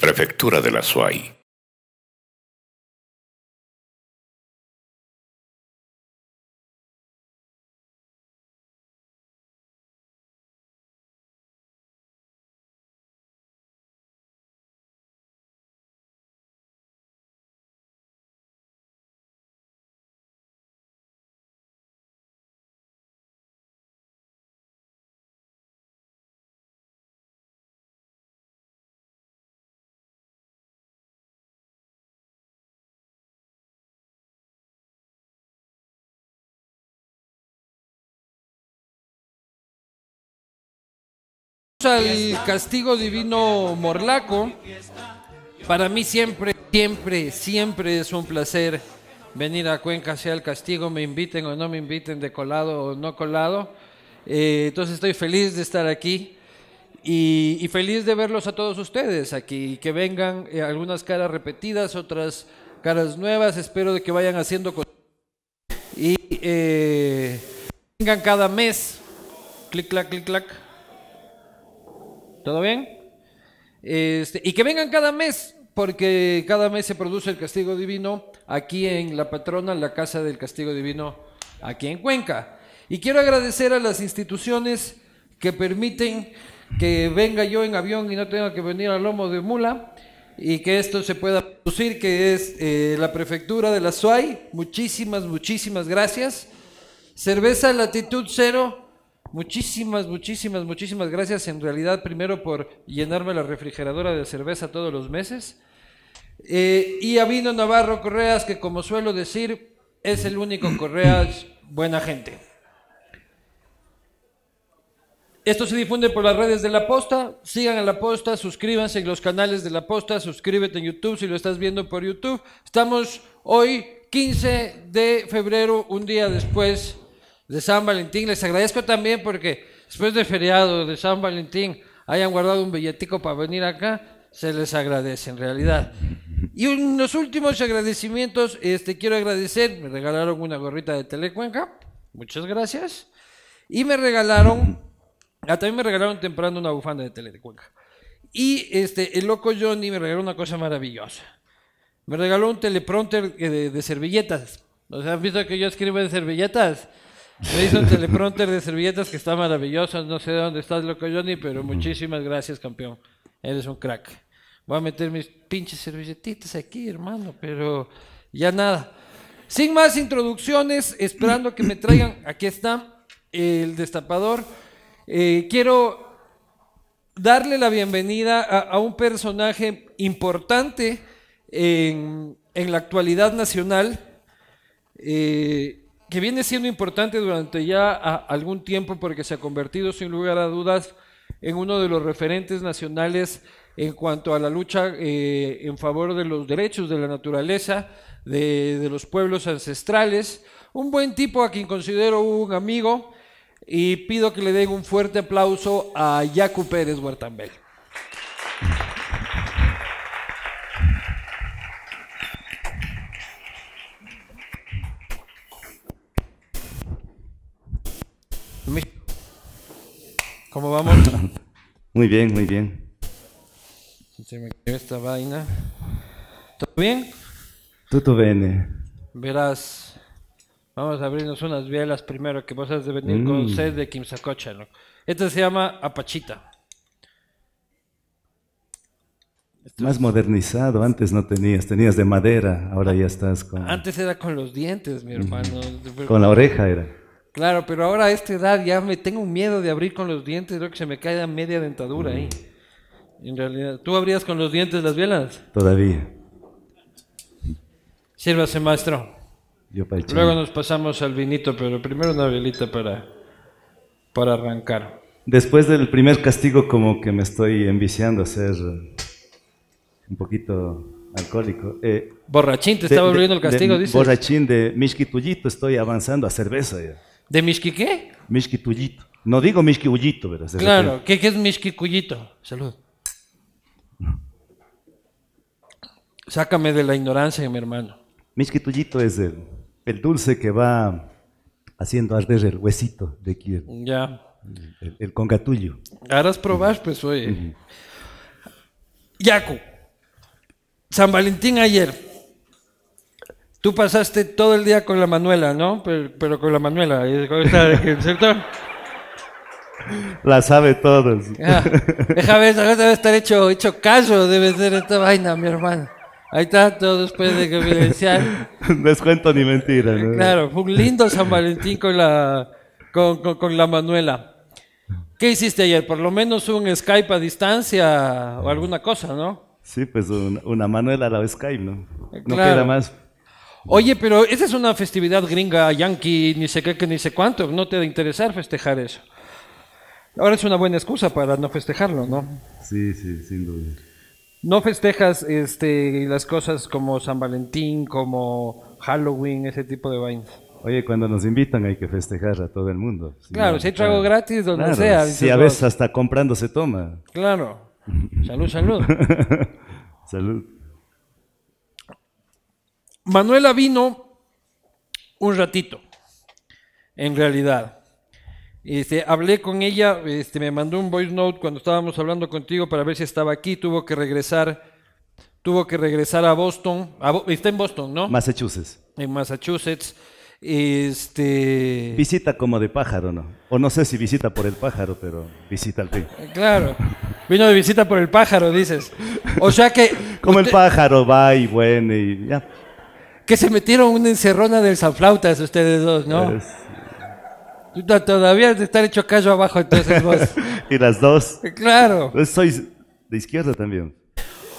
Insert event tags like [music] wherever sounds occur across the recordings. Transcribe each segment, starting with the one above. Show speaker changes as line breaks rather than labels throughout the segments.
Prefectura de la Suay al castigo
divino Morlaco. Para mí siempre, siempre, siempre es un placer venir a Cuenca, sea el castigo, me inviten o no me inviten de colado o no colado. Eh, entonces estoy feliz de estar aquí y, feliz de verlos a todos ustedes aquí, que vengan eh, algunas caras repetidas, otras caras nuevas, espero de que vayan haciendo cosas y eh, vengan cada mes, clic, clac, clic, clac ¿Todo bien? Este, y que vengan cada mes, porque cada mes se produce el castigo divino aquí en La Patrona, la Casa del Castigo Divino, aquí en Cuenca. Y quiero agradecer a las instituciones que permiten que venga yo en avión y no tenga que venir al lomo de mula y que esto se pueda producir, que es eh, la prefectura de la Suai Muchísimas, muchísimas gracias. Cerveza Latitud Cero, Muchísimas, muchísimas, muchísimas gracias en realidad primero por llenarme la refrigeradora de cerveza todos los meses. Eh, y a Vino Navarro Correas, que como suelo decir, es el único Correas buena gente. Esto se difunde por las redes de La Posta. Sigan a La Posta, suscríbanse en los canales de La Posta, suscríbete en YouTube si lo estás viendo por YouTube. Estamos hoy 15 de febrero, un día después de San Valentín. Les agradezco también porque después de feriado de San Valentín hayan guardado un billetico para venir acá, se les agradece en realidad. Y unos últimos agradecimientos, este, quiero agradecer, me regalaron una gorrita de Telecuenca, muchas gracias, y me regalaron, ah, también me regalaron temprano una bufanda de Telecuenca. Y este, el loco Johnny me regaló una cosa maravillosa. Me regaló un teleprompter eh, de, servilletas. se han visto que yo escribo de servilletas? Me hizo un teleprompter de servilletas que está maravilloso. No sé de dónde estás, loco Johnny, pero muchísimas gracias, campeón. Eres un crack. Voy a meter mis pinches servilletitas aquí, hermano, pero ya nada. Sin más introducciones, esperando que me traigan. Aquí está el destapador. Eh, quiero darle la bienvenida a, un personaje importante en, la actualidad nacional. Eh, que viene siendo importante durante ya algún tiempo porque se ha convertido sin lugar a dudas en uno de los referentes nacionales en cuanto a la lucha eh, en favor de los derechos de la naturaleza, de, de los pueblos ancestrales. Un buen tipo a quien considero un amigo y pido que le den un fuerte aplauso a Yacu Pérez Huertambel. ¿Cómo vamos?
[laughs] muy bien, muy bien.
Se me esta vaina.
¿Todo bien? tú bien.
Verás, vamos a abrirnos unas bielas primero, que vos has de venir con mm. sed de Quimsacocha Esto Esta se llama Apachita.
Más modernizado, antes no tenías, tenías de madera, ahora ya estás con... Antes era
con los dientes, mi hermano. con la oreja era. Claro, pero ahora a esta edad ya me tengo miedo de abrir con los dientes, creo que se me cae la media dentadura ahí. En realidad, ¿tú abrías con los dientes las bielas? Todavía. Sírvase, maestro.
Yo Luego
nos pasamos al vinito, pero primero una velita para, para arrancar.
Después del primer castigo, como que me estoy enviciando a ser un poquito alcohólico. Eh, borrachín, te estaba volviendo el castigo, Borrachín de Mishki estoy avanzando a cerveza ya. ¿De Mishki qué? No digo Mishki ¿verdad? claro,
¿qué, es Mishki Salud. Sácame de la ignorancia, mi hermano.
Mishki es el, dulce que va haciendo arder el huesito de quién. ya. El, el
Harás probar, pues, oye. San Valentín ayer. Tú pasaste todo el día con la Manuela, ¿no? Pero, con la Manuela, ¿cierto?
La sabe todos. Ah, deja ver, debe
estar hecho, hecho caso, debe ser esta vaina, mi hermano. Ahí está, todo después de
Les [laughs] cuento ni mentira, ¿no? Claro, fue un lindo
San Valentín con la, con, la Manuela. ¿Qué hiciste ayer? Por lo menos un Skype a distancia o alguna cosa, ¿no?
Sí, pues una Manuela a la Skype, ¿no? No queda más.
Oye, pero esa es una festividad gringa, yankee, ni sé qué, ni sé cuánto, no te va a interesar festejar eso. Ahora es una buena excusa para no festejarlo, ¿no?
Sí, sí, sin duda.
No festejas este, las cosas como San Valentín, como Halloween, ese tipo de vainas.
Oye, cuando nos invitan hay que festejar a todo el mundo. claro, si hay trago gratis, donde sea. Si a veces hasta comprando se toma. Claro. Salud, salud. [laughs] salud.
Manuela vino un ratito, en realidad. Este, hablé con ella, este, me mandó un voice note cuando estábamos hablando contigo para ver si estaba aquí, tuvo que regresar, tuvo que regresar a Boston, está en Boston, ¿no? Massachusetts. En Massachusetts. Este...
Visita como de pájaro, ¿no? O no sé si visita por el pájaro, pero visita al fin.
Claro. Vino de visita por el pájaro, dices. O sea que... [laughs] como el pájaro
va y bueno y ya
que se metieron una encerrona del Sanflautas ustedes dos, ¿no? todavía están hecho callo abajo entonces [laughs] vos.
y las dos. Claro. Pues sois de izquierda también.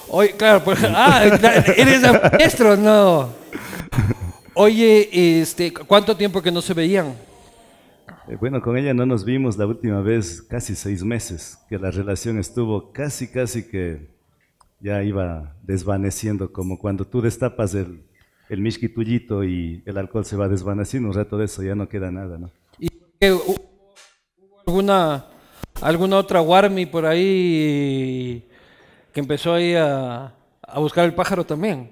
Oye, claro, pues, ah, eres maestro, no. Oye, este, ¿cuánto tiempo que no se veían?
Eh, bueno, con ella no nos vimos la última vez, casi seis meses, que la relación estuvo casi, casi que ya iba desvaneciendo, como cuando tú destapas el, el tuyito y el alcohol se va desvaneciendo un rato de eso, ya no queda nada, ¿no?
¿Y hubo alguna, alguna otra warmi por ahí que empezó ahí a, a buscar el pájaro también?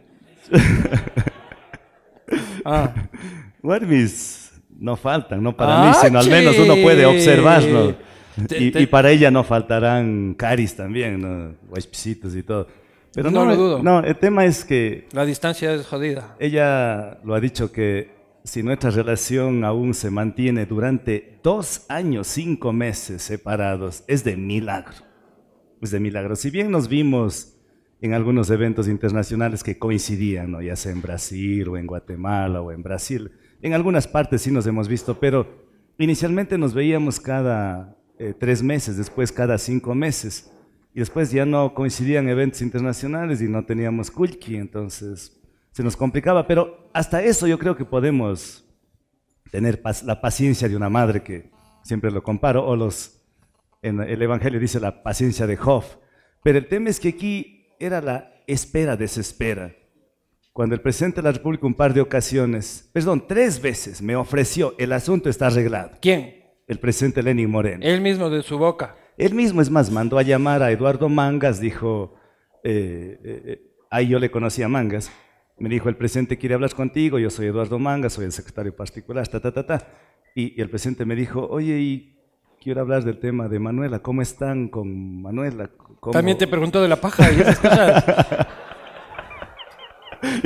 [laughs]
ah. Warmis no faltan, no para mí, ah, sino al menos uno puede observarlo. Y, para ella no faltarán caris también, ¿no? y todo no, lo eh, dudo. No, el tema es que... La distancia es jodida. Ella lo ha dicho que si nuestra relación aún se mantiene durante dos años, cinco meses separados, es de milagro. Es de milagro. Si bien nos vimos en algunos eventos internacionales que coincidían, ¿no? ya sea en Brasil o en Guatemala o en Brasil, en algunas partes sí nos hemos visto, pero inicialmente nos veíamos cada eh, tres meses, después cada cinco meses. Y después ya no coincidían eventos internacionales y no teníamos Kulki, entonces se nos complicaba. Pero hasta eso yo creo que podemos tener la paciencia de una madre, que siempre lo comparo, o los, en el Evangelio dice la paciencia de Job. Pero el tema es que aquí era la espera, desespera. Cuando el presidente de la República un par de ocasiones, perdón, tres veces me ofreció, el asunto está arreglado. ¿Quién? El presidente Lenin Moreno. Él mismo de su boca. Él mismo, es más, mandó a llamar a Eduardo Mangas, dijo, eh, eh, eh, ahí yo le conocí a Mangas, me dijo, el presidente quiere hablar contigo, yo soy Eduardo Mangas, soy el secretario particular, ta, ta, ta, ta. Y, el presidente me dijo, oye, y quiero hablar del tema de Manuela, ¿cómo están con Manuela? También te preguntó de la paja y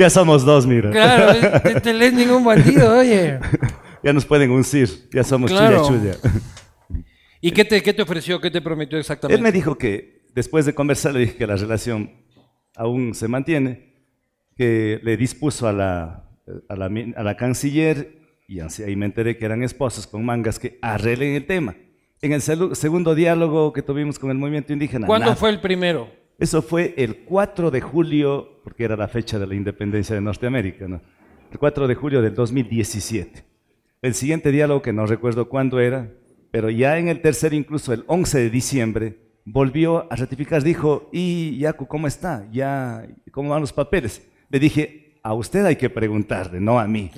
[laughs] ya somos dos, mira. Claro, te, te lees ningún bandido, oye. [laughs] ya nos pueden uncir, ya somos chulla chulla.
¿Y qué te, qué te ofreció? ¿Qué te prometió exactamente? Él me
dijo que, después de conversar, le dije que la relación aún se mantiene, que le dispuso a la, a la, canciller y ahí me enteré que eran esposos con mangas que arreglen el tema. En el segundo diálogo que tuvimos con el movimiento indígena. ¿Cuándo fue el primero? Eso fue el 4 de julio, porque era la fecha de la independencia de Norteamérica, ¿no? El 4 de julio del 2017. El siguiente diálogo, que no recuerdo cuándo era, pero ya en el tercer, incluso el 11 de diciembre, volvió a ratificar, dijo, y Yacu, ¿cómo está? ¿Ya, ¿Cómo van los papeles? Le dije, a usted hay que preguntarle, no a mí.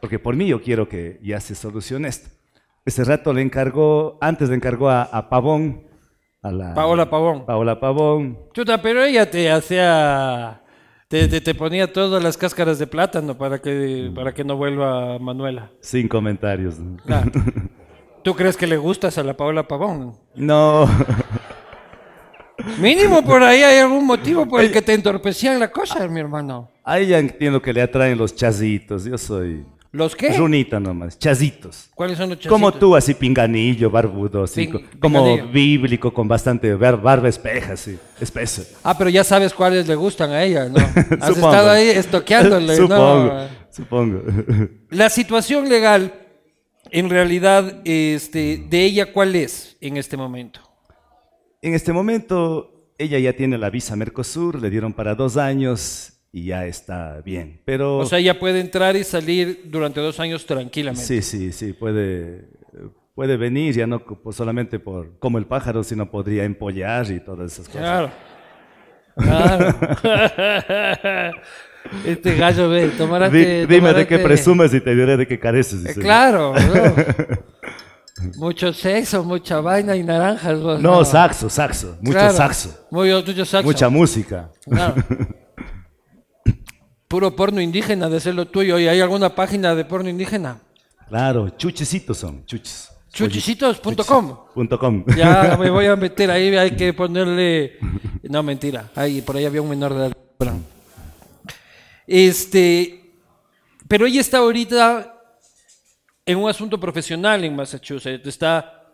Porque por mí yo quiero que ya se solucione esto. Ese rato le encargó, antes le encargó a, Pavón, a la... Paola Pavón. Paola Pavón.
Chuta, pero ella te hacía... Te, te, ponía todas las cáscaras de plátano para que, para que no vuelva Manuela.
Sin comentarios. Claro. [laughs]
¿Tú crees que le gustas a la Paola Pavón?
No. Mínimo por ahí hay algún motivo por el
que te entorpecían la cosa, mi hermano.
Ahí ya entiendo que le atraen los chazitos. Yo soy. ¿Los qué? Runita nomás, chazitos. ¿Cuáles son los chazitos? Como tú, así pinganillo, barbudo, así, como bíblico, con bastante barba espeja, así, espesa.
Ah, pero ya sabes cuáles le gustan a ella, ¿no? [laughs] Has estado ahí estoqueándole, supongo, Supongo. La situación legal en realidad, este, de ella, ¿cuál es en este momento?
En este momento, ella ya tiene la visa Mercosur, le dieron para dos años y ya está bien. Pero, o
sea, ella puede entrar y salir durante dos años tranquilamente. Sí,
sí, sí, puede, puede venir, ya no pues solamente por como el pájaro, sino podría empollar y todas esas cosas. Claro. Claro. [laughs] [laughs] Este gallo, ve,
tomarate, Dime de qué presumes y te diré de qué careces. Eh, claro, [laughs] Mucho sexo, mucha vaina y naranjas. no, saxo, saxo. Mucho saxo. mucho saxo. Mucha música. [laughs] Puro porno indígena de ser lo tuyo. ¿Y hay alguna página de porno indígena?
Claro, chuchecitos son, chuches. ya [laughs] me voy
a meter ahí, hay que ponerle. No, mentira. Ahí, por ahí había un menor de edad. Este, pero ella está ahorita en un asunto profesional en Massachusetts. ¿Está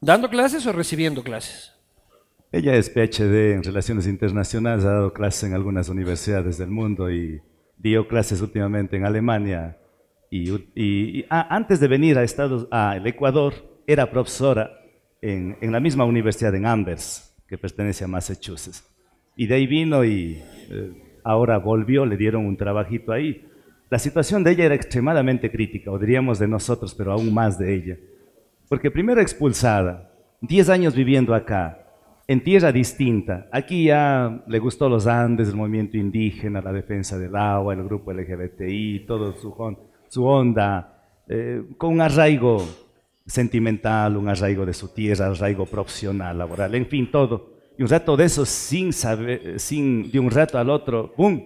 dando clases o recibiendo clases?
Ella es PhD en Relaciones Internacionales, ha dado clases en algunas universidades del mundo y dio clases últimamente en Alemania. Y, ah, antes de venir a Estados a Ecuador, era profesora en, en, la misma universidad en Ambers, que pertenece a Massachusetts. Y de ahí vino y eh, ahora volvió, le dieron un trabajito ahí. La situación de ella era extremadamente crítica, o diríamos de nosotros, pero aún más de ella. Porque primero expulsada, 10 años viviendo acá, en tierra distinta. Aquí ya le gustó los Andes, el movimiento indígena, la defensa del agua, el grupo LGBTI, todo su, onda, eh, con un arraigo sentimental, un arraigo de su tierra, arraigo profesional, laboral, en fin, todo. Y un rato de eso, sin saber, sin, de un rato al otro, ¡pum!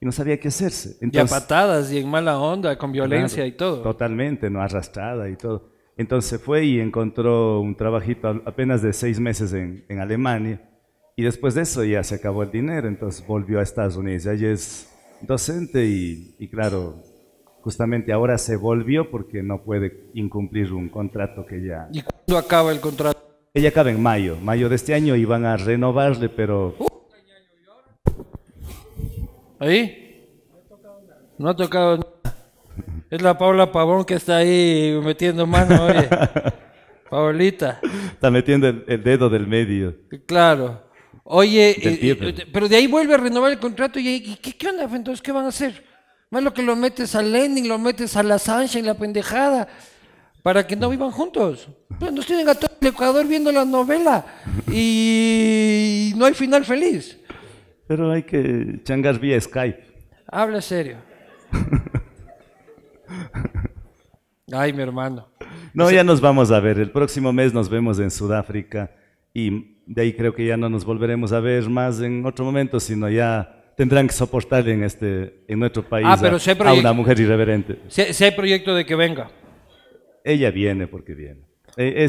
Y no sabía qué hacerse. y a patadas y en mala onda, con violencia y todo. Totalmente, no arrastrada y todo. Entonces fue y encontró un trabajito apenas de seis meses en, Alemania. Y después de eso ya se acabó el dinero, entonces volvió a Estados Unidos. Allí es docente y, y, claro, justamente ahora se volvió porque no puede incumplir un contrato que ya... ¿Y cuándo acaba el contrato? Ella acaba en mayo, mayo de este año, y van a renovarle, pero... ¿Ahí?
No ha tocado nada. Es la Paula Pavón que está ahí metiendo mano, oye.
[laughs]
Paulita.
Está metiendo el, dedo del medio.
Claro. Oye, eh, eh, pero de ahí vuelve a renovar el contrato y, ¿qué, onda? Pues, entonces, ¿qué van a hacer? Más que lo metes al Lenin, lo metes a la Sancha y la pendejada para que no vivan juntos. Pues nos tienen a todo el Ecuador viendo la novela y no hay
final feliz. Pero hay que changar vía Skype.
Habla serio. [laughs]
Ay, mi hermano. No, ya nos vamos a ver. El próximo mes nos vemos en Sudáfrica y de ahí creo que ya no nos volveremos a ver más en otro momento, sino ya tendrán que soportar en, este, en nuestro país ah, a, una mujer irreverente.
Sé, hay proyecto de que venga ella
viene porque viene. E,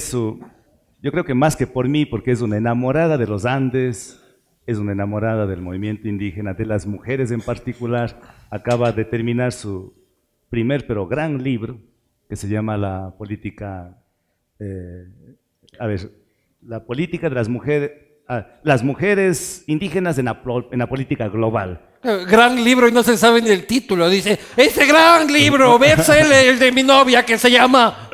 yo creo que más que por mí, porque es una enamorada de los Andes, es una enamorada del movimiento indígena, de las mujeres en particular. Acaba de terminar su primer pero gran libro, que se llama La política, eh, a ver, la política de las mujeres, ah, las mujeres indígenas en la política global Gran libro y no se sabe ni el título. Dice,
ese gran libro, verse el, de mi novia que se llama...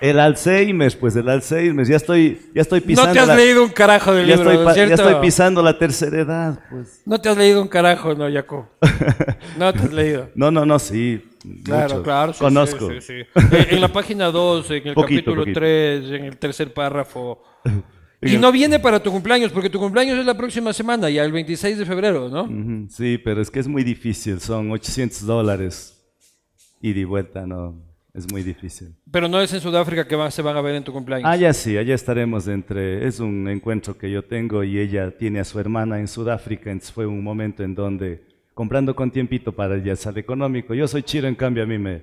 El Alzheimer, pues el Alzheimer. Ya estoy, ya estoy pisando. No te has leído un carajo del libro, ¿cierto? Ya estoy pisando la tercera edad, pues.
No te has leído un carajo, no, Jacob. [laughs] No te has leído. no, no, no,
sí. Claro, claro. Sí, Conozco. en la página 2, en el capítulo
3, en el tercer párrafo, y no viene para tu cumpleaños, porque tu cumpleaños es la próxima semana, ya el 26 de febrero,
¿no? Sí, pero es que es muy difícil, son 800 dólares ida y vuelta, no, es muy difícil.
Pero no es en Sudáfrica que va- se van a ver en tu cumpleaños. Allá
sí, allá estaremos entre, es un encuentro que yo tengo y ella tiene a su hermana en Sudáfrica, entonces fue un momento en donde comprando con tiempito para ella sale económico. Yo soy chiro, en cambio a mí me,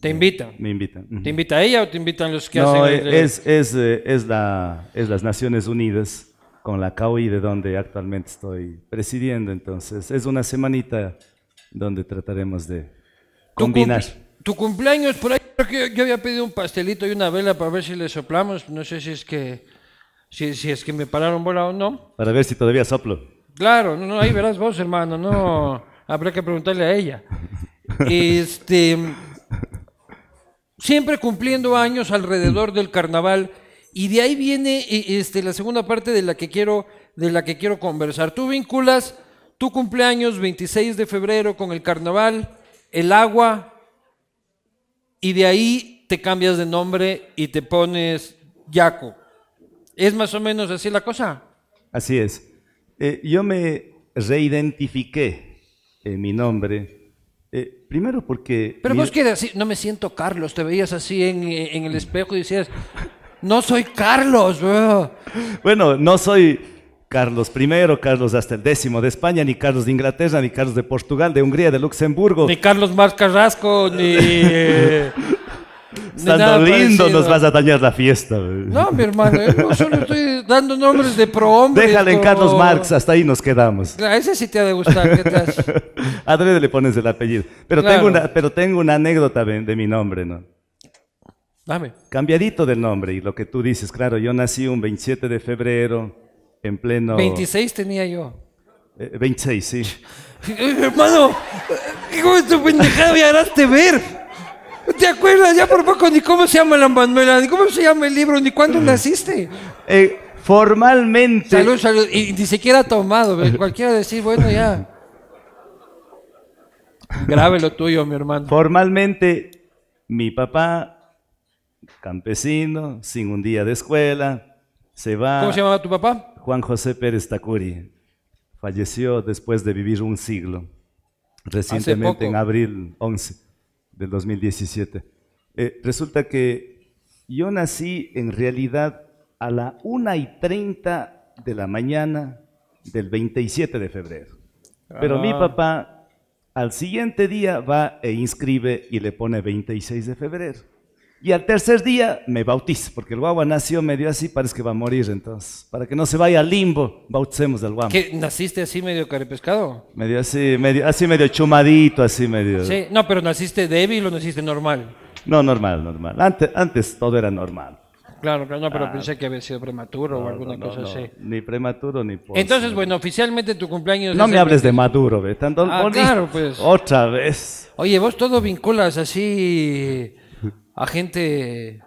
¿Te invitan? Me invitan. ¿Te invita ella o te invitan los que hacen? No, es,
es, eh, es, la, es las Naciones Unidas con la CAUI de donde actualmente estoy presidiendo. Entonces, es una semanita donde trataremos de combinar.
¿Tu, cumpleaños por ahí? yo había pedido un pastelito y una vela para ver si le soplamos. No sé si es que, si, si es que me pararon bola o no.
Para ver si todavía soplo.
Claro, no, no ahí verás vos, hermano. No, [laughs] habrá que preguntarle a ella. Este siempre cumpliendo años alrededor del carnaval y de ahí viene e, este, la segunda parte de la que quiero de la que quiero conversar. Tú vinculas tu cumpleaños 26 de febrero con el carnaval, el agua y de ahí te cambias de nombre y te pones Yaco. ¿Es más o menos así la cosa?
Así es. Eh, yo me reidentifiqué en mi nombre primero porque... Pero vos
quieres no me siento Carlos, te veías así en, el espejo y decías,
no soy Carlos. Bueno, no soy Carlos I, Carlos hasta el décimo de España, ni Carlos de Inglaterra, ni Carlos de Portugal, de Hungría, de Luxemburgo. Ni
Carlos Mar Carrasco, ni...
[laughs] Estando lindo nos vas a dañar la fiesta. No,
mi hermano, yo solo estoy dando nombres de prohombres. Déjale en Carlos Marx, hasta ahí nos quedamos. ese sí te ha de gustar, ¿qué te
[laughs] Adrede le pones el apellido. Pero, tengo una, pero tengo una anécdota de, mi nombre, ¿no? Dame. Cambiadito del nombre y lo que tú dices, claro, yo nací un 27 de febrero en pleno... 26 tenía yo. 26, eh,
sí. [laughs] hermano, ¿cómo tu pendejada me harás ver? ¿Te acuerdas ya por poco ni cómo se llama la manuela, ni cómo se llama el libro, ni cuándo mm. naciste? Eh, formalmente. Salud, salud. Y ni siquiera tomado. [laughs] Cualquiera decir, bueno, ya.
Grabe lo tuyo, mi hermano. Formalmente, mi papá, campesino, sin un día de escuela, se va. ¿Cómo se llamaba tu papá? Juan José Pérez Tacuri. Falleció después de vivir un siglo, recientemente en abril 11 del 2017. Eh, resulta que yo nací en realidad a la 1 y 30 de la mañana del 27 de febrero. Pero mi ah. papá al siguiente día va e inscribe y le pone 26 de febrero. Y al tercer día me bautizo, porque el guagua nació medio así, parece que va a morir entonces. Para que no se vaya al limbo, bauticemos al guagua. ¿Qué,
naciste así medio carepescado?
Medio así, medio, así medio chumadito, así medio. Sí,
no, pero naciste débil o naciste normal.
No, normal, normal. Antes, antes todo era normal.
Claro, claro, no, pero pensé que había sido prematuro o alguna cosa no, así.
Ni prematuro ni Entonces, bueno,
oficialmente tu cumpleaños. No me hables de maduro, ¿ves? Tanto ah, claro, pues.
Otra vez.
Oye, vos todo vinculas así a gente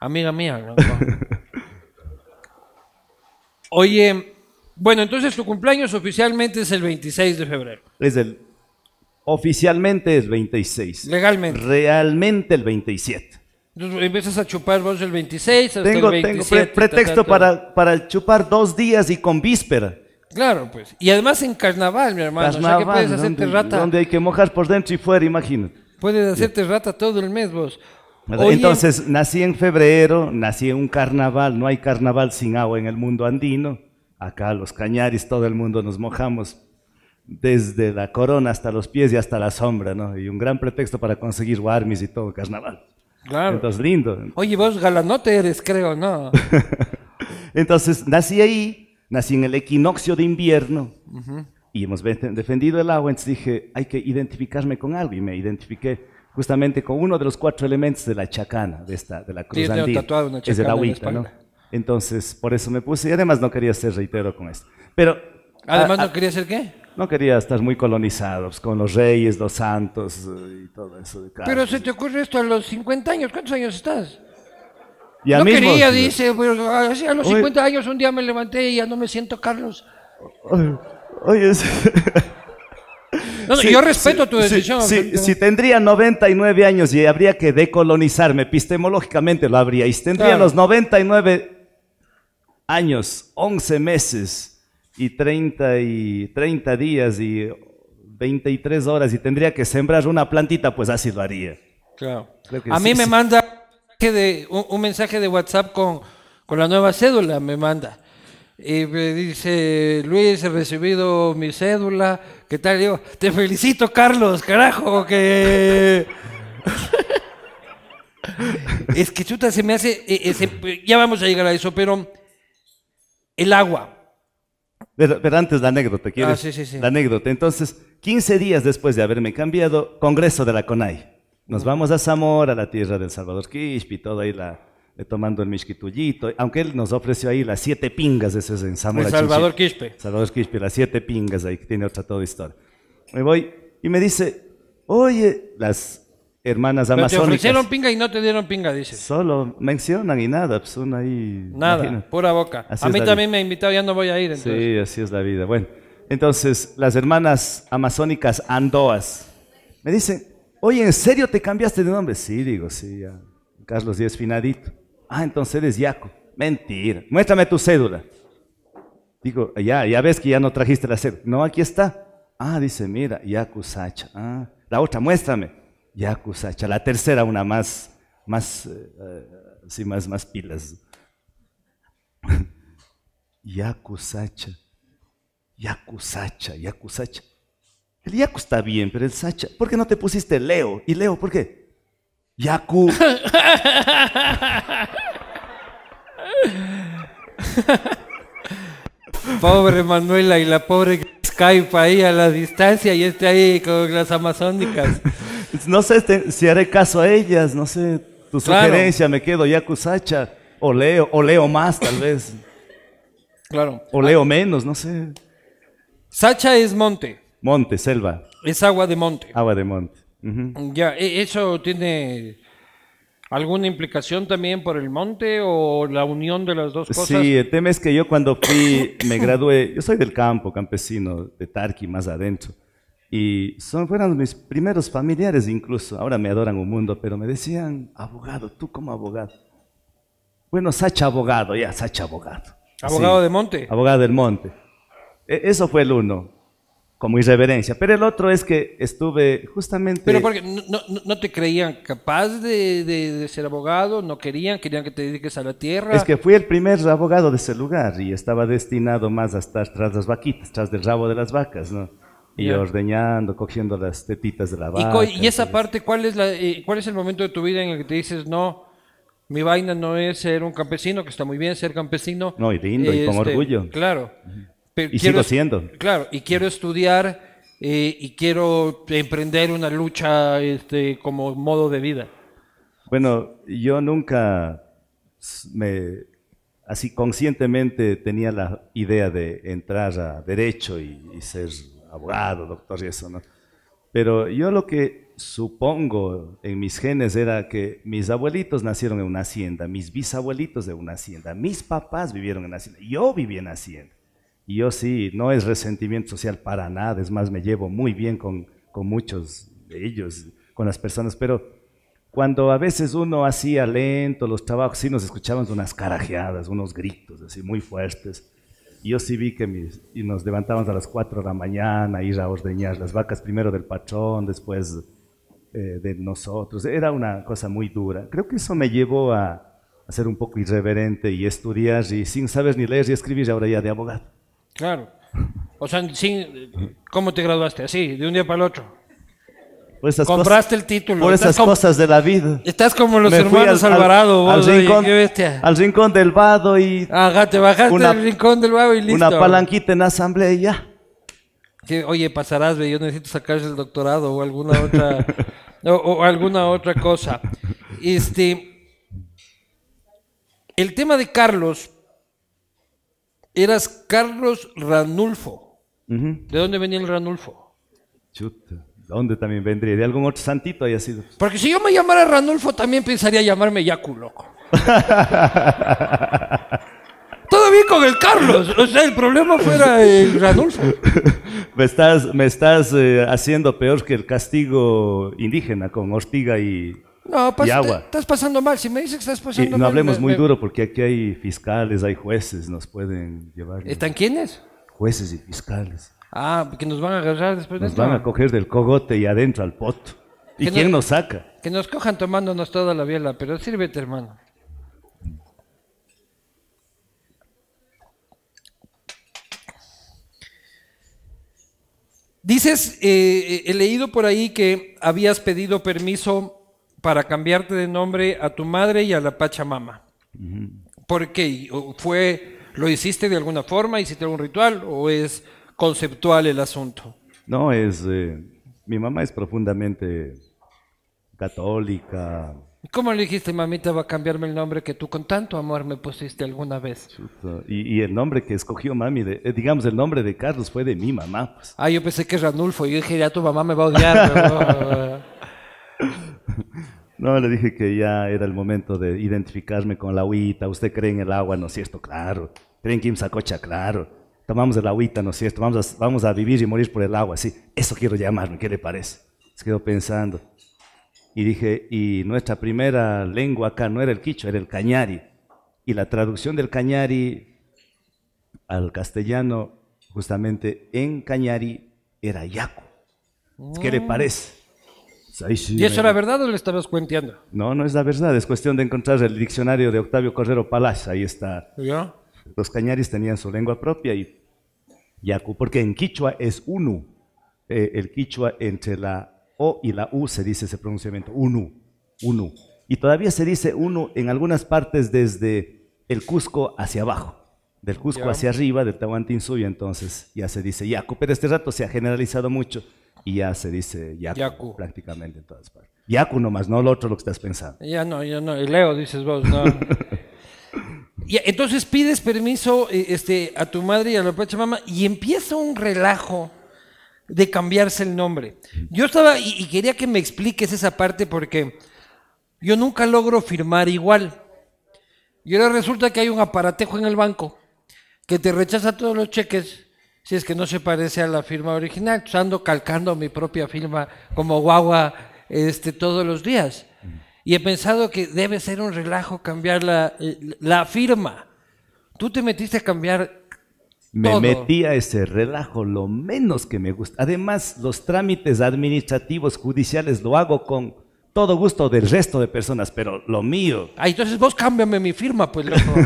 amiga mía. [laughs] Oye, bueno, entonces tu cumpleaños oficialmente es el 26 de febrero.
Es el oficialmente es 26. Legalmente. Realmente el 27.
Entonces empiezas a chupar vos el 26 hasta el 27. Tengo pretexto
Para, chupar dos días y con víspera.
Claro, pues. Y además en carnaval, mi hermano. o sea, que puedes hacerte donde, rata. Donde
hay que mojar por dentro y fuera, imagínate.
Puedes hacerte rata todo el mes vos.
Entonces, nací en febrero, nací en un carnaval, no hay carnaval sin agua en el mundo andino. Acá los cañaris, todo el mundo nos mojamos desde la corona hasta los pies y hasta la sombra, ¿no? Y un gran pretexto para conseguir warmis y todo carnaval. Claro. Entonces, lindo. Oye, vos galanote eres, creo, ¿no? [laughs] Entonces, nací ahí, nací en el equinoccio de invierno. Y hemos defendido el agua, entonces dije, hay que identificarme con algo. Y me identifiqué justamente con uno de los cuatro elementos de la chacana, de, esta, de la cruz tatuado una la ¿no? Entonces, por eso me puse, y además no quería ser reitero con esto. Pero... ¿Además no quería ser qué? No quería estar muy colonizados pues, con los reyes, los santos eh, y todo eso. pero
se te ocurre esto a los 50 años, ¿cuántos años estás?
no quería, dice,
pero pues, a, los 50 años un día me levanté y ya no me siento Carlos.
Oye, [laughs] No, yo respeto tu decisión. si tendría 99 años y habría que decolonizarme, epistemológicamente lo habría, y si tendría los 99 años, 11 meses y 30, y 30 días y 23 horas y tendría que sembrar una plantita, pues así lo haría.
Claro. A mí me manda de, un, mensaje de WhatsApp con la nueva cédula, me manda y me dice, Luis, he recibido mi cédula, ¿qué tal? yo, te felicito, Carlos, carajo, que... [laughs] es que chuta, se me hace, e, e, ya vamos a llegar a eso, pero
el agua. Pero, antes la anécdota, ¿quieres? Ah, sí, sí, sí. La anécdota. Entonces, 15 días después de haberme cambiado, Congreso de la CONAI. Nos vamos a Zamora, a la tierra del Salvador quispi y toda ahí la, eh, tomando el misquitullito, aunque él nos ofreció ahí las siete pingas, de ese es en Salvador Quispe. Salvador Quispe, las siete pingas ahí, que tiene otra toda historia. Me voy y me dice, oye, las hermanas Pero amazónicas. te ofrecieron
pinga y no te dieron pinga, dice.
Solo mencionan y nada, pues uno ahí. Nada, pura boca. a mí también
me invitado, ya no voy a ir entonces.
Sí, así es la vida. Bueno, entonces, las hermanas amazónicas andoas me dicen, oye, ¿en serio te cambiaste de nombre? Sí, digo, sí, Carlos Díaz Finadito. Ah, entonces eres yaco. Mentira. Muéstrame tu cédula. Digo, ya, ya ves que ya no trajiste la cédula. No, aquí está. Ah, dice, mira, yaku sacha. Ah, la otra, muéstrame. yaku sacha. La tercera, una más, más, eh, eh, sí, más, más pilas. [laughs] Yaku sacha. Yaku sacha, yaku sacha. El yaku está bien, pero el sacha. ¿Por qué no te pusiste Leo? ¿Y Leo por qué? Yaku.
[laughs] pobre Manuela y la pobre Skype ahí a la distancia y este ahí con las amazónicas. [laughs]
No sé este, si haré caso a ellas, no sé, tu sugerencia, me quedo Yaku Sacha, o leo, o leo más tal vez. Claro. O leo menos, no sé. Sacha es monte. Monte, selva. Es agua de monte. Agua de monte.
Ya, ¿e, ¿eso tiene alguna implicación también por el monte o la unión de las dos cosas? Sí,
el tema es que yo cuando fui, me gradué, yo soy del campo, campesino, de Tarqui, más adentro. Y son, fueron mis primeros familiares incluso, ahora me adoran un mundo, pero me decían, abogado, tú como abogado. Bueno, Sacha abogado, ya, Sacha abogado.
Abogado de monte.
Abogado del monte. E, eso fue el uno como irreverencia. Pero el otro es que estuve justamente... Pero porque
no, te creían capaz de, ser abogado, no querían, querían que te dediques a la tierra. Es que fui el
primer abogado de ese lugar y estaba destinado más a estar tras las vaquitas, tras del rabo de las vacas, ¿no? Y ordeñando, cogiendo las tetitas de la vaca. ¿Y,
esa parte, ¿cuál es, la, eh, cuál es el momento de tu vida en el que te dices, no, mi vaina no es ser un campesino, que está muy bien ser campesino? No, y lindo, y con este, orgullo. Claro y sigo siendo. Claro, y quiero estudiar eh, y quiero emprender una lucha este, como modo de vida.
Bueno, yo nunca me así conscientemente tenía la idea de entrar a derecho y, ser abogado, doctor y eso, ¿no? Pero yo lo que supongo en mis genes era que mis abuelitos nacieron en una hacienda, mis bisabuelitos de una hacienda, mis papás vivieron en una hacienda, yo viví en hacienda. Y yo sí, no es resentimiento social para nada, es más, me llevo muy bien con, con muchos de ellos, con las personas, pero cuando a veces uno hacía lento los trabajos, sí nos escuchábamos unas carajeadas, unos gritos así muy fuertes. Y yo sí vi que y nos levantábamos a las 4 de la mañana a ir a ordeñar las vacas, primero del patrón, después eh, de nosotros. Era una cosa muy dura. Creo que eso me llevó a, ser un poco irreverente y estudiar y sin saber ni leer ni escribir, ahora ya de abogado.
Claro. O sea, ¿cómo te graduaste? Así, de un día para el otro.
Compraste el título. Por esas cosas de la vida. Estás como los hermanos Alvarado, al, rincón, del vado y. Ajá, bajaste al rincón del vado y listo. Una palanquita en asamblea y ya.
oye, pasarás, ve, yo necesito sacar el doctorado o alguna otra. [laughs] alguna otra cosa. Este. El tema de Carlos eras Carlos Ranulfo. ¿De dónde venía el Ranulfo?
Chuta, ¿dónde también vendría? De algún otro santito haya sido. [laughs]
Porque si yo me llamara Ranulfo, también pensaría llamarme Yacu Loco. bien con el Carlos, o sea, el problema fuera el Ranulfo.
me estás, me estás eh, haciendo peor que el castigo indígena con Ortiga y no, y agua.
estás pasando mal. Si me dices que estás pasando no hablemos muy duro
porque aquí hay fiscales, hay jueces, nos pueden llevar. ¿Están quiénes? Jueces y fiscales.
Ah, que nos van a agarrar después de Nos van a
coger del cogote y adentro al poto. ¿Y quién nos, saca?
Que nos cojan tomándonos toda la biela, pero sírvete, hermano. Dices, eh, eh, he leído por ahí que habías pedido permiso para cambiarte de nombre a tu madre y a la Pachamama. porque ¿Por qué? ¿Fue, ¿Lo hiciste de alguna forma? ¿Hiciste algún ritual? ¿O es conceptual el
asunto? No, es. Eh, mi mamá es profundamente católica.
¿Cómo le dijiste, mamita, va a cambiarme el nombre que tú con tanto amor me pusiste alguna vez?
Y, el nombre que escogió mami, eh, digamos, el nombre de Carlos fue de mi mamá. Pues.
Ah, yo pensé que Ranulfo. y dije, ya tu mamá me va a odiar.
[laughs] No, le dije que ya era el momento de identificarme con la agüita. ¿Usted cree en el agua? No, es cierto claro. ¿Creen que sacocha, Claro. Tomamos el agüita, ¿no es cierto? Vamos a, vamos a vivir y morir por el agua, sí. Eso quiero llamarlo. ¿qué le parece? Se quedó pensando. Y dije, y nuestra primera lengua acá no era el quicho, era el cañari. Y la traducción del cañari al castellano, justamente en cañari, era yaco. ¿Qué le mm. parece? ¿Y eso era verdad
o le estabas cuenteando?
No, no es la verdad, es cuestión de encontrar el diccionario de Octavio Correro Palaz, ahí está. Los cañaris tenían su lengua propia y yacu, porque en quichua es unu. Eh, el quichua entre la O y la U se dice ese pronunciamiento, unu, unu. Y todavía se dice unu en algunas partes desde el Cusco hacia abajo del Cusco hacia arriba, del Tahuantinsuyo, entonces ya se dice Yacu, pero este rato se ha generalizado mucho y ya se dice yaku, prácticamente en todas partes. Yaku nomás, no lo otro lo que estás pensando.
Ya no, ya no. Y Leo dices vos, no. [laughs] entonces pides permiso eh, este, a tu madre y a la mamá y empieza un relajo de cambiarse el nombre. Yo estaba y quería que me expliques esa parte porque yo nunca logro firmar igual. Y ahora resulta que hay un aparatejo en el banco que te rechaza todos los cheques si es que no se parece a la firma original. Pues ando calcando mi propia firma como guagua este, todos los días. Y he pensado que debe ser un relajo cambiar la, firma. Tú te metiste a cambiar.
Me metí a ese relajo lo menos que me gusta. Además, los trámites administrativos, judiciales, lo hago con todo gusto del resto de personas, pero lo mío.
Ah, entonces vos cámbiame mi firma, pues. Loco. [laughs]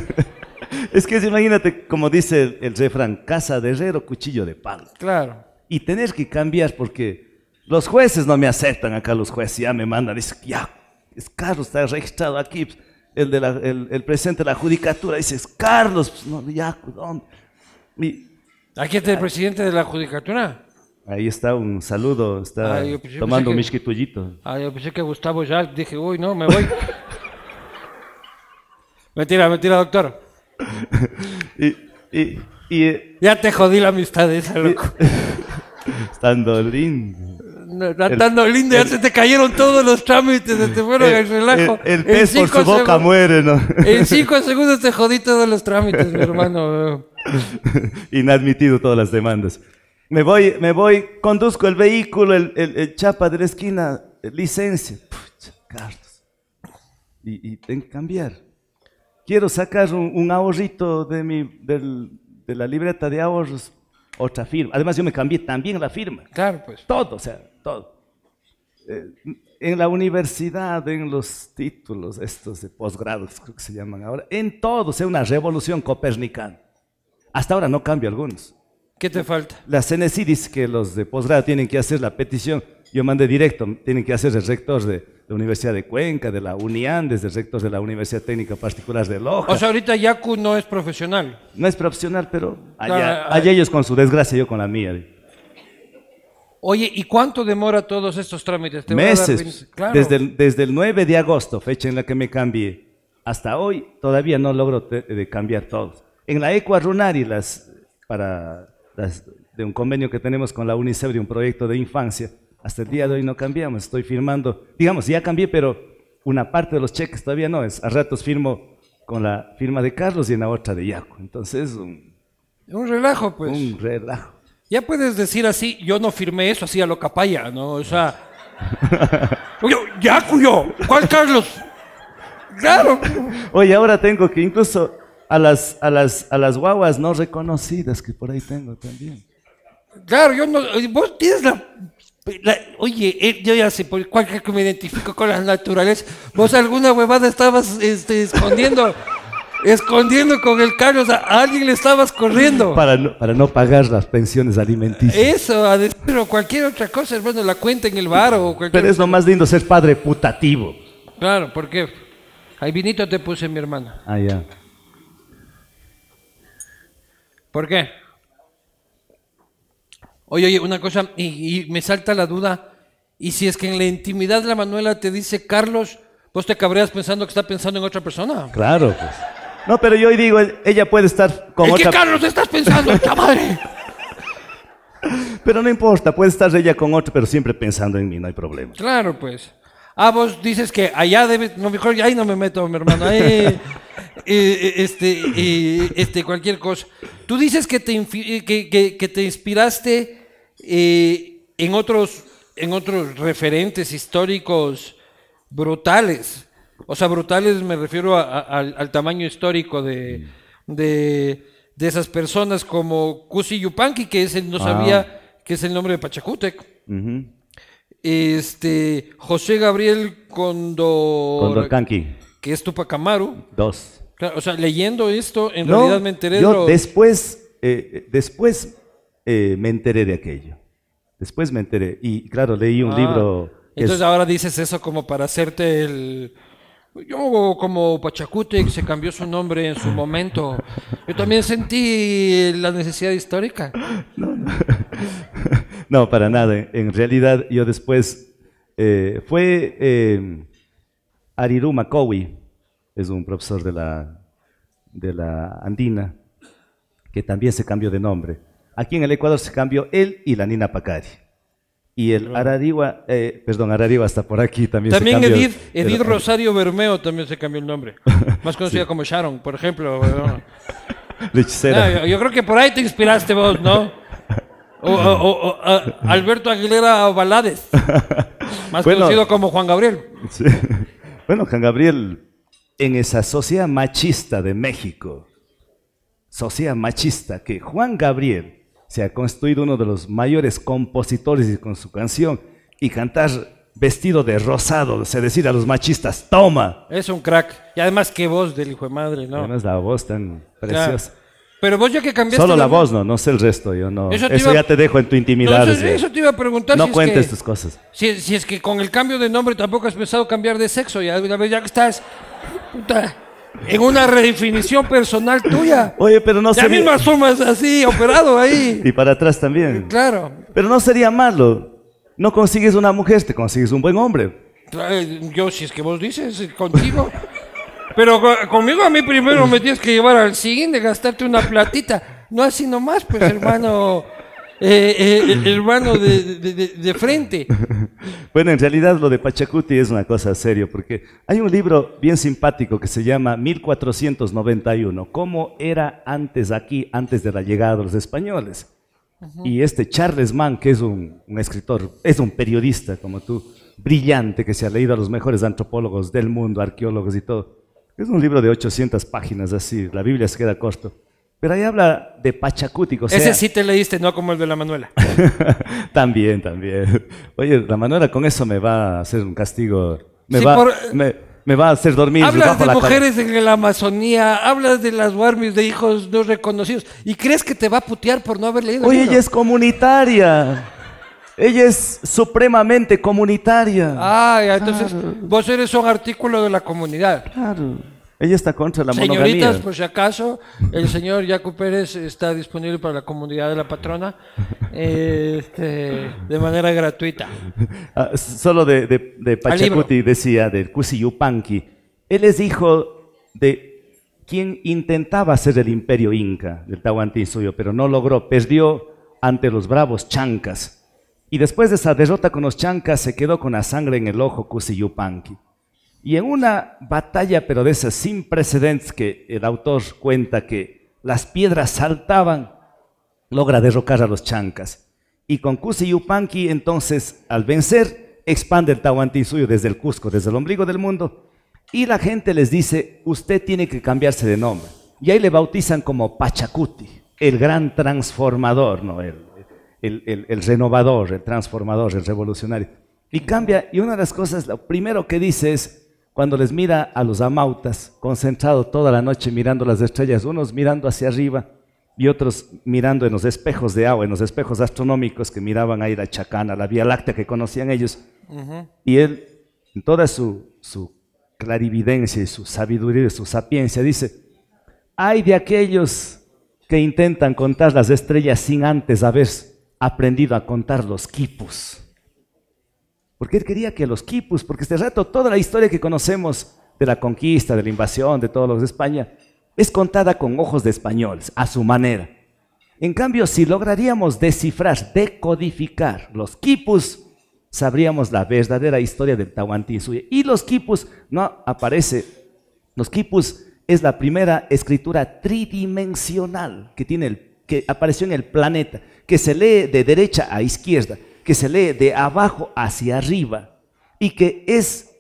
[laughs] es que imagínate, como dice el refrán, casa de herrero, cuchillo de palo. Claro. Y tenés que cambiar porque los jueces no me aceptan acá, los jueces ya me mandan, dice, ya, es Carlos, está registrado aquí. Pues, el, de el, presidente de la judicatura dice, es Carlos, pues, no, ya, ¿dónde? Pues, ¿Aquí está el presidente de la judicatura? Ahí está, un saludo, está ah, tomando un misquitullito.
Ah, yo pensé que Gustavo ya dije, uy, no, me voy. [laughs] mentira, mentira, doctor.
[laughs] Eh, ya te jodí la amistad esa, eh, loco. [laughs] Estando lindo. Estando lindo, ya se
te cayeron todos los trámites, se te fueron el, relajo. El, pez por su boca muere, ¿no? En [laughs] cinco segundos te jodí todos los trámites, mi hermano.
Inadmitido todas las demandas. Me voy, me voy, conduzco el vehículo, el, chapa de la esquina, eh, licencia. Carlos. y tengo que cambiar quiero sacar un, ahorrito de, mi, de la libreta de ahorros, otra firma. Además, yo me cambié también la firma. Claro, pues. Todo, o sea, todo. Eh, en la universidad, en los títulos estos de posgrados, creo que se llaman ahora, en todo, o sea, una revolución copernicana. Hasta ahora no cambio algunos. ¿Qué te falta? La CNC dice que los de posgrado tienen que hacer la petición. Yo mandé directo, tienen que hacer el rector de, de la Universidad de Cuenca, de la UNIANDES, desde rectos de la Universidad Técnica Particular de Loja. O sea,
ahorita Yacu no es
profesional. No es profesional, pero allá, eh. ellos con su desgracia, yo con la mía.
Oye, ¿y cuánto demora todos estos trámites? Meses.
Desde, el, 9 de agosto, fecha en la que me cambié, hasta hoy todavía no logro cambiar todos. En la Ecua Runari, las, para, de un convenio que tenemos con la UNICEF de un proyecto de infancia, hasta el día de hoy no cambiamos, estoy firmando, digamos, ya cambié, pero una parte de los cheques todavía no es. A ratos firmo con la firma de Carlos y en la otra de Yaco. Entonces, un, un relajo, pues. Un relajo. Ya puedes decir
así, yo no firmé eso así a lo capaya, ¿no? O sea.
[laughs] Oye, ya yo, ¿cuál Carlos? Claro. Oye, ahora tengo que incluso a las, a las, a las guaguas no reconocidas que por ahí tengo también. Claro, yo no,
vos tienes la oye, eh, yo ya sé por cualquier que me identifico con la naturaleza. Vos alguna huevada estabas este, escondiendo, [laughs] escondiendo con el carro O sea, a alguien le estabas corriendo. Para
no, para no pagar las pensiones alimenticias.
Eso, a pero cualquier otra cosa, hermano, la cuenta en el bar o cualquier... Pero es lo más
lindo ser padre putativo.
Claro, porque ahí vinito te puse, mi hermano. Ah, ya. ¿Por qué? Oye, oye, una cosa, y, me salta la duda, y si es que en la intimidad la Manuela te dice Carlos, vos te cabreas pensando que está pensando en otra persona.
Claro, pues. No, pero yo digo, ella puede estar con ¿En otra... qué Carlos estás pensando, esta madre? [laughs] Pero no importa, puede estar ella con otro, pero siempre pensando en mí, no hay problema.
Claro, pues. Ah, vos dices que allá debe, no mejor ahí no me meto, mi hermano. Ahí, [laughs] este, este, cualquier cosa. Tú dices que te, que te inspiraste en, otros, en otros referentes históricos brutales. O sea, brutales me refiero al, tamaño histórico de, esas personas como Cusi Yupanqui, que es el, no ah. sabía que es el nombre de Pachacútec. Este, José Gabriel Condorcanqui. Que es Tupac Amaru. Dos. o sea, leyendo esto, en realidad me enteré. de lo...
después, eh, después eh, me enteré de aquello. Después me enteré. Y claro, leí un ah, libro. Entonces
ahora dices eso como para hacerte el... Yo como Pachacute, que se cambió su nombre en su [laughs] momento, yo también sentí la necesidad histórica. No,
no. [laughs] para nada. En realidad yo después eh, fue eh, Ariru Makowi, es un profesor de la, de la Andina, que también se cambió de nombre. Aquí en el Ecuador se cambió él y la Nina Pacari. Y el Aradigua, eh, perdón, Aradigua está por aquí también. También se cambió, Edith, Edith
Rosario Bermeo también se cambió el nombre. [laughs] Más conocida como Sharon, por ejemplo.
[laughs] yo,
creo que por ahí te inspiraste vos, ¿no? O, Alberto Aguilera Balades. [laughs] Más conocido como Juan Gabriel.
Bueno, Juan Gabriel, en esa sociedad machista de México, sociedad machista que Juan Gabriel se ha construido uno de los mayores compositores con su canción y cantar vestido de rosado, se decir a los machistas, toma.
Es un crack. Y además qué voz del hijo de madre, ¿no? Además la
voz tan preciosa. Pero vos ya que cambiaste... Solo la, voz, no, no sé el resto, yo no. Eso, ya te dejo en tu intimidad. No, eso, te iba a preguntar. cuentes tus cosas.
Si, es que con el cambio de nombre tampoco has pensado cambiar de sexo, ya, ya que estás en una redefinición personal tuya.
Oye, pero no sería...
misma suma es así, operado ahí.
[laughs] Y para atrás también. Claro. Pero no sería malo. No consigues una mujer, te consigues un buen hombre.
Yo, si es que vos dices, eh, contigo. [laughs] Pero conmigo a mí primero me tienes que llevar al siguiente, gastarte una platita. No así nomás, pues hermano. Eh, eh, hermano, de, frente. [laughs]
Bueno, en realidad lo de Pachacuti es una cosa serio, porque hay un libro bien simpático que se llama 1491, cómo era antes aquí, antes de la llegada de los españoles. Y este Charles Mann, que es un, un escritor, es un periodista como tú, brillante, que se ha leído a los mejores antropólogos del mundo, arqueólogos y todo. Es un libro de 800 páginas así, la Biblia se queda corto pero ahí habla de Pachacúticos. Ese sí
te leíste, no como el de la Manuela.
[laughs] también, también. Oye, la Manuela con eso me va a hacer un castigo. Me, va, a hacer dormir. Hablas de mujeres
en la Amazonía, hablas de las warmies de hijos no reconocidos y crees que te va a putear por no haber leído. Oye, el libro? ella es
comunitaria. Ella es supremamente comunitaria. Ah, entonces
vos eres un artículo de la comunidad.
Claro. Ella está contra la monogamia. Señoritas,
por si acaso, el señor Jaco Pérez está disponible para la comunidad de la patrona eh, este, de manera gratuita.
Ah, solo de, Pachacuti decía, de Cusiyupanqui, él es hijo de quien intentaba ser el imperio inca del Tahuantinsuyo, pero no logró, perdió ante los bravos chancas. Y después de esa derrota con los chancas, se quedó con la sangre en el ojo Cusiyupanqui. Y en una batalla, pero de esas sin precedentes, que el autor cuenta que las piedras saltaban, logra derrocar a los chancas. Y con Cusi Yupanqui, entonces, al vencer, expande el Tahuantinsuyo desde el Cusco, desde el ombligo del mundo. Y la gente les dice, usted tiene que cambiarse de nombre. Y ahí le bautizan como Pachacuti, el gran transformador, ¿no? el, el renovador, el transformador, el revolucionario. Y cambia, y una de las cosas, lo primero que dice es, cuando les mira a los amautas, concentrado toda la noche mirando las estrellas, unos mirando hacia arriba y otros mirando en los espejos de agua, en los espejos astronómicos que miraban ahí la chacana, la Vía Láctea que conocían ellos. Y él, en toda su, clarividencia y su sabiduría y su sapiencia, dice, hay de aquellos que intentan contar las estrellas sin antes haber aprendido a contar los quipus. Porque él quería que los quipus, porque este rato toda la historia que conocemos de la conquista, de la invasión, de todos los de España, es contada con ojos de españoles, a su manera. En cambio, si lograríamos descifrar, decodificar los quipus, sabríamos la verdadera historia del Tahuantinsuyo. Y los quipus no aparece. Los quipus es la primera escritura tridimensional que tiene que apareció en el planeta, que se lee de derecha a izquierda que se lee de abajo hacia arriba y que es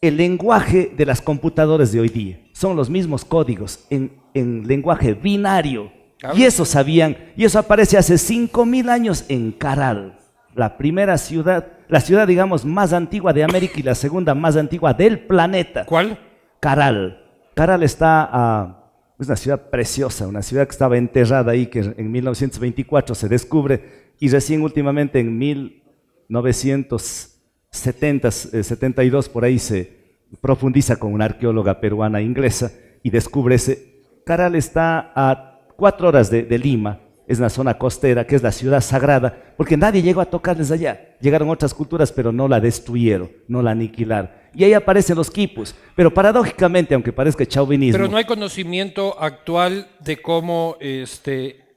el lenguaje de las computadoras de hoy día. Son los mismos códigos en, lenguaje binario. y eso sabían, y eso aparece hace 5.000 años en Caral, la primera ciudad, la ciudad digamos más antigua de América y la segunda más antigua del planeta. ¿Cuál? Caral. Caral está es una ciudad preciosa, una ciudad que estaba enterrada ahí, que en 1924 se descubre y recién últimamente en 1970, 72 eh, por ahí se profundiza con una arqueóloga peruana inglesa y descubre ese. Caral está a cuatro horas de, Lima, es la zona costera, que es la ciudad sagrada, porque nadie llegó a tocarles allá. Llegaron otras culturas, pero no la destruyeron, no la aniquilaron. Y ahí aparecen los quipus. Pero paradójicamente, aunque parezca chauvinismo. Pero
no hay conocimiento actual de cómo este,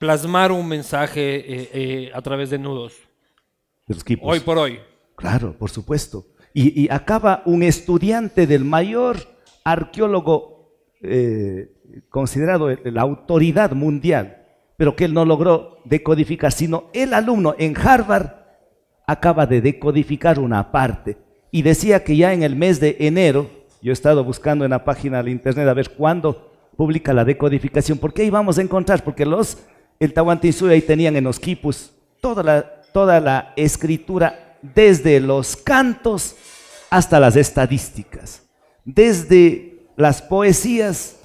plasmar un mensaje eh, eh, a través de nudos. Hoy por hoy.
Claro, por supuesto. Y, acaba un estudiante del mayor arqueólogo eh, considerado la autoridad mundial, pero que él no logró decodificar, sino el alumno en Harvard acaba de decodificar una parte. Y decía que ya en el mes de enero, yo he estado buscando en la página de internet a ver cuándo publica la decodificación, porque ahí vamos a encontrar, porque los el Tahuantinsuyo, ahí tenían en los quipus toda la, escritura, desde los cantos hasta las estadísticas, desde las poesías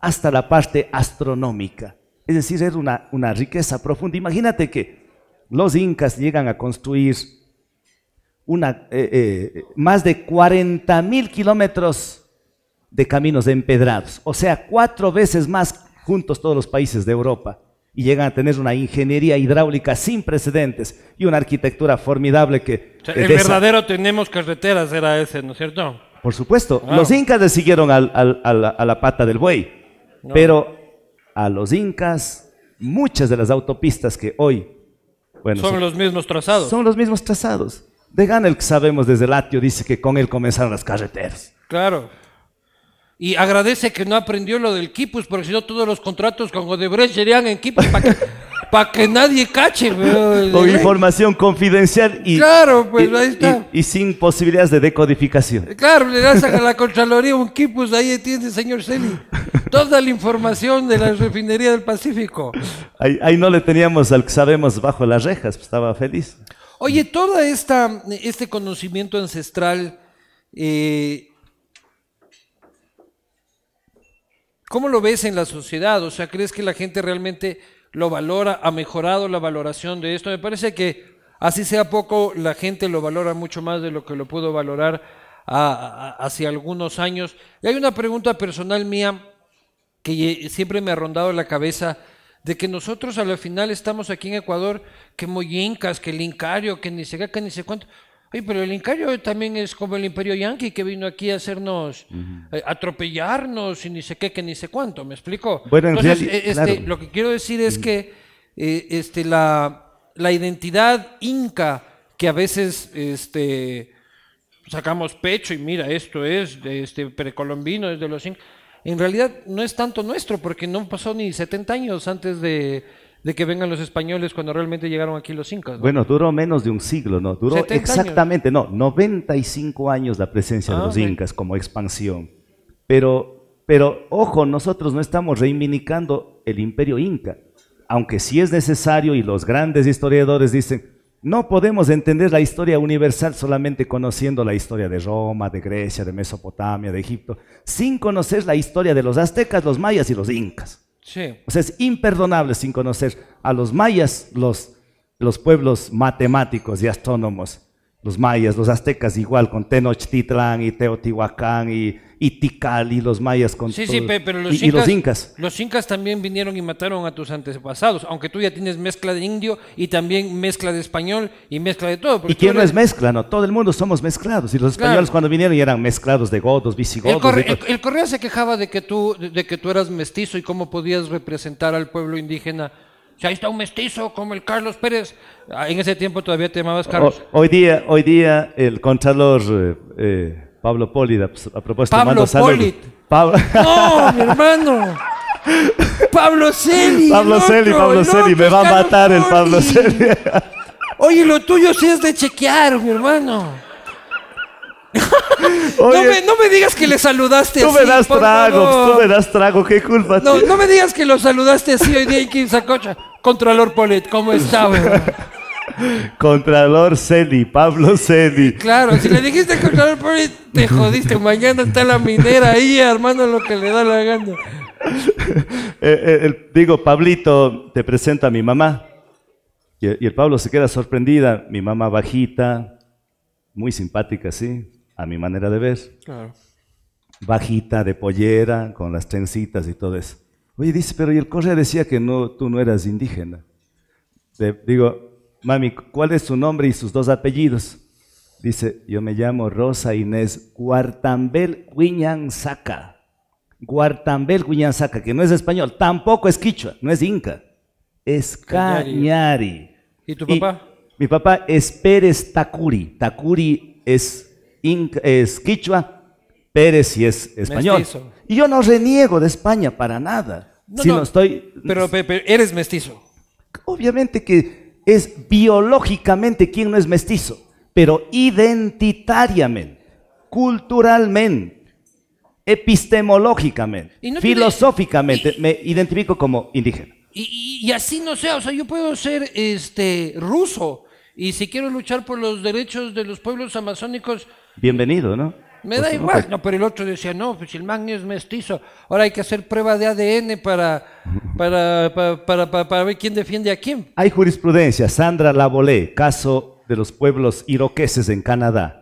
hasta la parte astronómica. Es decir, es una, riqueza profunda. Imagínate que los incas llegan a construir una, eh, eh, más de 40 mil kilómetros de caminos empedrados, o sea, cuatro veces más juntos todos los países de Europa y llegan a tener una ingeniería hidráulica sin precedentes y una arquitectura formidable que... el verdadero
tenemos carreteras era ese, ¿no es cierto?
Por supuesto, los incas le siguieron al, a, la, pata del buey, pero a los incas muchas de las autopistas que hoy... Bueno, son,
los mismos trazados. Son
los mismos trazados. De Ganel, que sabemos desde Latio, dice que con él comenzaron las carreteras.
Claro. Y agradece que no aprendió lo del Kipus, porque si no todos los contratos con Odebrecht serían en Kipus [laughs] para que, nadie cache. Con información
confidencial y, claro, pues, sin posibilidades de decodificación. Eh,
claro, le das a la Contraloría un Kipus, ahí tiene, señor Celi, toda la información de la refinería del Pacífico.
Ahí, no le teníamos al que sabemos bajo las rejas, pues, estaba feliz.
Oye, todo este conocimiento ancestral... Eh, ¿Cómo lo ves en la sociedad? O sea, ¿crees que la gente realmente lo valora? ¿Ha mejorado la valoración de esto? Me parece que así sea poco, la gente lo valora mucho más de lo que lo pudo valorar hace algunos años. Y hay una pregunta personal mía que siempre me ha rondado la cabeza de que nosotros al final estamos aquí en Ecuador, que moyencas, que Lincario, que ni se que ni sé cuánto. Ay, pero el Incario también es como el imperio yanqui que vino aquí a hacernos, eh, atropellarnos y ni sé qué, que ni sé cuánto, ¿me explico? Bueno, Entonces, eh, este, lo que quiero decir es que eh, este, la, identidad inca que a veces este, sacamos pecho y mira, esto es este, precolombino, es de los incas, en realidad no es tanto nuestro porque no pasó ni 70 años antes de de que vengan los españoles cuando realmente llegaron aquí los incas. Bueno,
duró menos de un siglo, ¿no? Duró exactamente, no, 95 años la presencia de ah, los incas como expansión. Pero, pero, ojo, nosotros no estamos reivindicando el imperio inca, aunque sí es necesario y los grandes historiadores dicen, no podemos entender la historia universal solamente conociendo la historia de Roma, de Grecia, de Mesopotamia, de Egipto, sin conocer la historia de los aztecas, los mayas y los incas. O sea, pues es imperdonable sin conocer a los mayas, los, los pueblos matemáticos y astrónomos. Los mayas, los aztecas igual, con Tenochtitlán y Teotihuacán y y Tikal y los mayas con sí, sí, pero los y, incas, los incas.
Los incas también vinieron y mataron a tus antepasados, aunque tú ya tienes mezcla de indio y también mezcla de español y mezcla de todo. ¿Y quién no es
mezcla? No, todo el mundo somos mezclados. Y los españoles cuando vinieron ya eran mezclados de godos, visigodos.
El, Correa se quejaba de que, tú, de que tú eras mestizo y cómo podías representar al pueblo indígena. O sea, ahí está un mestizo como el Carlos Pérez. Ah, en ese tiempo todavía te llamabas Carlos.
hoy, día, hoy día el contralor... Eh, eh, Pablo Pólida, a propósito. Pablo saludos. Pablo...
No, mi
hermano. Pablo Celi. Pablo Celi, Pablo Celi. Me va a matar el Pablo Celi.
Oye, lo tuyo sí es de chequear, mi hermano. no,
me, no, me, digas que le saludaste así. Tú me das trago, pues, tú me das trago, qué culpa. No, no
me digas que lo saludaste así hoy día en Quinzacocha. Contralor Polet, ¿cómo está,
Contralor Celi, Pablo Celi.
Claro, si le dijiste Contralor Pablo, te jodiste. Mañana está la minera ahí armando lo que le da la gana. [laughs]
Eh, eh, digo, Pablito, te presento a mi mamá. Y, el Pablo se queda sorprendida. Mi mamá bajita, muy simpática, sí, a mi manera de ver. Claro. Bajita, de pollera, con las trencitas y todo eso. Oye, dice, pero y el Correa decía que no, tú no eras indígena. digo, mami, ¿cuál es su nombre y sus dos apellidos? Dice, yo me llamo Rosa Inés Guartambel Guiñanzaca Guartambel Guiñanzaca, que no es español, tampoco es quichua, no es inca, es cañari. ¿Y tu papá? mi papá es Pérez Tacuri. Tacuri es, inca, es quichua, Pérez y es español. Y yo no reniego de España para nada. No, si no, estoy...
Pero, pero eres mestizo.
Obviamente que es biológicamente quien no es mestizo, pero identitariamente, culturalmente, epistemológicamente, filosóficamente, me identifico como indígena.
Y, y, así no sea, o sea, yo puedo ser este ruso y si quiero luchar por los derechos de los pueblos amazónicos.
Bienvenido, ¿no? Me da pues,
igual. No, pero el otro decía, no, pues el man es mestizo. Ahora hay que hacer prueba de ADN para, para, ver quién defiende a quién.
Hay jurisprudencia. Sandra Lavolé, caso de los pueblos iroqueses en Canadá.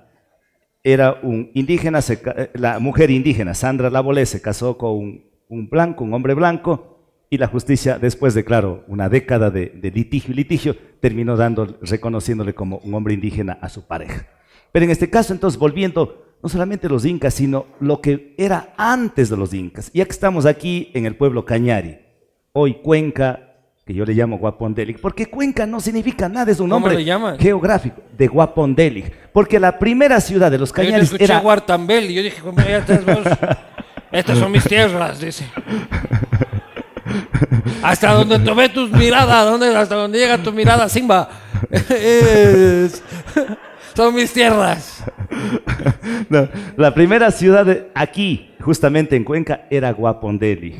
Era un indígena, eh, la mujer indígena, Sandra Lavolé, se casó con un, blanco, un hombre blanco, y la justicia, después de, claro, una década de, litigio y litigio, terminó dando, reconociéndole como un hombre indígena a su pareja. Pero en este caso, entonces, volviendo no solamente los incas, sino lo que era antes de los incas. Ya que estamos aquí en el pueblo Cañari, hoy Cuenca, que yo le llamo Guapondelic, porque Cuenca no significa nada, es un nombre geográfico de Guapondelic, porque la primera ciudad de los Cañaris yo escuché era...
y yo dije, ya estás vos, [laughs] estas son mis tierras, dice. Hasta donde tomé tus miradas, hasta donde llega tu mirada, Simba.
[laughs] Son mis tierras. [laughs] la primera ciudad aquí, justamente en Cuenca, era Guapondeli.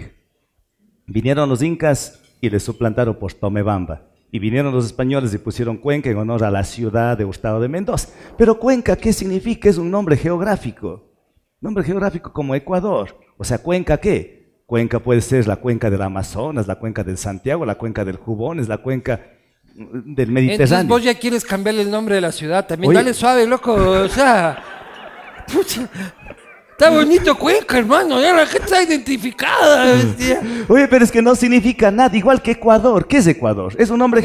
Vinieron los incas y le suplantaron por Tomebamba. Y vinieron los españoles y pusieron Cuenca en honor a la ciudad de Gustavo de Mendoza. Pero Cuenca, ¿qué significa? Es un nombre geográfico. Nombre geográfico como Ecuador. O sea, Cuenca, ¿qué? Cuenca puede ser la cuenca del Amazonas, la cuenca del Santiago, la cuenca del Jubón, es la cuenca del Mediterráneo. Entonces vos ya quieres
cambiarle el nombre de la ciudad también. Dale suave, loco. O
sea, está bonito Cuenca, hermano. Ya la gente está identificada. Mm. Oye, pero es que no significa nada. Igual que Ecuador. ¿Qué es Ecuador? Es un nombre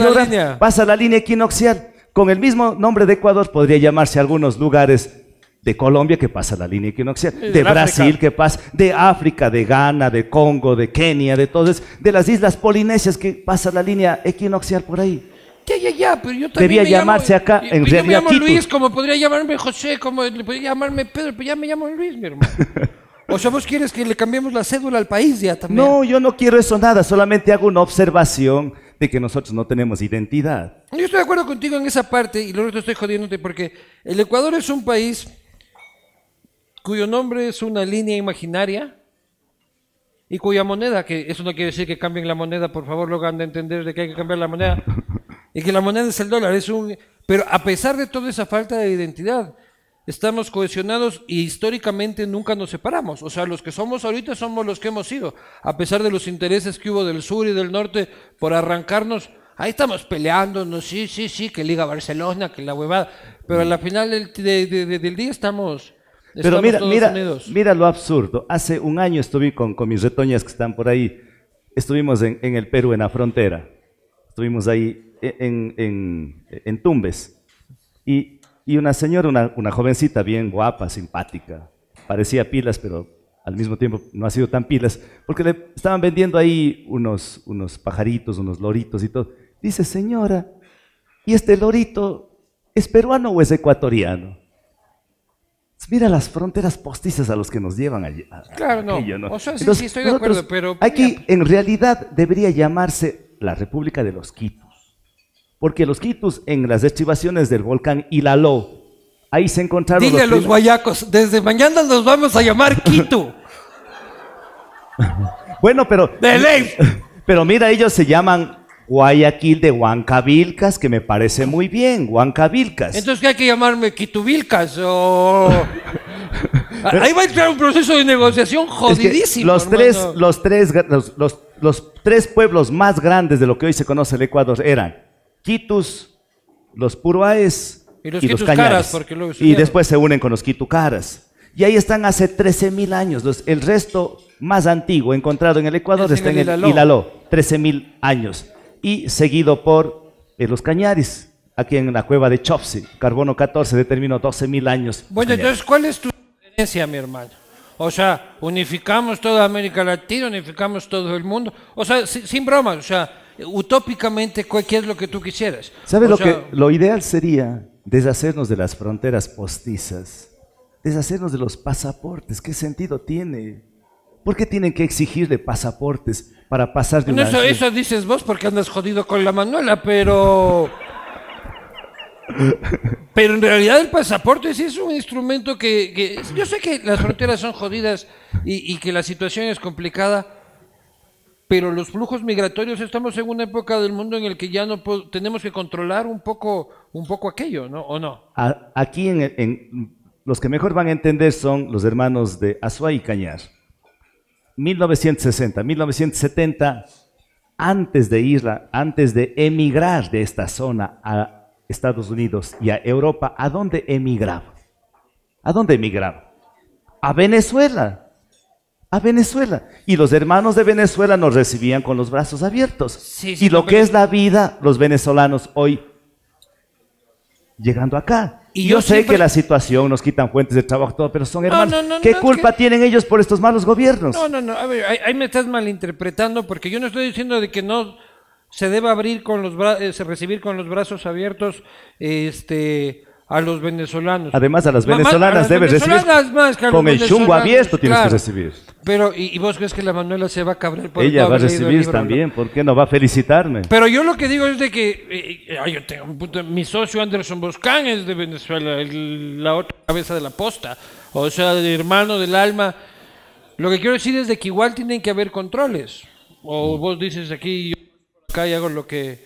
Pasa la línea equinoxial. Con el mismo nombre de Ecuador podría llamarse algunos lugares de Colombia que pasa la línea equinoxial, de, Brasil que pasa, de África, de Ghana, de Congo, de Kenia, de todas, de las islas polinesias que pasa la línea equinoxial por ahí
ya, ya, pero yo también Debía llamarse
acá, en pues yo me llamo
Luis, como podría llamarme José, como podría llamarme Pedro, pero pues ya me llamo Luis, mi hermano. [laughs] O sea, vos quieres que le cambiemos la cédula al país ya también.
No, yo no quiero eso nada, solamente hago una observación de que nosotros no tenemos identidad.
Yo estoy de acuerdo contigo en esa parte y lo te estoy jodiéndote porque el Ecuador es un país cuyo nombre es una línea imaginaria y cuya moneda, que eso no quiere decir que cambien la moneda, por favor, lo han de entender de que hay que cambiar la moneda, [laughs] y que la moneda es el dólar, es un... Pero a pesar de toda esa falta de identidad, estamos cohesionados y históricamente nunca nos separamos. O sea, los que somos ahorita somos los que hemos sido, a pesar de los intereses que hubo del sur y del norte por arrancarnos. Ahí estamos peleándonos, sí, sí, sí, que Liga Barcelona, que la huevada, pero a la final del, día estamos... Pero mira, mira,
mira lo absurdo. Hace un año estuve con, mis retoñas que están por ahí. Estuvimos en, en el Perú, en la frontera. Estuvimos ahí e, en, Tumbes. Y, una señora, una, jovencita bien guapa, simpática, parecía pilas, pero al mismo tiempo no ha sido tan pilas, porque le estaban vendiendo ahí unos, unos pajaritos, unos loritos y todo. Dice, señora, ¿y este lorito es peruano o es ecuatoriano? Pues mira las fronteras postizas a los que nos llevan allí. Claro, no. O sí, estoy de acuerdo, pero... Aquí, en realidad, debería llamarse la República de los Quito porque los quitus en las estribaciones del volcán Hilaló, ahí se encontraron... Dile los a los
guayacos, desde mañana nos vamos
a llamar Quito. [laughs] bueno, pero... De ley. [laughs] Pero mira, ellos se llaman Guayaquil de Huancavilcas, que me parece muy bien, Huancavilcas. Entonces,
¿qué hay que llamarme? Quitubilcas? [laughs] Ahí va a entrar un proceso de negociación jodidísimo. los, tres,
los, tres, los, tres pueblos más grandes de lo que hoy se conoce el Ecuador eran quitus, los puruaes y los, cañares. y después se unen con los quitucaras. Y ahí están hace 13 mil años. el resto más antiguo encontrado en el Ecuador está en el Hilaló, 13.000 13 mil años. Y seguido por eh, los cañares, aquí en la cueva de Chopsi, carbono 14, determinó 12 mil años.
Bueno, entonces, ¿cuál es tu diferencia, mi hermano? O sea, unificamos toda América Latina, unificamos todo el mundo. O sea, sin, bromas, o sea, utópicamente cualquier es lo que tú quisieras.
¿Sabes lo que lo ideal sería deshacernos de las fronteras postizas, deshacernos de los pasaportes, ¿qué sentido tiene? ¿Por qué tienen que exigirle pasaportes para pasar de una eso, eso
dices vos porque andas jodido con la Manuela, pero
[laughs]
Pero en realidad el pasaporte sí es un instrumento que, yo sé que las fronteras son jodidas y que la situación es complicada, pero los flujos migratorios estamos en una época del mundo en el que ya no tenemos que controlar un poco, un poco aquello, ¿no? ¿O no?
aquí en, los que mejor van a entender son los hermanos de Azuay y Cañar. 1960, 1970, antes de irla, antes de emigrar de esta zona a Estados Unidos y a Europa, ¿a dónde emigraba? ¿A dónde emigraba? A Venezuela. Venezuela. Y los hermanos de Venezuela nos recibían con los brazos abiertos. y lo que es la vida, los venezolanos hoy, llegando acá. Y yo, sé que la situación nos quitan fuentes de trabajo, todo, pero son hermanos. ¿Qué culpa tienen ellos por estos malos gobiernos? No,
no, no. ahí, me estás malinterpretando porque yo no estoy diciendo de que no se deba abrir con los brazos, eh, recibir con los brazos abiertos este, a los venezolanos. Además, a las venezolanas debe recibir. con el chungo abierto tienes que recibir. Pero, ¿y, vos crees que la Manuela se va a cabrear por Ella va a recibir también,
¿por qué no va a felicitarme? Pero
yo lo que digo es de que. Eh, mi socio Anderson Boscán es de Venezuela, la otra cabeza de la posta. O sea, de hermano del alma. Lo que quiero decir es de que igual tienen que haber controles. O vos dices aquí, yo acá y hago lo que.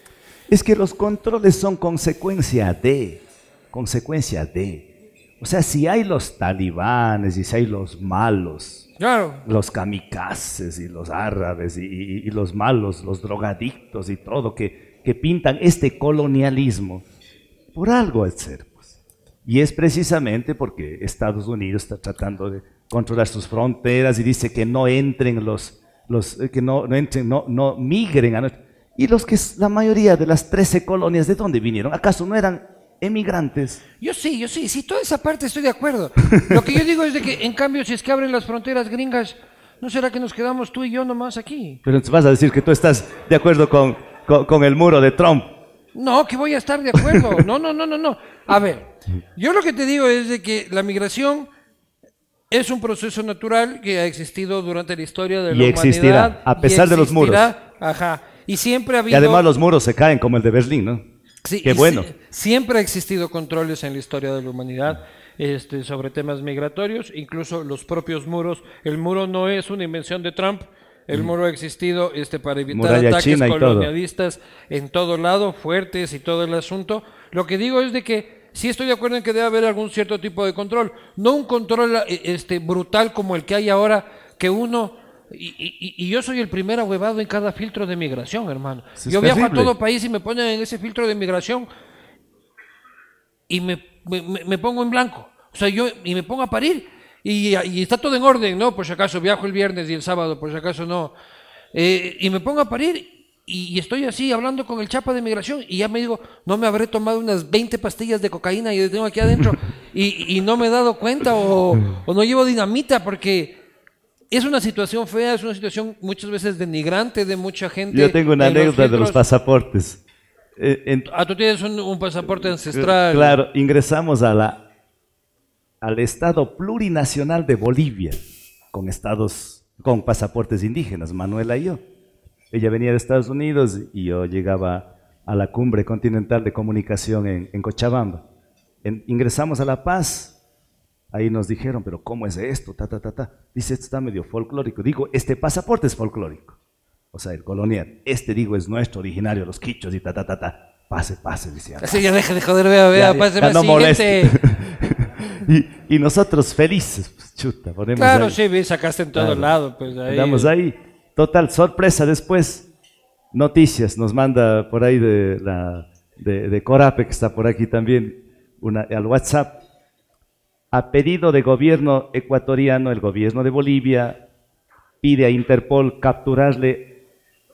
Es que los controles son consecuencia de consecuencia de. O sea, si hay los talibanes y si hay los malos, los kamikazes y los árabes y, los malos, los drogadictos y todo que, que pintan este colonialismo, por algo es ser. Pues. Y es precisamente porque Estados Unidos está tratando de controlar sus fronteras y dice que no entren los, los eh, que no, no entren, no, no migren a Y los que la mayoría de las 13 colonias, ¿de dónde vinieron? ¿Acaso no eran emigrantes.
Yo sí, yo sí, sí, toda esa parte estoy de acuerdo. [laughs] Lo que yo digo es de que, en cambio, si es que abren las fronteras gringas, ¿no será que nos quedamos tú y yo nomás aquí?
Pero vas a decir que tú estás de acuerdo con, el muro de Trump.
No, que voy a estar de acuerdo. No, no, no, no, no. A ver, yo lo que te digo es de que la migración es un proceso natural que ha existido durante la historia de y existirá, A pesar de los muros. Ajá. Y siempre ha habido. Y además los
muros se caen como el de Berlín, ¿no? Sí,
siempre ha existido controles en la historia de la humanidad este, sobre temas migratorios, incluso los propios muros. El muro no es una invención de Trump, el mm. muro ha existido este, para evitar ataques colonialistas en todo lado, fuertes y todo el asunto. Lo que digo es de que sí estoy de acuerdo en que debe haber algún cierto tipo de control, no un control eh, este, brutal como el que hay ahora, que uno y, yo soy el primer ahuevado en cada filtro de migración, hermano. yo viajo a todo país y me ponen en ese filtro de migración y me, pongo en blanco. O sea, yo y me pongo a parir y, está todo en orden, ¿no? Por si acaso viajo el viernes y el sábado, por si acaso no. Eh, y me pongo a parir y, estoy así hablando con el chapa de migración y ya me digo, no me habré tomado unas 20 pastillas de cocaína y tengo aquí adentro [laughs] y, no me he dado cuenta o no llevo dinamita porque es una situación fea, es una situación muchas veces denigrante de mucha gente. Yo tengo una anécdota de los
pasaportes. Eh, ah, tú
tienes un, pasaporte eh, ancestral. Claro,
ingresamos a la, al Estado plurinacional de Bolivia con estados, con pasaportes indígenas, Manuela y yo. Ella venía de Estados Unidos y yo llegaba a la cumbre continental de comunicación en, Cochabamba. ingresamos a La Paz, Ahí nos dijeron, pero ¿cómo es esto? Ta, ta, ta, ta. Dice, esto está medio folclórico. Digo, este pasaporte es folclórico. O sea, el colonial. Este, digo, es nuestro originario, los quichos y ta, ta, ta, ta. Pase, pase, dice. Así ya deja de joder, vea, vea, pase, no moleste. [laughs] y, nosotros felices, pues, chuta, ponemos Claro, sí, sacaste en todo lado. pues ahí. ahí. Total, sorpresa después. Noticias nos manda por ahí de, la, de, Corape, que está por aquí también, una, al WhatsApp a pedido de gobierno ecuatoriano, el gobierno de Bolivia pide a Interpol capturarle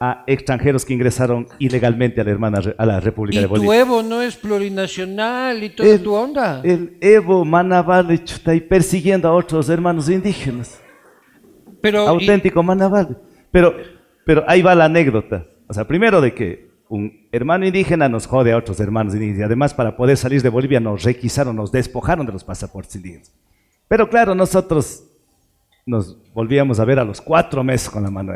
a extranjeros que ingresaron ilegalmente a la hermana a la República de Bolivia. Y tu
Evo no es plurinacional y todo el, tu
onda. El Evo Manavale está ahí persiguiendo a otros hermanos indígenas. Pero auténtico Manaval, Pero pero ahí va la anécdota. O sea, primero de que un hermano indígena nos jode a otros hermanos indígenas. Y además, para poder salir de Bolivia, nos requisaron, nos despojaron de los pasaportes indígenas. Pero claro, nosotros nos volvíamos a ver a los cuatro meses con la mano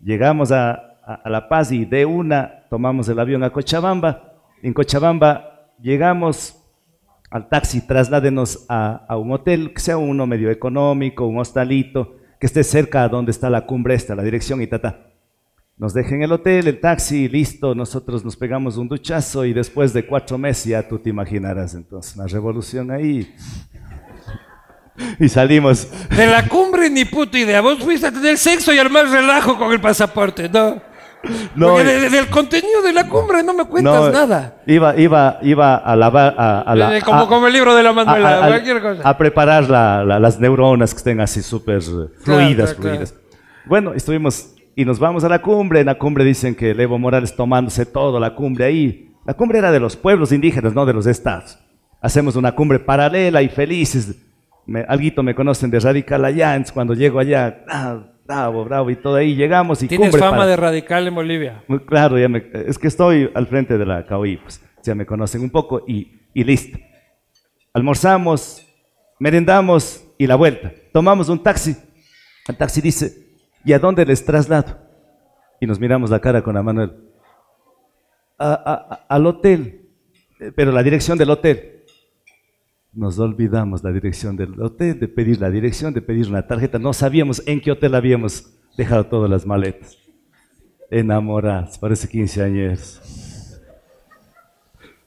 Llegamos a, a, a La Paz y de una tomamos el avión a Cochabamba. En Cochabamba llegamos al taxi, trasládenos a, un hotel, que sea uno medio económico, un hostalito, que esté cerca a donde está la cumbre esta, la dirección y tata. Nos dejan el hotel, el taxi, listo, nosotros nos pegamos un duchazo y después de cuatro meses ya tú te imaginarás entonces una revolución ahí. y salimos. De
la cumbre ni puta idea, vos fuiste a tener sexo y al más relajo con el pasaporte, ¿no? No, del contenido de la cumbre no me cuentas nada.
Iba, iba, iba a lavar a, eh, como, el libro de la Manuela, cualquier cosa. A preparar las neuronas que estén así súper fluidas, fluidas. Bueno, estuvimos y nos vamos a la cumbre. En la cumbre dicen que Evo Morales tomándose todo, la cumbre ahí. La cumbre era de los pueblos indígenas, no de los estados. Hacemos una cumbre paralela y felices. Me, alguito me conocen de radical Alliance. cuando llego allá, bravo, bravo, y todo ahí llegamos y Tienes fama de radical en Bolivia. Muy claro, es que estoy al frente de la CAOI, pues ya me conocen un poco y, y listo. Almorzamos, merendamos y la vuelta. Tomamos un taxi. El taxi dice, ¿Y a dónde les traslado? Y nos miramos la cara con la Manuel. al hotel, eh, pero la dirección del hotel. Nos olvidamos la dirección del hotel, de pedir la dirección, de pedir una tarjeta. No sabíamos en qué hotel habíamos dejado todas las maletas. Enamorados, parece 15 años.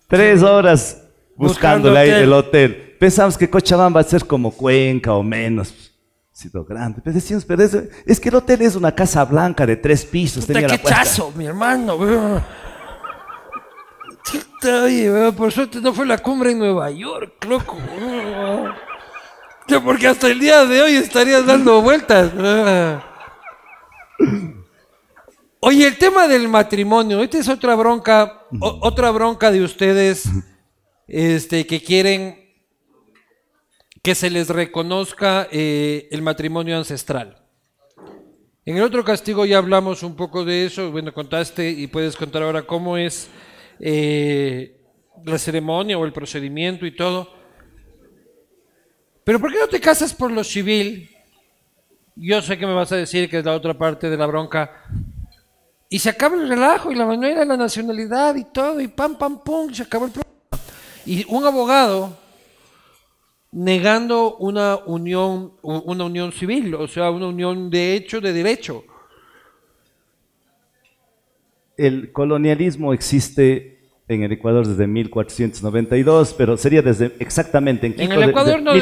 Tres horas
buscando el hotel.
Pensamos que Cochabamba va a ser como Cuenca o menos sido grande. Pero pero es, que el hotel es una casa blanca de tres pisos. qué
chazo, mi
hermano. por suerte no fue
la cumbre en Nueva York, loco. Porque hasta el día de hoy estarías dando vueltas. Oye, el tema del matrimonio, esta es otra bronca, otra bronca de ustedes este, que quieren que se les reconozca eh, el matrimonio ancestral. En el otro castigo ya hablamos un poco de eso, bueno, contaste y puedes contar ahora cómo es eh, la ceremonia o el procedimiento y todo. Pero ¿por qué no te casas por lo civil? Yo sé que me vas a decir que es la otra parte de la bronca. Y se acaba el relajo y la manera, de la nacionalidad y todo, y pam, pam, pum, se acabó el problema. Y un abogado negando una unión, una unión civil, o sea, una unión de hecho, de derecho.
El colonialismo existe en el Ecuador desde 1492, pero sería desde exactamente en Quito. En el Ecuador no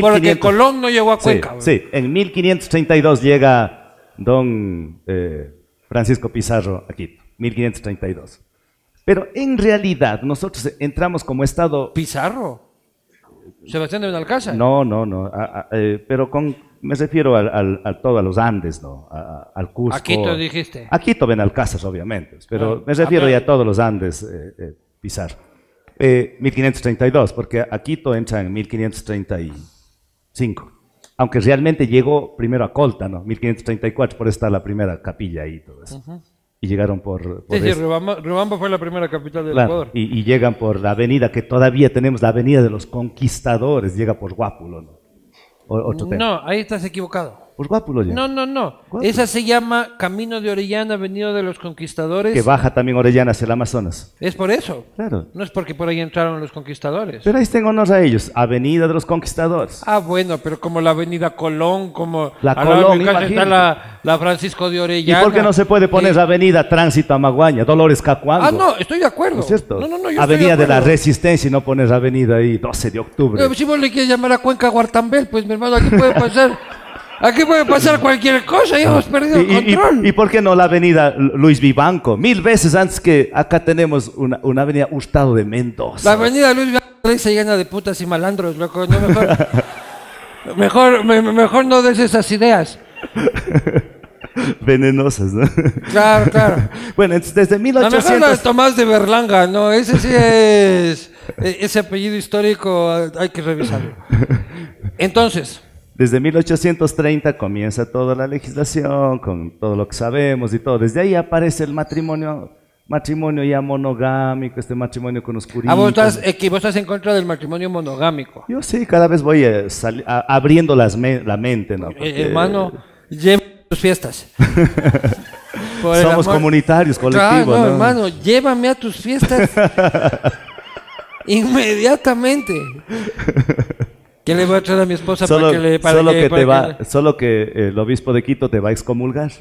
porque Colón no llegó a Cuenca. Sí, en 1532 llega don eh, Francisco Pizarro aquí, 1532. Pero en realidad nosotros entramos como Estado... Pizarro. Sebastián de Benalcázar. No, no, no. Eh, pero con, me refiero al, al, a todos los Andes, ¿no? al Cusco. A Quito dijiste. A Quito Benalcázar, obviamente. Pero ah, me refiero ah, ya a todos los Andes, eh, eh, 1532, eh, porque a Quito entra en 1535. Aunque realmente llegó primero a Colta, ¿no? 1534, por eso la primera capilla ahí. Todo eso y llegaron por... sí, sí,
fue la primera capital del Ecuador.
Y, llegan por la avenida que todavía tenemos, la avenida de los conquistadores, llega por Guápulo. no,
ahí estás equivocado.
Pues no,
no, no. Esa se llama Camino de Orellana, Avenida de los conquistadores. Que baja
también Orellana hacia el Amazonas.
Es por eso. Claro. No es porque por ahí entraron los conquistadores. Pero
ahí tengo unos a ellos. Avenida de los Conquistadores.
Ah, bueno, pero como la Avenida Colón, como. La Colón, la, la, Francisco de Orellana. ¿Y por qué no se puede poner
Avenida Tránsito Amaguaña, Dolores Cacuango? Ah, no,
estoy de acuerdo. ¿No No, no,
no, avenida de, la Resistencia y no poner Avenida ahí 12 de octubre.
si vos le quieres llamar a Cuenca Guartambel, pues mi hermano, aquí puede pasar. [laughs] Aquí puede pasar cualquier cosa, y hemos perdido el control.
Y, por qué no la avenida Luis Vivanco? Mil veces antes que acá tenemos una, avenida Hurtado de Mendoza. La avenida
Luis Vivanco se llena de putas y malandros, loco. mejor, [laughs] mejor, mejor no des esas ideas. [laughs]
Venenosas, ¿no? Claro, claro. [laughs] Bueno, desde 1800... Tomás
de Berlanga, ¿no? Ese sí es... E, ese apellido histórico hay que revisarlo. Entonces...
Desde 1830 comienza toda la legislación, con todo lo que sabemos y todo. Desde ahí aparece el matrimonio, matrimonio ya monogámico, este matrimonio con oscuridad. Ah, vos
estás, en contra del matrimonio monogámico.
Yo sí, cada vez voy eh, abriendo las la mente, ¿no? Llévame eh, a hermano, tus fiestas. [laughs] Somos comunitarios, colectivos. hermano,
llévame a tus fiestas. [laughs] Inmediatamente.
¿Qué le voy a traer a mi esposa para que le solo que, Solo eh, que el obispo de Quito te va a excomulgar.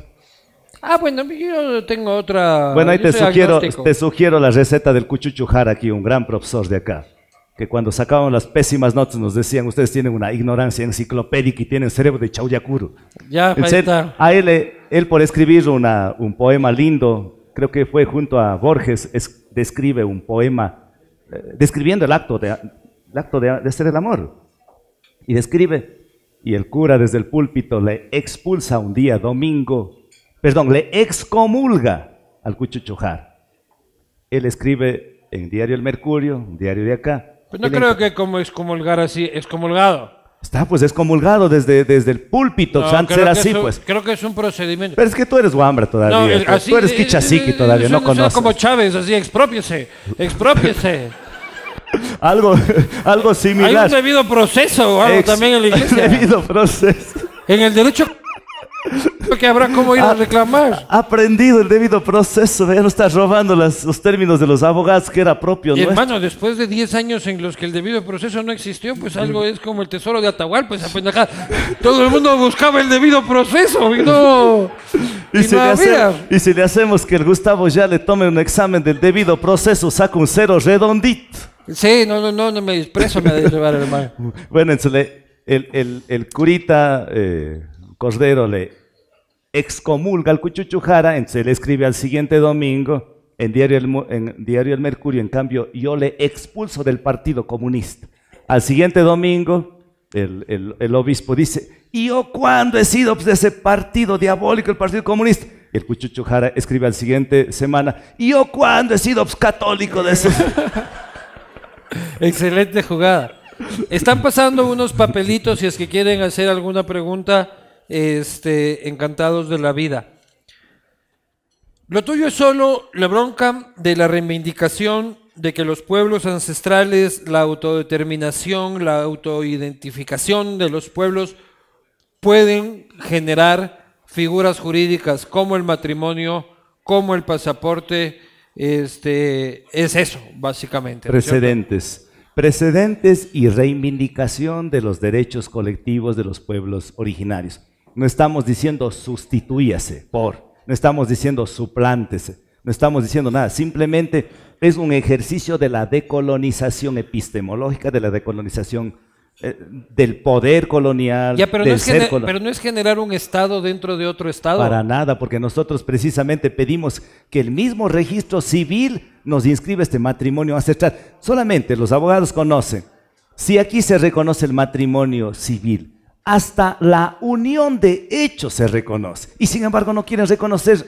Ah, bueno, yo tengo otra. Bueno, ahí te sugiero, te
sugiero la receta del Cuchuchujar aquí, un gran profesor de acá, que cuando sacaban las pésimas notas nos decían, ustedes tienen una ignorancia enciclopédica y tienen cerebro de Chauyacuru. Ya, ahí A él, él por escribir un poema lindo, creo que fue junto a Borges, describe un poema, eh, describiendo el acto de, el acto de, de hacer el amor. Y describe, y el cura desde el púlpito le expulsa un día, domingo, perdón, le excomulga al Cuchuchujar. Él escribe en Diario El Mercurio, un diario de acá. Pues no creo
que como excomulgar así, excomulgado.
Está pues excomulgado desde, desde el púlpito, antes era así pues.
Creo que es un procedimiento. Pero
es que tú eres Wambra
todavía, tú eres kichasiqui todavía, no conoces. como Chávez, así, expropiese, expropiese.
[laughs] algo, algo similar. Hay un debido proceso o algo también en la iglesia. [laughs] Debido proceso. En el derecho [laughs] que habrá cómo ir a reclamar. Ha aprendido el debido proceso, ya no está robando los términos de los abogados que era propio. Y hermano,
después de 10 años en los que el debido proceso no existió, pues algo es como el tesoro de Atahual, pues Todo el mundo buscaba el debido proceso y no. si
y, si le hacemos que el Gustavo ya le tome un examen del debido proceso, saca un cero redondito. Sí, no, no, no, no me expreso me de llevar el [laughs] Bueno, entonces el, curita eh, Cordero le excomulga al Cuchuchujara, entonces le escribe al siguiente domingo en diario, el, diario El Mercurio, en cambio, yo le expulso del Partido Comunista. Al siguiente domingo, el, obispo dice, ¿y yo cuándo he sido pues, de ese partido diabólico, el Partido Comunista? El Cuchuchujara escribe al siguiente semana, ¿y yo cuándo he sido pues, católico de ese... Excelente jugada. Están pasando unos papelitos si es que
quieren hacer alguna pregunta. Este, encantados de la vida. Lo tuyo es solo la bronca de la reivindicación de que los pueblos ancestrales, la autodeterminación, la autoidentificación de los pueblos pueden generar figuras jurídicas como el matrimonio, como el pasaporte, este, es eso, básicamente. Precedentes.
Precedentes y reivindicación de los derechos colectivos de los pueblos originarios. No estamos diciendo sustituíase por, no estamos diciendo suplántese, no estamos diciendo nada, simplemente es un ejercicio de la decolonización epistemológica, de la decolonización eh, del poder colonial. pero, no es ser pero
no es generar un Estado dentro de otro Estado. Para
nada, porque nosotros precisamente pedimos que el mismo registro civil nos inscriba este matrimonio ancestral. Solamente los abogados conocen. Si aquí se reconoce el matrimonio civil, hasta la unión de hechos se reconoce. Y sin embargo no quieren reconocer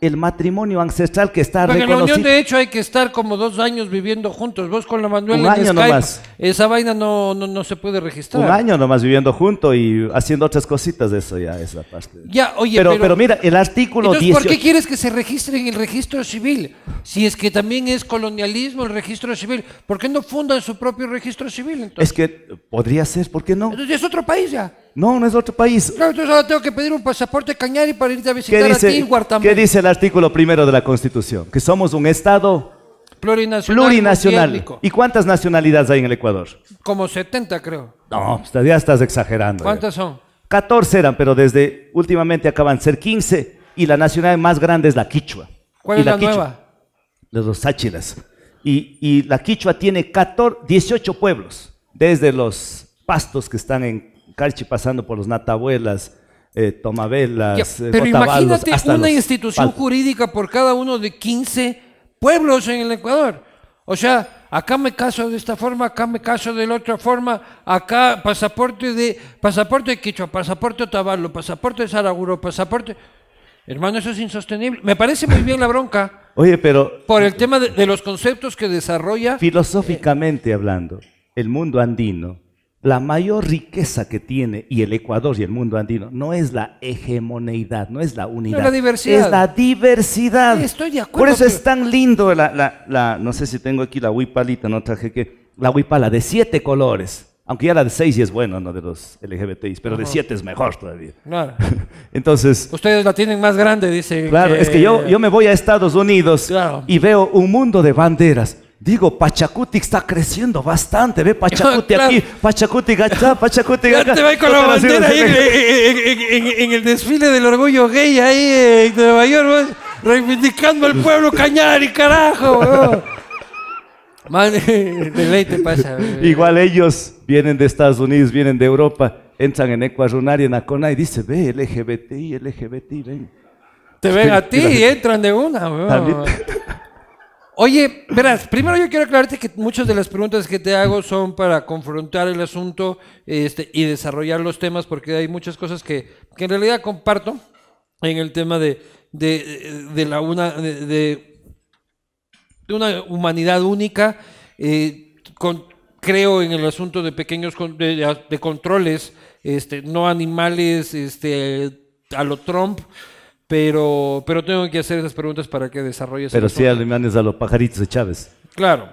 el matrimonio ancestral que está Porque En la unión,
de hecho, hay que estar como dos años viviendo juntos. Vos con la Manuela Un en nomás. esa vaina no, no, se puede registrar. Un año
nomás viviendo juntos y haciendo otras cositas de eso ya, esa parte. Ya, oye, pero, mira, el artículo entonces, 18... ¿por qué
quieres que se registre en el registro civil? Si es que también es colonialismo el registro civil. ¿Por qué no fundan su propio registro civil
Es que podría ser, ¿por qué no?
Entonces es otro país ya. No, no es otro país. No, entonces tengo que pedir un pasaporte Cañari para irte a visitar a ti,
¿Qué dice el artículo primero de la Constitución? Que somos un Estado
plurinacional.
¿Y cuántas nacionalidades hay en el Ecuador?
Como 70, creo.
No, pues, ya estás exagerando. ¿Cuántas son? 14 eran, pero desde últimamente acaban de ser 15 y la nacionalidad más grande es la quichua.
¿Cuál es la, nueva?
De los sáchilas. Y, y, la quichua tiene 14, 18 pueblos, desde los pastos que están en Carchi pasando por los natabuelas, eh, tomabelas, eh, Pero imagínate una institución
jurídica por cada uno de 15 pueblos en el Ecuador. O sea, acá me caso de esta forma, acá me caso de la otra forma, acá pasaporte de pasaporte de Quichua, pasaporte de Tabalo, pasaporte de Saraguro, pasaporte... Hermano, eso es
insostenible. Me parece muy bien la bronca. [laughs] Oye, pero... Por el tema de, los conceptos que desarrolla... Filosóficamente hablando, el mundo andino la mayor riqueza que tiene y el Ecuador y el mundo andino no es la hegemoneidad, no es la unidad. la diversidad. Es la diversidad. estoy de acuerdo. Por eso es tan lindo la, no sé si tengo aquí la huipalita, no traje que, la huipala de siete colores. Aunque ya la de seis es bueno, no de los LGBTI, pero de siete es mejor todavía. [laughs] Entonces. Ustedes la tienen más grande, dice. Claro, es que yo, yo me voy a Estados Unidos y veo un mundo de banderas. Digo, Pachacuti está creciendo bastante. Ve Pachacuti [laughs] aquí, Pachacuti gacha, Pachacuti gacha. Ya te va con la bandera ahí
en, el desfile del orgullo gay ahí en Nueva York, reivindicando al pueblo cañari, carajo. [laughs] pasa. Igual
ellos vienen de Estados Unidos, vienen de Europa, entran en Ecuador, en Acona y dicen, ve, LGBTI, LGBTI, ven. Te ven a ti y entran de una. [laughs]
Oye, verás, primero yo quiero aclararte que muchas de las preguntas que te hago son para confrontar el asunto este, y desarrollar los temas, porque hay muchas cosas que, en realidad comparto en el tema de, la una, de, una humanidad única. Eh, creo en el asunto de pequeños de, controles, este, no animales este, a lo Trump. Pero, pero tengo que hacer esas preguntas para que desarrolles. Pero sí,
alemanes a los pajaritos de Chávez.
Claro.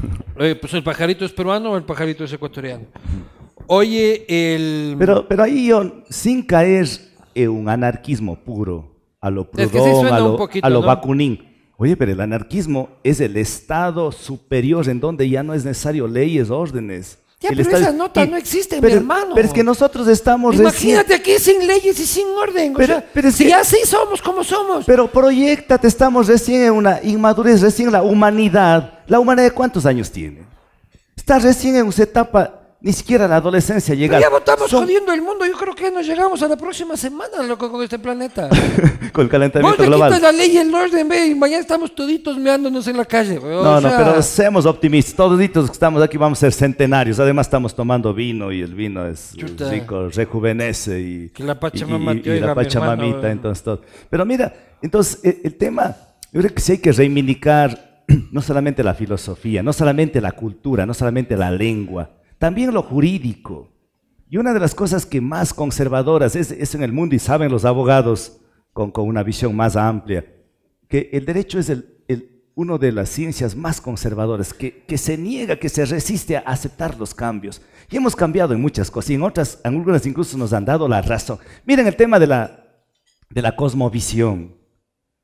[laughs] pues el pajarito es peruano o el pajarito es ecuatoriano.
Oye, el. Pero, pero ahí yo, sin caer en un anarquismo puro, a lo Proudhon, a lo, Bakunin. Oye, pero el anarquismo es el estado superior en donde ya no es necesario leyes, órdenes. Ya, pero esas notas no existen, hermano. Pero es que nosotros estamos... Imagínate aquí
sin leyes y sin orden. Pero, si así somos
como somos. Pero proyectate, estamos recién en una inmadurez, recién la humanidad. ¿La humanidad cuántos años tiene? Está recién en una etapa ni siquiera la adolescencia llega. Ya estamos jodiendo
el mundo. Yo creo que ya nos llegamos a la próxima semana, loco, con este planeta.
[laughs] con el calentamiento Vos la
ley y el orden, y mañana estamos toditos meándonos en la calle. no, no, pero
seamos optimistas. Toditos que estamos aquí vamos a ser centenarios. Además, estamos tomando vino y el vino es rico, rejuvenece. Y, que la Pachamama y, la Pachamamita, eh. entonces todo. Pero mira, entonces el, el tema, yo creo que sí hay que reivindicar [clears throat] no solamente la filosofía, no solamente la cultura, no solamente la lengua también lo jurídico. Y una de las cosas que más conservadoras es, en el mundo, y saben los abogados con, una visión más amplia, que el derecho es el, una de las ciencias más conservadoras, que, se niega, que se resiste a aceptar los cambios. Y hemos cambiado en muchas cosas, y en otras, en algunas incluso nos han dado la razón. Miren el tema de la, de la cosmovisión.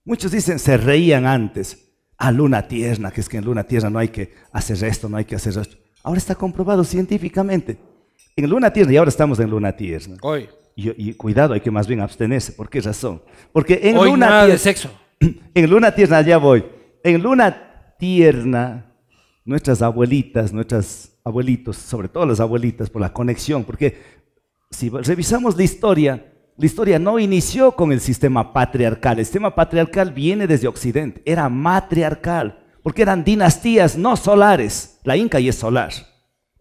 Muchos dicen, se reían antes, a ah, luna tierna, que es que en luna tierna no hay que hacer esto, no hay que hacer esto. Ahora está comprobado científicamente. En luna tierna, y ahora estamos en luna tierna. Hoy. Y, cuidado, hay que más bien abstenerse. ¿Por qué razón? Porque en Hoy luna nada de sexo. [clears throat] En luna tierna, ya voy. En luna tierna, nuestras abuelitas, nuestros abuelitos, sobre todo las abuelitas, por la conexión, porque si revisamos la historia, la historia no inició con el sistema patriarcal. El sistema patriarcal viene desde Occidente, era matriarcal porque eran dinastías no solares. La Inca y es solar,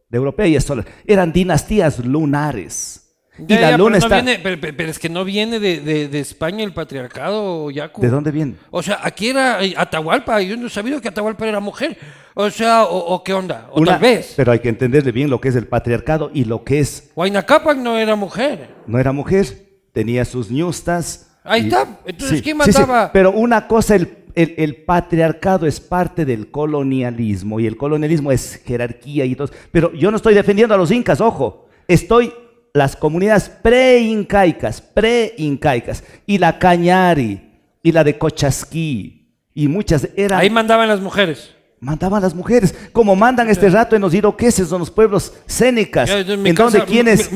la europea y es solar. Eran dinastías lunares. y la luna
pero es que no viene de, de, España el patriarcado, Yacu. ¿De dónde viene? O sea, aquí era eh, Atahualpa. Yo no sabido que Atahualpa era mujer. O sea, o, qué onda. O Una, tal vez.
Pero hay que entenderle bien lo que es el patriarcado y lo que es.
Huayna no era
mujer. No era mujer. Tenía sus ñustas. Ahí está. Entonces, ¿quién mataba? Pero una cosa el el, patriarcado es parte del colonialismo y el colonialismo es jerarquía y todo. Pero yo no estoy defendiendo a los incas, ojo. Estoy las comunidades pre-incaicas Pre-incaicas Y la Cañari y la de Cochasquí y muchas eran... Ahí mandaban
las mujeres.
Mandaban las mujeres, como mandan este rato en los iroqueses, en los pueblos cénicas. mi,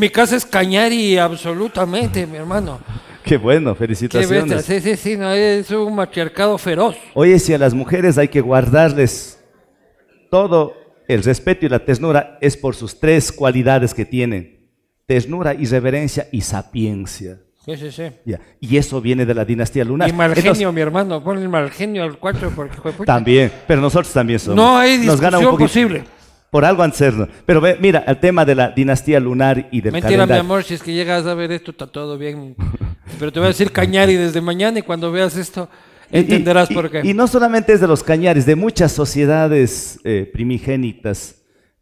casa es
Cañari absolutamente, mi hermano.
[laughs] Qué bueno, felicitaciones.
sí, sí, sí, no, es un matriarcado feroz.
Oye, si a las mujeres hay que guardarles todo el respeto y la ternura, es por sus tres cualidades que tienen. Ternura, irreverencia y sapiencia. Sí, sí, sí. Y eso viene de la dinastía lunar. Y mal
mi hermano, Ponle el mal genio al cuatro porque También,
pero nosotros también somos. No hay discusión Nos un posible. Por algo han Pero mira, el tema de la dinastía lunar y del Mentira, mi amor,
si es que llegas a ver esto, está todo bien. [laughs] Pero te voy a decir Cañari desde mañana y cuando veas esto
entenderás por qué. Y, no solamente es de los cañares, de muchas sociedades eh, primigénitas.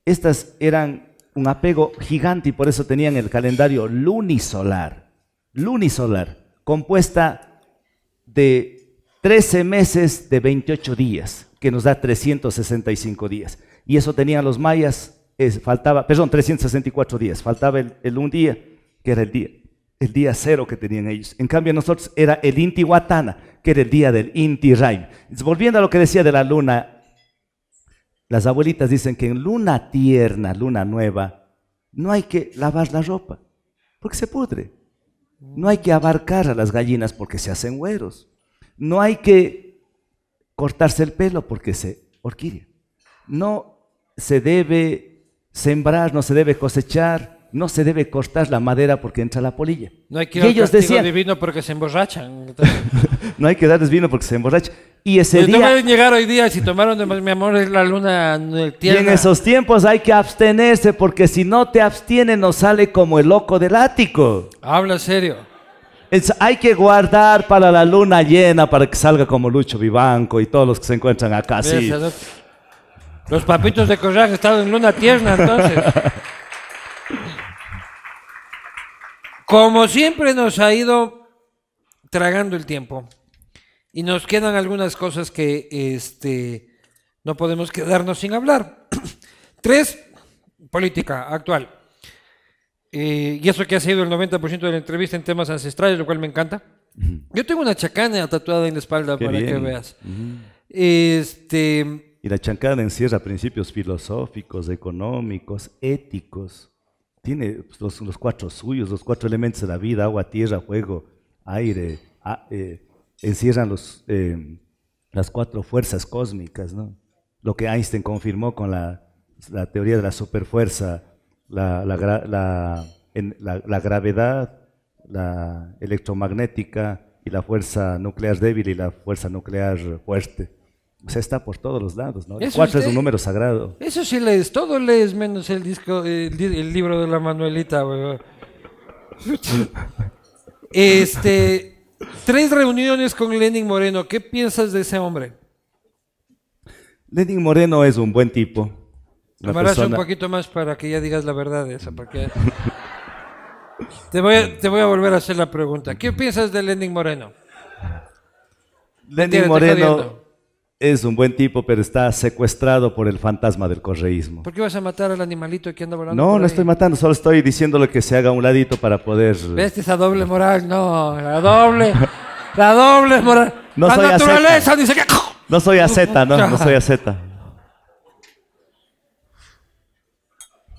Estas eran un apego gigante y por eso tenían el calendario lunisolar. Lunisolar, compuesta de 13 meses de 28 días, que nos da 365 días. Y eso tenían los mayas, es, faltaba, perdón, 364 días, faltaba el un día, que era el día el día cero que tenían ellos. En cambio nosotros era el Inti Watana, que era el día del Inti Rain. Volviendo a lo que decía de la luna, las abuelitas dicen que en luna tierna, luna nueva, no hay que lavar la ropa, porque se pudre. No hay que abarcar a las gallinas porque se hacen güeros. No hay que cortarse el pelo porque se orquídea. No se debe sembrar, no se debe cosechar no se debe cortar la madera porque entra la polilla. No
hay que vino porque se emborrachan. [laughs]
no hay que darles vino porque se emborrachan. Y ese pues día... No pueden llegar hoy
día si tomaron, mi amor, la luna tierna. Y en esos
tiempos hay que abstenerse porque si no te abstienes no sale como el loco del ático.
Habla serio.
hay que guardar para la luna llena para que salga como Lucho Vivanco y todos los que se encuentran acá. Sí.
Los papitos de Corral están en luna tierna entonces. [laughs] Como siempre nos ha ido tragando el tiempo y nos quedan algunas cosas que este, no podemos quedarnos sin hablar. [clears throat] Tres, política actual. Eh, y eso que ha sido el 90% de la entrevista en temas ancestrales, lo cual me encanta. Yo tengo una chacana tatuada en la espalda para que veas.
este, y la chacana encierra principios filosóficos, económicos, éticos tiene los, cuatro suyos, los cuatro elementos de la vida, agua, tierra, fuego, aire, eh, encierran los, eh, las cuatro fuerzas cósmicas, Lo que Einstein confirmó con la, teoría de la superfuerza, la, gravedad, la electromagnética y la fuerza nuclear débil y la fuerza nuclear fuerte. O pues está por todos los lados, ¿no? El 4 es, un número sagrado. Eso
sí lees, todo lees menos el disco, el, libro de la Manuelita, Este, tres reuniones con Lenin Moreno. ¿Qué piensas de ese hombre?
Lenin Moreno es un buen tipo. Tomarás un
poquito más para que ya digas la verdad esa, porque... [laughs] te, voy te voy a volver a hacer la pregunta. ¿Qué piensas de Lenin Moreno?
Lenin Moreno es un buen tipo, pero está secuestrado por el fantasma del correísmo. ¿Por
qué vas a matar al animalito que anda volando? No, no
estoy matando, solo estoy diciéndole que se haga un ladito para poder. ¿Ves
esa doble moral? No, la doble, [laughs] la doble moral. No la soy naturaleza dice que.
No soy aceta, no, no soy aceta.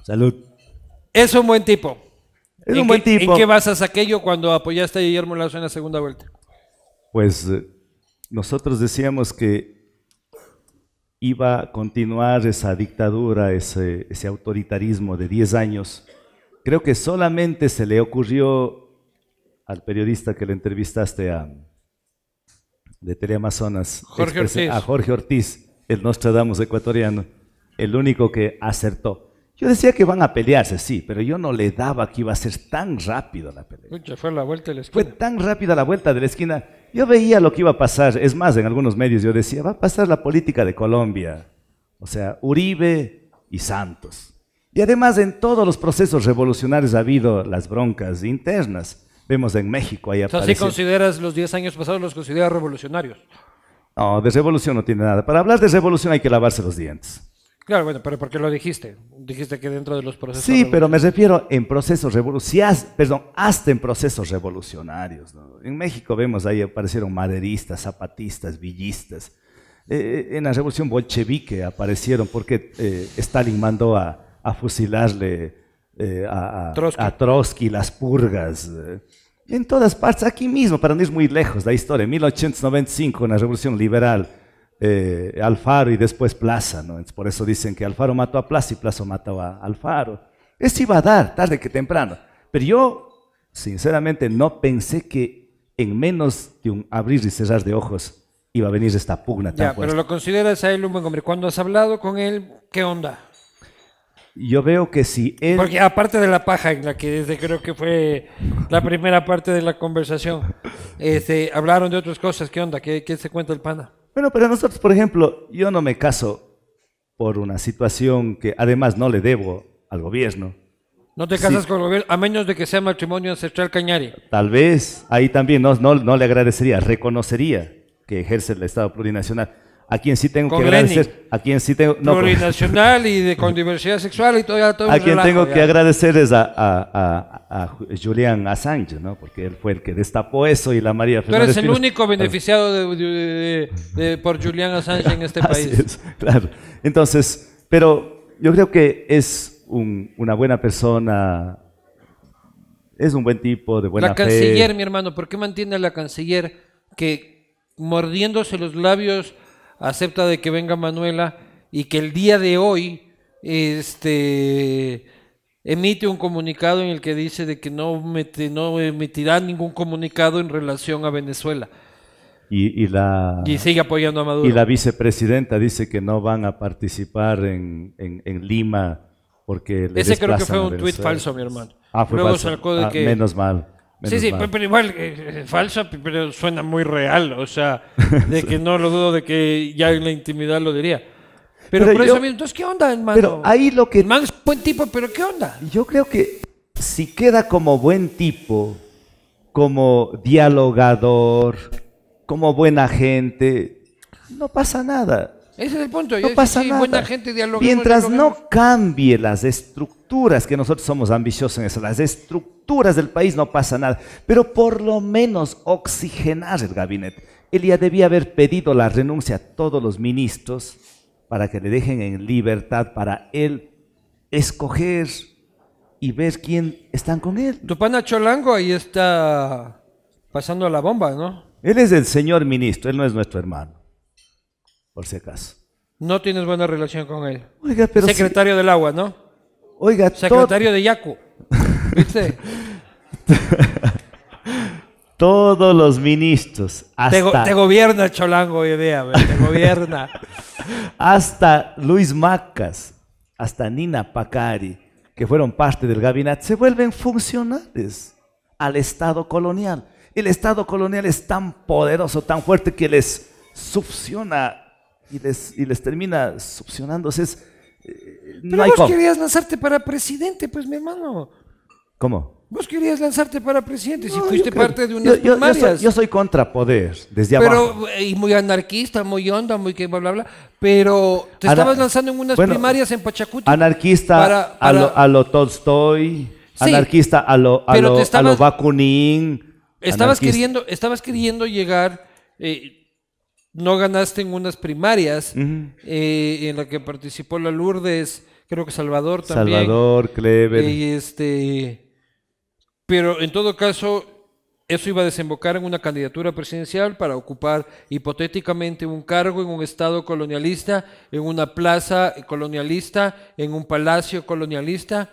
Salud.
Es un buen tipo. Es un buen tipo. ¿En qué basas aquello cuando apoyaste a Guillermo Lazo en la segunda vuelta?
Pues eh, nosotros decíamos que iba a continuar esa dictadura, ese, autoritarismo de 10 años, creo que solamente se le ocurrió al periodista que le entrevistaste a, de Teleamazonas, Jorge Ortiz. a Jorge Ortiz, el Nostradamus ecuatoriano, el único que acertó. Yo decía que van a pelearse, sí, pero yo no le daba que iba a ser tan rápido la
pelea. Fue
tan rápida la vuelta de la esquina yo veía lo que iba a pasar, es más, en algunos medios yo decía, va a pasar la política de Colombia, o sea, Uribe y Santos. Y además en todos los procesos revolucionarios ha habido las broncas internas. Vemos en México ahí aparece. O
consideras los 10 años pasados los consideras revolucionarios?
No, de revolución no tiene nada. Para hablar de revolución hay que lavarse los dientes.
Claro, bueno, pero ¿por qué lo dijiste? Dijiste que dentro de los procesos... Sí, pero
me refiero en procesos revolucionarios, perdón, hasta en procesos revolucionarios. En México vemos ahí aparecieron maderistas, zapatistas, villistas. Eh, eh, en la revolución bolchevique aparecieron porque eh, Stalin mandó a, fusilarle a, a, Trotsky. las purgas. En todas partes, aquí mismo, para no ir muy lejos de la historia, en 1895, en la revolución liberal, eh, Alfaro y después Plaza, Por eso dicen que Alfaro mató a Plaza y Plaza mató a Alfaro. Eso iba a dar, tarde que temprano. Pero yo, sinceramente, no pensé que en menos de un abrir y cerrar de ojos iba a venir esta pugna Pero
lo consideras a él un buen hombre. Cuando has hablado con él, ¿qué onda?
Yo veo que si él... Porque
aparte de la paja en la que desde creo que fue la primera parte de la conversación, se este, hablaron de otras cosas. ¿Qué onda? qué se cuenta el pana?
Bueno, pero nosotros, por ejemplo, yo no me caso por una situación que además no le debo al gobierno.
No te casas con el gobierno, a menos de que sea matrimonio ancestral cañari.
Tal vez, ahí también no, no le agradecería, reconocería que ejerce el Estado plurinacional a quien sí tengo que agradecer, a quien sí tengo, no,
plurinacional y de, [laughs] con diversidad sexual y todo, todo A quien tengo que
agradecer es a, a, a, Julian Assange, ¿no? Porque él fue el que destapó eso y la María Fernández. Pero es el único
beneficiado por Julian Assange en este [laughs] país. claro.
Entonces, pero yo creo que es un, una buena persona, es un buen tipo, de buena La canciller,
mi hermano, ¿por qué mantiene a la canciller que mordiéndose los labios acepta de que venga Manuela y que el día de hoy este, emite un comunicado en el que dice de que no, mete, no emitirá ningún comunicado en relación a Venezuela.
Y, la, sigue apoyando a Maduro. Y la vicepresidenta dice que no van a participar en, Lima porque... Ese creo que fue un tuit falso, mi hermano. Ah, fue falso. Ah, que, menos mal sí, sí, pero igual, es eh, eh,
falso, pero suena muy real, o sea, de [laughs] que no lo dudo de que ya en la intimidad lo diría. Pero, por eso mismo, entonces, ¿qué onda, hermano? Pero ahí lo que... man es buen tipo, pero ¿qué onda?
Yo creo que si queda como buen tipo, como dialogador, como buena gente, no pasa nada.
Ese es el punto. No pasa nada. gente, Mientras no
cambie las estructuras, que nosotros somos ambiciosos en eso, las estructuras del país no pasa nada. Pero por lo menos oxigenar el gabinete. Él ya debía haber pedido la renuncia a todos los ministros para que le dejen en libertad para él escoger y ver quién están con él. Tu pana
Cholango ahí está pasando la bomba, ¿no?
Él es el señor ministro, él no es nuestro hermano por si acaso.
No tienes buena relación con él. Secretario del agua, ¿no?
Oiga, Secretario de
Yacu. [laughs]
Todos los ministros. Hasta... Te,
gobierna Cholango hoy día, te gobierna.
[laughs] hasta Luis Macas, hasta Nina Pacari, que fueron parte del gabinete, se vuelven funcionales al Estado colonial. El Estado colonial es tan poderoso, tan fuerte que les succiona y les, y les termina succionando. Es, eh, Pero vos querías
lanzarte para presidente, pues mi hermano. ¿Cómo? Vos querías lanzarte para presidente, si fuiste parte de unas yo, yo,
soy, contra poder, desde pero, abajo.
Eh, y muy anarquista, muy onda, muy que bla, bla, bla. Pero te estabas lanzando en unas primarias en Pachacuti. Anarquista A,
lo, Tolstoy, anarquista a lo, a, Bakunin. Estabas queriendo,
estabas queriendo llegar... Eh, no ganaste en unas primarias eh, en la que participó la Lourdes, creo que Salvador también. Salvador, Clever. Y este, pero en todo caso, eso iba a desembocar en una candidatura presidencial para ocupar hipotéticamente un cargo en un estado colonialista, en una plaza colonialista, en un palacio colonialista.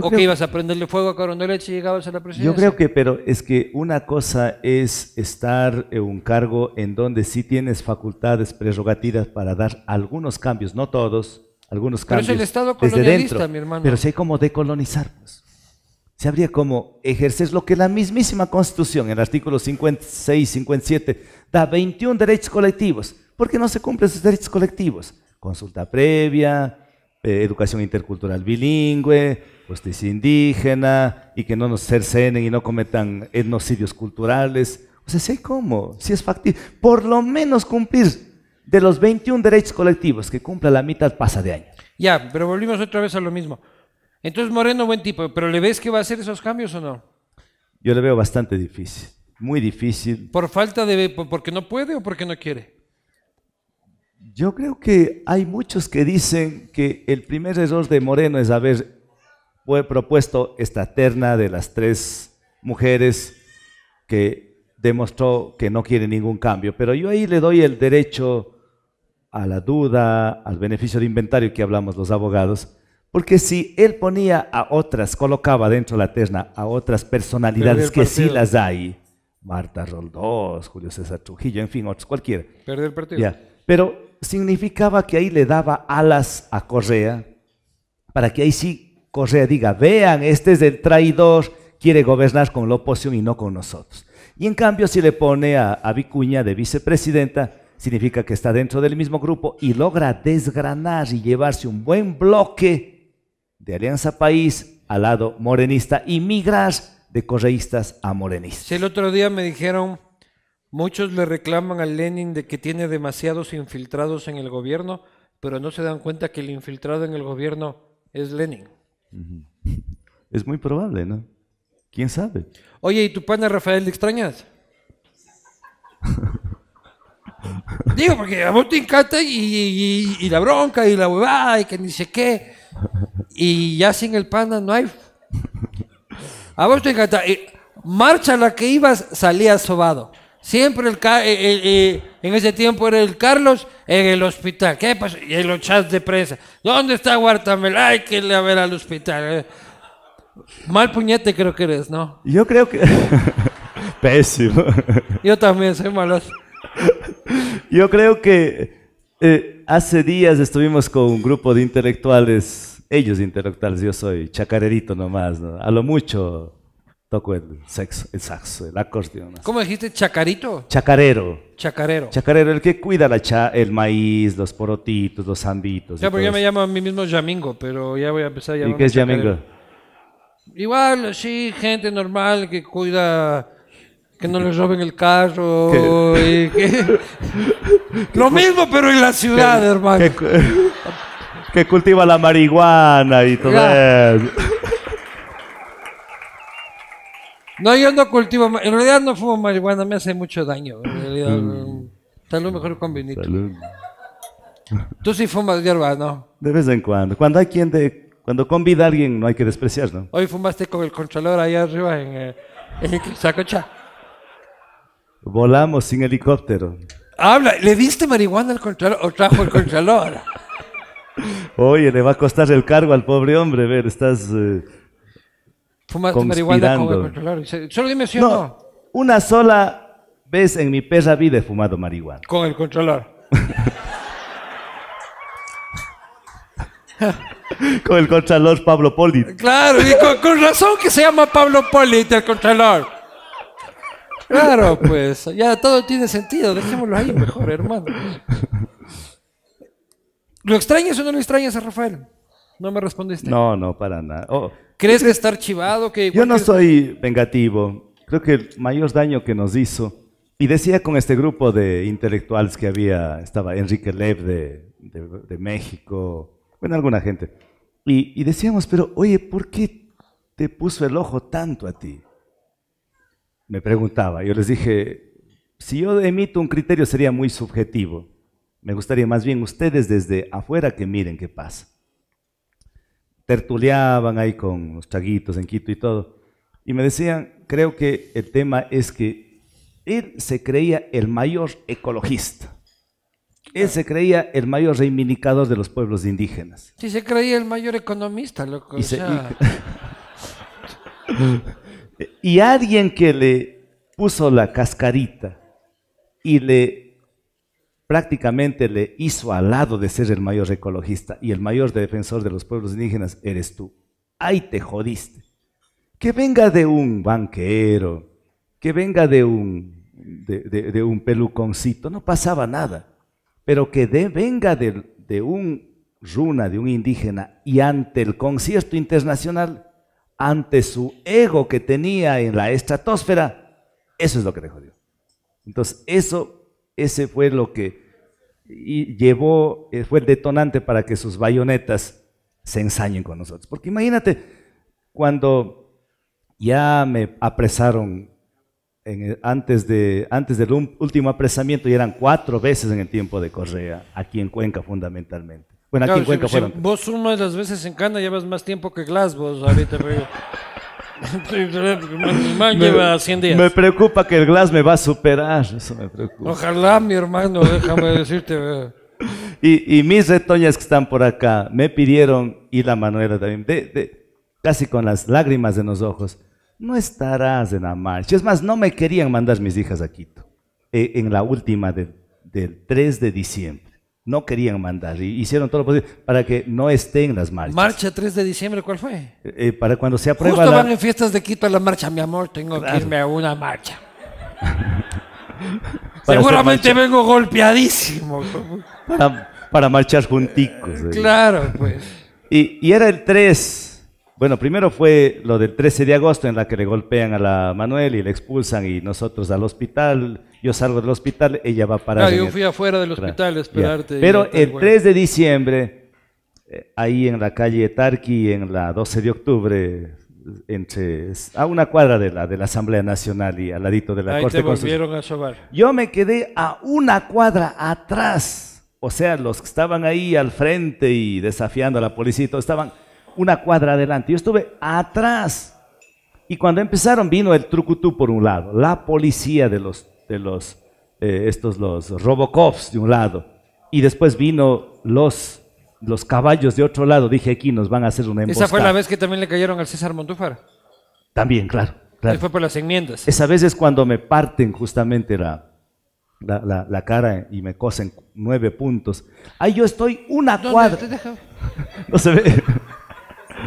¿O que ibas a prenderle fuego a Leche y llegabas a la presidencia. Yo creo
que, pero es que una cosa es estar en un cargo en donde sí tienes facultades prerrogativas para dar algunos cambios, no todos, algunos cambios. Pero es el Estado colonialista, mi hermano. Pero si hay como decolonizar. si pues. Se habría como ejercer lo que la mismísima Constitución, el artículo 56, 57, da 21 derechos colectivos. ¿Por qué no se cumplen esos derechos colectivos? Consulta previa, eh, educación intercultural bilingüe pues es indígena y que no nos cercenen y no cometan etnocidios culturales. O sea, sí hay cómo, Si es factible. Por lo menos cumplir de los 21 derechos colectivos que cumpla la mitad pasa de año.
Ya, pero volvimos otra vez a lo mismo. Entonces Moreno, buen tipo, pero ¿le ves que va a hacer esos cambios o no?
Yo le veo bastante difícil, muy difícil.
¿Por falta de, porque no puede o porque no quiere?
Yo creo que hay muchos que dicen que el primer error de Moreno es haber fue propuesto esta terna de las tres mujeres que demostró que no quiere ningún cambio. Pero yo ahí le doy el derecho a la duda, al beneficio de inventario que hablamos los abogados, porque si él ponía a otras, colocaba dentro la terna a otras personalidades que sí las hay, Marta Roldós, Julio César Trujillo, en fin, otros, cualquiera. Perder partido. Pero significaba que ahí le daba alas a Correa para que ahí sí Correa diga, vean, este es el traidor, quiere gobernar con la oposición y no con nosotros. Y en cambio, si le pone a, Vicuña de vicepresidenta, significa que está dentro del mismo grupo y logra desgranar y llevarse un buen bloque de Alianza País al lado morenista y migrar de correístas a morenistas.
el otro día me dijeron, muchos le reclaman a Lenin de que tiene demasiados infiltrados en el gobierno, pero no se dan cuenta que el infiltrado en el gobierno es Lenin.
Es muy probable, ¿no? ¿Quién sabe?
Oye, ¿y tu pana Rafael le extrañas? Digo, porque a vos te encanta y, la bronca y la huevada y que ni sé qué. Y ya sin el pana no hay. A vos te encanta. marcha la que ibas, salías sobado. Siempre el, eh, eh, eh, en ese tiempo era el Carlos en el hospital. ¿Qué pasó? Y en los chats de prensa. ¿Dónde está Guartamel? Hay que le a ver al hospital. Mal puñete creo que eres, ¿no?
Yo creo que... [laughs] Pésimo. [laughs] Yo también soy malo. Yo creo que hace días estuvimos con un grupo de intelectuales, ellos intelectuales, yo soy chacarerito nomás, ¿no? a lo mucho toco el, sexo, el saxo, el acordeón. ¿Cómo
dijiste? ¿Chacarito?
Chacarero. Chacarero. Chacarero, el que cuida el maíz, los porotitos, los zambitos. Ya, porque yo me
llamo a mí mismo Yamingo, pero ya voy a empezar a llamar. ¿Y qué es Yamingo? Igual, sí, gente normal que cuida que no les roben el carro. [laughs] [laughs] Lo mismo, pero en la
ciudad, hermano. [laughs] Que, cultiva la marihuana y todo eso.
No, yo no cultivo, en realidad no fumo marihuana, me hace mucho daño. Mm. tal vez mejor con vinito.
[laughs]
Tú sí fumas hierba, ¿no?
De vez en cuando. Cuando hay quien te, cuando convida a alguien, no hay que despreciar, ¿no?
Hoy fumaste con el controlador ahí arriba en, eh, el Sacocha.
Volamos sin helicóptero.
Habla, ¿le diste marihuana al controlador o trajo el controlador?
[laughs] Oye, le va a costar el cargo al pobre hombre, ver, estás eh,
fumado marihuana con, el controlador. solo dime si no,
Una sola vez en mi perra vida he fumado marihuana.
Con el controlador. [laughs]
con el controlador Pablo Poli.
Claro, con, razón que se llama Pablo Poli el controlador.
Claro, pues,
ya todo tiene sentido, dejémoslo ahí mejor, hermano. ¿Lo extrañas o no lo extrañas a Rafael? No me respondiste. No,
no, para nada. Oh, ¿Crees que está archivado? Que Yo no soy vengativo. Creo que el mayor daño que nos hizo, y decía con este grupo de intelectuales que había, estaba Enrique Lev de, de, México, bueno, alguna gente, y, y decíamos, pero oye, ¿por qué te puso el ojo tanto a ti? Me preguntaba, yo les dije, si yo emito un criterio sería muy subjetivo. Me gustaría más bien ustedes desde afuera que miren qué pasa tertuleaban ahí con los chaguitos en Quito y todo. Y me decían, creo que el tema es que él se creía el mayor ecologista. Él se creía el mayor reivindicador de los pueblos indígenas.
Sí, se creía el mayor economista, loco. Y,
[laughs] y alguien que le puso la cascarita y le prácticamente le hizo al lado de ser el mayor ecologista y el mayor defensor de los pueblos indígenas eres tú. Ahí te jodiste. Que venga de un banquero, que venga de un, de, un peluconcito, no pasaba nada. Pero que venga de un runa, de un indígena, y ante el concierto internacional, ante su ego que tenía en la estratosfera, eso es lo que te jodió. Entonces, eso ese fue lo que llevó, eh, fue el detonante para que sus bayonetas se ensañen con nosotros. Porque imagínate, cuando ya me apresaron antes, de, antes del último apresamiento, y eran cuatro veces en el tiempo de Correa, aquí en Cuenca fundamentalmente. Bueno, aquí en Cuenca
vos una de las veces en Cana llevas más tiempo que Glasgow ahorita, me,
preocupa que el Glass me va a superar. Eso me preocupa.
Ojalá, mi hermano, déjame decirte. Eh.
y, mis retoñas que están por acá me pidieron, y la Manuela también, casi con las lágrimas en los ojos, no estarás en la marcha. Es más, no me querían mandar mis hijas a Quito eh, en la última del 3 de diciembre no querían mandar y hicieron todo lo posible para que no esté en las marchas.
Marcha 3 de diciembre, ¿cuál fue? Eh,
eh, para cuando se aprueba Justo van
en fiestas de Quito a la marcha, mi amor, tengo que irme a una marcha. [laughs]
Seguramente vengo golpeadísimo. Para, marchar junticos. Claro, eh. pues. Y, y era el 3 bueno, primero fue lo del 13 de agosto en la que le golpean a la Manuel y le expulsan y nosotros al hospital. Yo salgo del hospital, ella va para... No, yo fui afuera del hospital a esperarte. Pero el 3 de diciembre, eh, ahí en la calle Tarqui, en la 12 de octubre, entre, a una cuadra de la, de la Asamblea Nacional y al ladito de la Corte te Yo me quedé a una cuadra atrás. O sea, los que estaban ahí al frente y desafiando a la policía y todo, estaban una cuadra adelante, yo estuve atrás. Y cuando empezaron vino el trucutú por un lado, la policía de los, de los, eh, estos los robocops de un lado, y después vino los, los caballos de otro lado. Dije aquí nos van a hacer una emboscada. Esa fue la
vez que también le cayeron al César Montúfar.
También, claro. Fue por las enmiendas. Esa vez es cuando me parten justamente la, la, cara y me cosen nueve puntos. Ahí yo estoy una cuadra. [laughs] No se ve.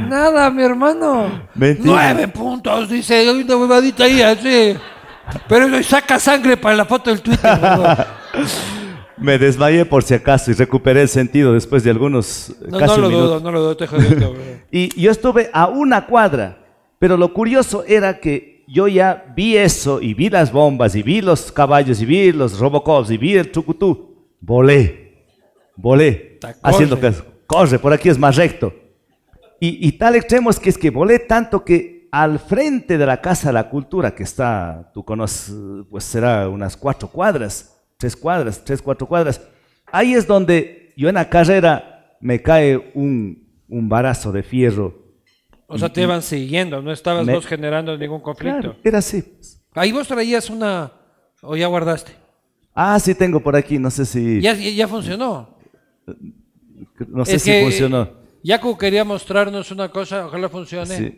Nada, mi hermano.
Nueve
puntos, dice, una huevadita ahí, así. Pero eso saca sangre para la foto del Twitter.
[laughs] Me desmayé por si acaso y recuperé el sentido después de algunos no, no lo Dudo, no lo dudo, te [laughs] Y yo estuve a una cuadra, pero lo curioso era que yo ya vi eso y vi las bombas y vi los caballos y vi los robocops y vi el chucutú, Volé, volé, haciendo que corre, por aquí es más recto. Y, tal extremo es que, es que volé tanto que al frente de la Casa de la Cultura, que está, tú conoces, pues será unas cuatro cuadras, tres cuadras, tres, cuatro cuadras, ahí es donde yo en la carrera me cae un, un barazo de fierro. O sea, te iban
siguiendo, no estabas vos generando ningún conflicto. era así. Ahí vos traías una, o ya guardaste.
Ah, sí tengo por aquí, no sé si...
Ya, funcionó.
Eh, no sé si funcionó.
Yaku quería mostrarnos una cosa, ojalá funcione.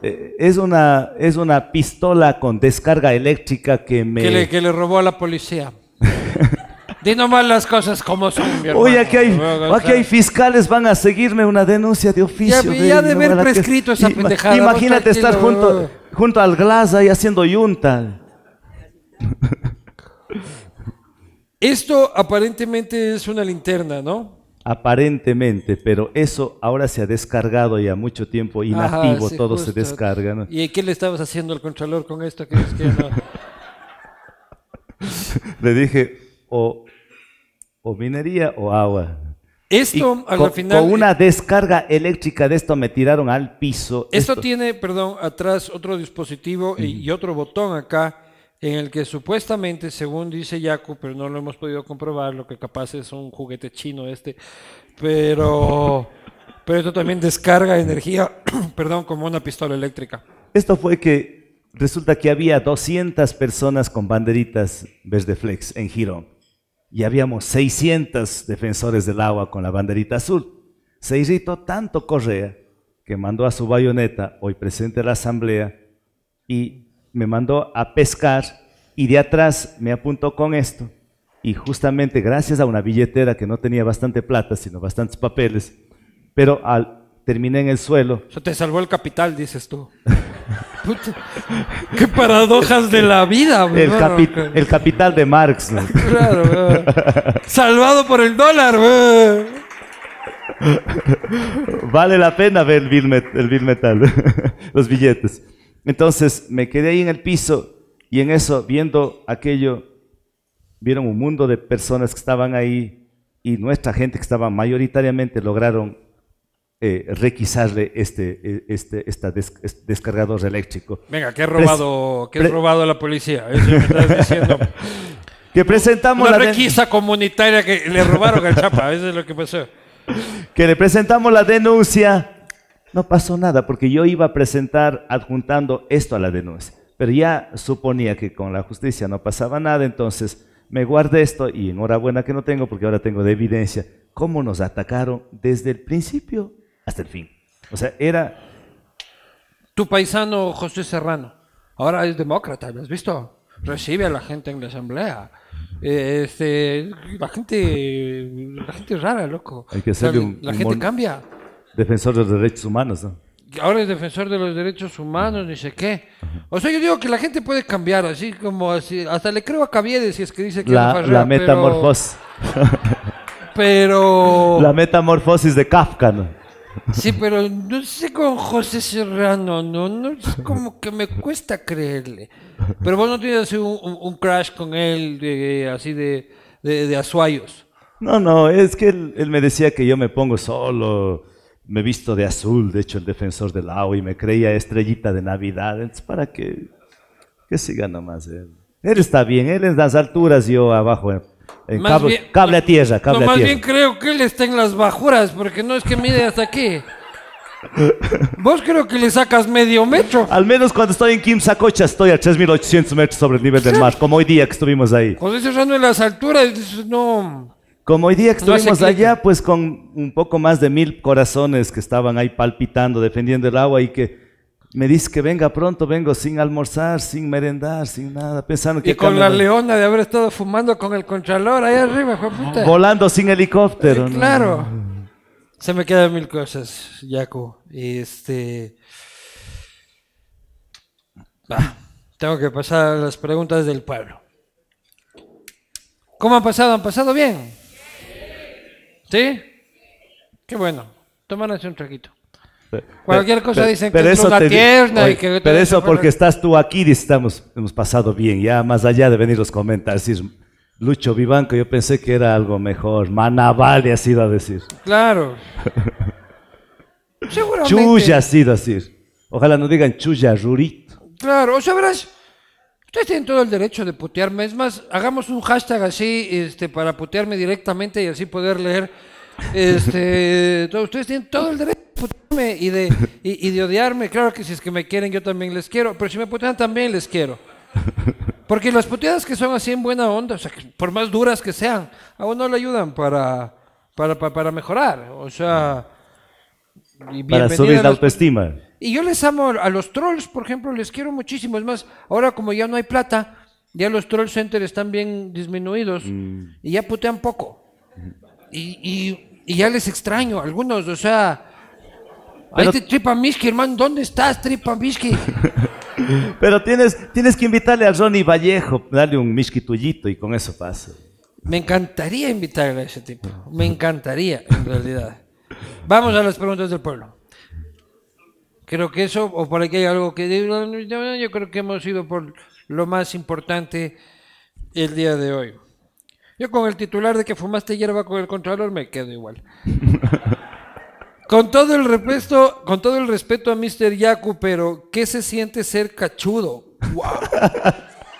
Eh, es, una, es una pistola con descarga eléctrica que me...
Que le, robó a la policía. [laughs] Di nomás las cosas como son, mi Oye, aquí hay, aquí hay
fiscales, van a seguirme una denuncia de oficio. Ya, de, ver de haber prescrito esa pendejada. Imagínate estar junto, junto al Glass ahí haciendo yunta.
Esto aparentemente es una linterna, ¿no?
aparentemente, pero eso ahora se ha descargado y ya mucho tiempo, inactivo, todo se descarga.
¿Y qué le estabas haciendo al controlador con esto? [laughs]
le dije, o, minería o agua. Esto, al final, con una eh, descarga eléctrica de esto me tiraron al piso. Esto,
tiene, perdón, atrás otro dispositivo y otro botón acá en el que supuestamente, según dice Yaku, pero no lo hemos podido comprobar, lo que capaz es un juguete chino este, pero, pero esto también descarga energía, [clears throat] perdón, como una pistola eléctrica.
Esto fue que resulta que había 200 personas con banderitas verde flex en Girón, y habíamos 600 defensores del agua con la banderita azul. Se irritó tanto Correa que mandó a su bayoneta, hoy presente a la asamblea, y me mandó a pescar y de atrás me apuntó con esto. Y justamente gracias a una billetera que no tenía bastante plata, sino bastantes papeles, pero al, terminé en el suelo. Eso te
salvó el capital, dices tú. [laughs] qué paradojas de la vida, el, el
capital de Marx. [laughs] Claro,
Salvado por el dólar,
Vale la pena ver el el bill Metal, [laughs] los billetes. Entonces me quedé ahí en el piso y en eso, viendo aquello, vieron un mundo de personas que estaban ahí y nuestra gente que estaba mayoritariamente lograron eh, requisarle este, e, este, este descargador eléctrico. Venga, que ha robado,
que robado la policía. Eso estás diciendo.
[laughs] que presentamos la requisa
comunitaria que le robaron al Chapa, eso es lo que pasó.
Que le presentamos la denuncia no pasó nada porque yo iba a presentar adjuntando esto a la denuncia. Pero ya suponía que con la justicia no pasaba nada, entonces me guardé esto y enhorabuena que no tengo porque ahora tengo de evidencia cómo nos atacaron desde el principio hasta el fin. O sea, era...
Tu paisano José Serrano, ahora es demócrata, ¿lo has visto? Recibe a la gente en la asamblea. Eh, este, la gente la gente rara, loco. la, gente cambia.
Defensor de los derechos humanos, ¿no?
Ahora es defensor de los derechos humanos, ni sé qué. O sea, yo digo que la gente puede cambiar, así como así. Hasta le creo a Caviedes si es que dice que la, la metamorfosis.
[laughs] Pero, La metamorfosis de Kafka, ¿no?
Sí, pero no sé con José Serrano, no, no es como que me cuesta creerle. Pero vos no tienes un, un, crash con él, de, así de, de,
No, no, es que él, me decía que yo me pongo solo, me visto de azul, de hecho, el defensor del agua, y me creía estrellita de Navidad. Entonces, ¿para Que siga nomás él. Él está bien, él en las alturas, yo abajo, en cable, a tierra, más bien
creo que él está en las bajuras, porque no es que mide hasta aquí.
[laughs] Vos creo que le sacas medio metro. Al menos cuando estoy en Quimsacocha estoy a 3.800 metros sobre el nivel del mar, como hoy día que estuvimos ahí.
Cuando estás cerrando en las alturas,
no... Como hoy día estuvimos allá, pues con un poco más de mil corazones que estaban ahí palpitando, defendiendo el agua y que me dice que venga pronto, vengo sin almorzar, sin merendar, sin nada, pensando que... Y con la
leona de haber estado fumando con el contralor ahí arriba,
puta. Volando sin helicóptero. Eh, claro.
Se me quedan mil cosas, Yaco. Este... tengo que pasar a las preguntas del pueblo. ¿Cómo han pasado? ¿Han pasado bien? ¿Sí? Qué bueno. Tómanos un traguito.
Cualquier cosa dicen que es una tierna y que... Pero eso porque estás tú aquí, estamos, hemos pasado bien, ya más allá de venir los comentarios, Lucho Vivanco, yo pensé que era algo mejor, Manaval le sido a decir. Claro.
[laughs] Seguramente. Chuya ha
sido a decir. Ojalá no digan Chuya, Rurito.
Claro, o sea, Ustedes tienen todo el derecho de putearme. Es más, hagamos un hashtag así este, para putearme directamente y así poder leer. Este, [laughs] ustedes tienen todo el derecho de putearme y de, de odiarme. Claro que si es que me quieren, yo también les quiero. Pero si me putean, también les quiero. Porque las puteadas que son así en buena onda, o sea, por más duras que sean, a uno le ayudan para, para, para, mejorar. O sea, para subir la autoestima. Y yo les amo a los trolls, por ejemplo, les quiero muchísimo. Es más, ahora como ya no hay plata, ya los troll centers están bien disminuidos mm. y ya putean poco. Y, y, ya les extraño a algunos, o sea, pero, Tripa Miski, hermano, ¿dónde estás, Tripa Miski?
[laughs] pero tienes, tienes que invitarle a Ronnie Vallejo, darle un Miski tuyito y con eso pasa.
Me encantaría invitarle a ese tipo, me encantaría en realidad. Vamos a las preguntas del pueblo. Creo que eso, o por aquí hay algo que... Yo creo que hemos ido por lo más importante el día de hoy. Yo con el titular de que fumaste hierba con el Contralor me quedo igual. [laughs] con, todo el respeto, con todo el respeto a Mr. Yaku, pero ¿qué se siente ser cachudo?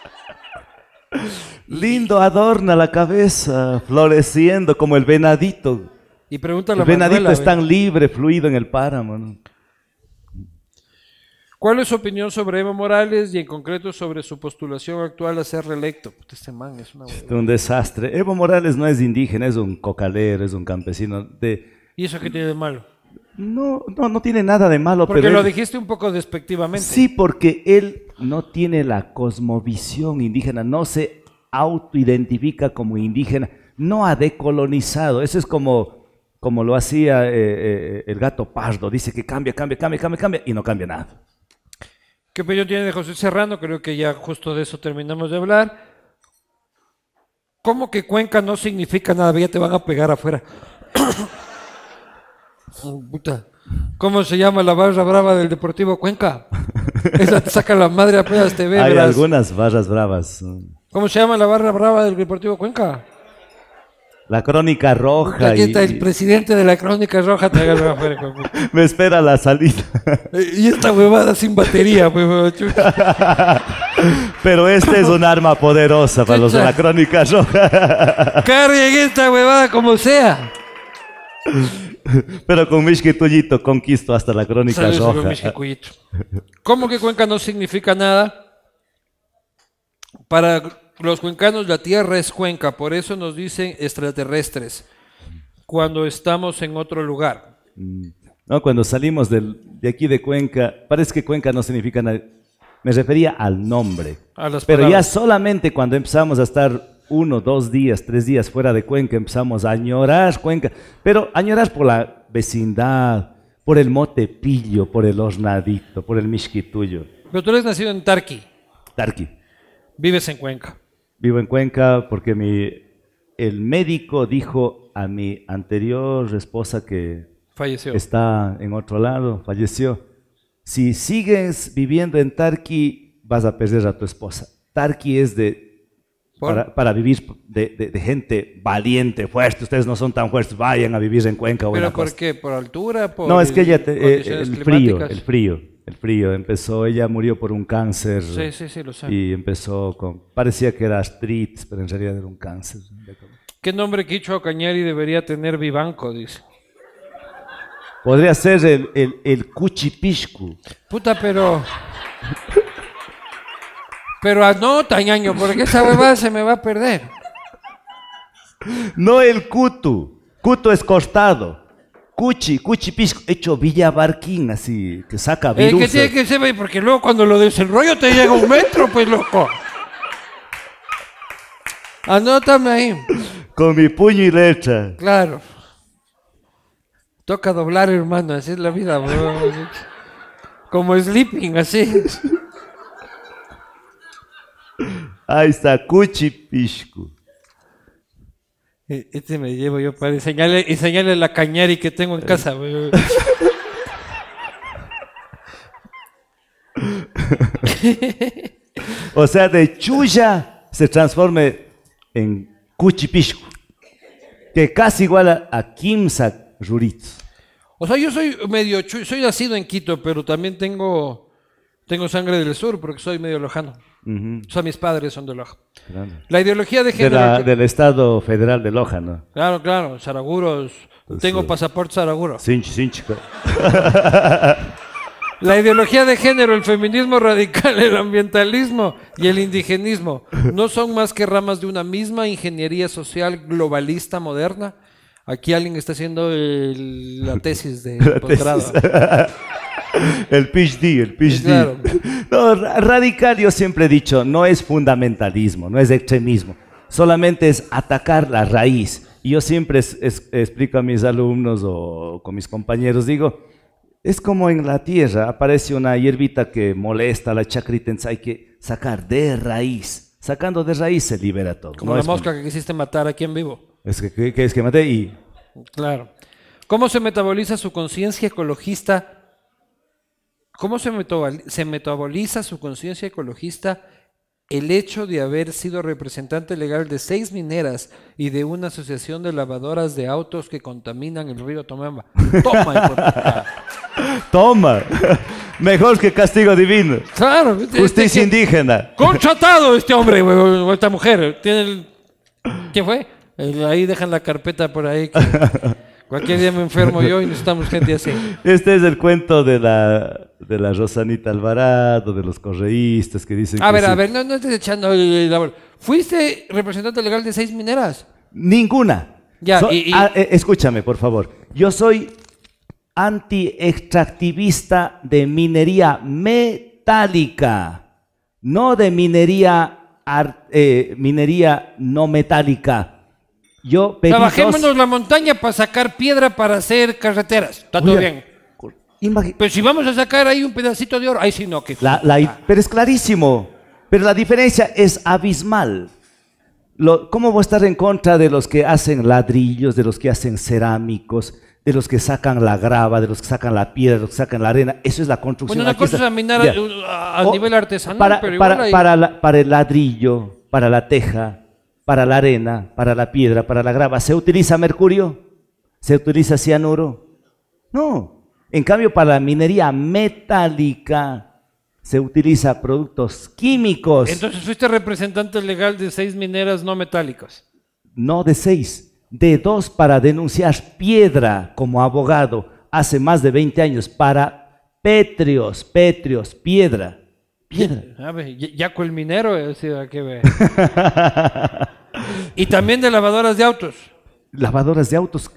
[laughs] Lindo adorna la cabeza, floreciendo como el venadito. Y pregunta el venadito es tan libre, fluido en el páramo.
¿Cuál es su opinión sobre Evo Morales y en concreto sobre su postulación actual a ser reelecto? este man es
un desastre. Evo Morales no es indígena, es un cocalero, es un campesino de...
¿Y eso qué tiene de malo? No,
no, no tiene nada de malo. Porque lo dijiste un poco despectivamente. Sí, porque él no tiene la cosmovisión indígena, no se autoidentifica como indígena, no ha decolonizado. Eso es como, como lo hacía eh, eh, el gato pardo, dice que cambia, cambia, cambia, cambia, cambia, y no cambia nada.
¿Qué opinión tiene de José Serrano? Creo que ya justo de eso terminamos de hablar. ¿Cómo que Cuenca no significa nada? Ya te van a pegar afuera. [coughs] Oh, ¿Cómo se llama la barra brava del Deportivo Cuenca? [laughs] Esa te saca la madre apenas te ve. Hay algunas
barras bravas.
¿Cómo se llama la barra brava del Deportivo Cuenca?
La Crónica Roja. Aquí está el
presidente de la Crónica Roja. [laughs]
me espera la salida. Eh, y esta huevada sin batería, Pero este es un arma poderosa para los de la Crónica Roja. Carguen esta huevada como sea. Pero con Mishki conquisto hasta la Crónica Saludos Roja.
¿Cómo que Cuenca no significa nada? Para los cuencanos la tierra es cuenca, por eso nos dicen extraterrestres cuando estamos en otro lugar.
Mm. No, cuando salimos de aquí de Cuenca, parece que Cuenca no significa nada. Me refería al nombre. Pero ya solamente cuando empezamos a estar uno, dos días, tres días fuera de Cuenca, empezamos a añorar Cuenca. Pero añorar por la vecindad, por el motepillo, por el hornadito, por el misquituyo.
Pero tú eres nacido en Tarqui. Tarqui. Vives en Cuenca.
Vivo en Cuenca porque mi, el médico dijo a mi anterior esposa que falleció. está en otro lado, falleció. Si sigues viviendo en Tarqui, vas a perder a tu esposa. Tarqui es de para, vivir de, gente valiente, fuerte. Ustedes no son tan fuertes, vayan a vivir en Cuenca ¿Pero por qué? ¿Por altura? no, es que ella eh, el frío, el frío el frío. Empezó, ella murió por un cáncer. Sí, sí, sí, lo Y empezó con, parecía que era streets pero en realidad era un cáncer.
¿Qué nombre Quichua Cañari debería tener Vivanco, dice?
Podría ser el, el, el
Puta, pero... Pero anota, año, porque esa huevada se me va a perder.
No el cutu. Cutu es costado. Cuchi, cuchi pisco, hecho Villa Barquín, así, que saca virus. que tiene
que ser, porque luego cuando lo desenrollo te llega un metro, pues loco. Anótame ahí.
Con mi puño y letra.
Claro. Toca doblar, hermano, así es la vida, Como sleeping, así.
Ahí está, cuchi pisco.
E, este me llevo yo para enseñarle, la cañari que tengo en casa. [laughs]
o sea, de Chuya se transforme en cuchipisco, que casi igual a, a Kimsa Rurit. O sea, yo soy medio
soy nacido en Quito, pero también tengo, tengo sangre del sur porque soy medio lojano. Son O sea, mis padres son de Loja. La ideología de género...
del Estado Federal de Loja, ¿no?
Claro, claro, Saraguros. Pues tengo pasaporte Saraguro. Sinch, sinch. [laughs] La ideología de género, el feminismo radical, el ambientalismo y el indigenismo no son más que ramas de una misma ingeniería social globalista moderna Aquí alguien está haciendo la [laughs] tesis de la
[laughs] El PhD, el PhD. radical yo siempre he dicho, no es fundamentalismo, no es extremismo, solamente es atacar la raíz. Y yo siempre explico a mis alumnos o con mis compañeros, digo, es como en la tierra, aparece una hierbita que molesta la chacrita, hay que sacar de raíz. Sacando de raíz se libera todo. Como la mosca
que quisiste matar aquí en vivo.
Es que, es que maté y...
Claro. ¿Cómo se metaboliza su conciencia ecologista? ¿Cómo se, metaboliza su conciencia ecologista el hecho de haber sido representante legal de seis mineras y de una asociación de lavadoras de autos que contaminan el río Tomamba? Toma,
[laughs] Toma. [laughs] Mejor que castigo divino. Claro. Justicia indígena. Contratado
este hombre, [laughs] o esta mujer. ¿Tiene ¿Qué fue? Eh, ahí dejan la carpeta por ahí. [laughs] cualquier día me enfermo yo y necesitamos gente así.
Este es el cuento de la, Rosanita Alvarado, de los correístas que dicen. A ver, a
ver, no, no estés echando el eh, eh, labor. ¿Fuiste representante legal de seis mineras? Ninguna.
Ya, ah, escúchame, por favor. Yo soy anti-extractivista de minería metálica, no de minería, minería no metálica. Yo Trabajémonos
la montaña para sacar piedra para hacer carreteras. Está todo bien. Pero si vamos a sacar ahí un pedacito de oro, ahí sí no. Que...
La, ah. Pero es clarísimo. Pero la diferencia es abismal. ¿Cómo voy a estar en contra de los que hacen ladrillos, de los que hacen cerámicos, de los que sacan la grava, de los que sacan la piedra, de los que sacan la arena. Eso es la construcción. Bueno, una cosa es minar a, nivel artesanal, pero para, para, el ladrillo, para la teja, para la arena, para la piedra, para la grava. ¿Se utiliza mercurio? ¿Se utiliza cianuro? No. En cambio, para la minería metálica se utiliza productos químicos. Entonces
fuiste representante legal de seis mineras no metálicas.
No de seis, de dos para denunciar piedra como abogado hace más de 20 años para Petrios, Petrios, piedra.
[laughs] Ya con el minero, Y también de lavadoras de autos.
Lavadoras de autos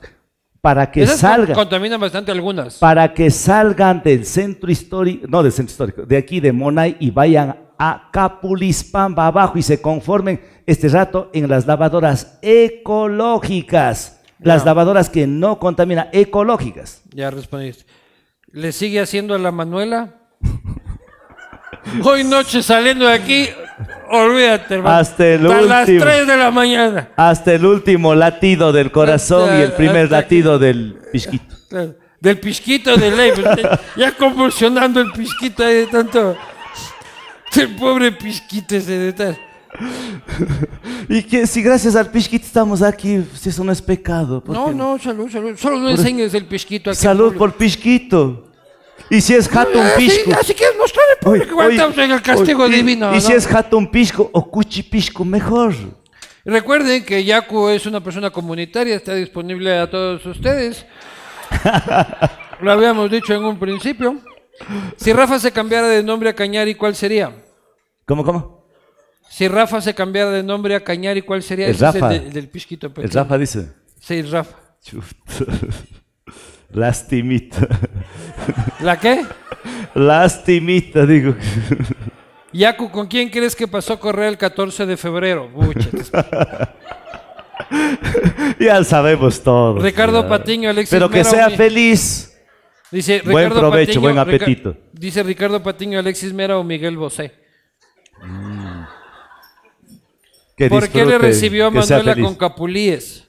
para que salgan.
Contaminan bastante algunas.
Para que salgan del centro histórico, no del centro histórico, de aquí de Monay y vayan a Capulispamba abajo y se conformen este rato en las lavadoras ecológicas. Las lavadoras que no contaminan, ecológicas.
Ya respondiste. ¿Le sigue haciendo a la Manuela? Hoy noche saliendo de aquí, olvídate, Hasta las 3 de la mañana.
Hasta el último latido del corazón y el primer latido del pisquito.
Del pisquito de ley. Pues, ya convulsionando el pisquito de tanto. El pobre pisquito
ese de Y que si gracias al pisquito estamos aquí, si pues, eso no es pecado.
No, no? salud, salud. Solo no enseñes
el pisquito aquí. Salud por pisquito. Y si es Hatun Pisco. Así,
el castigo divino. Y, si es
Hatun Pisco o Cuchi Pisco, mejor.
Recuerden que Yaku es una persona comunitaria, está disponible a todos ustedes. [laughs] Lo habíamos dicho en un principio. Si Rafa se cambiara de nombre a Cañari, ¿cuál sería? ¿Cómo, cómo? Si Rafa se cambiara de nombre a Cañari, ¿cuál sería? El Rafa. del pisquito pequeño. El Rafa dice.
Sí, Rafa. [laughs] Lastimita. ¿La qué? Lastimita, digo.
Yaku, ¿con quién crees que pasó a correr el 14 de febrero? [laughs]
ya sabemos todo. Ricardo Patiño, Alexis Pero que sea feliz.
Dice, buen provecho, buen apetito. dice Ricardo Patiño, Alexis Mera o Miguel Bosé. Mm.
¿Por qué le recibió a Manuela con
Capulíes?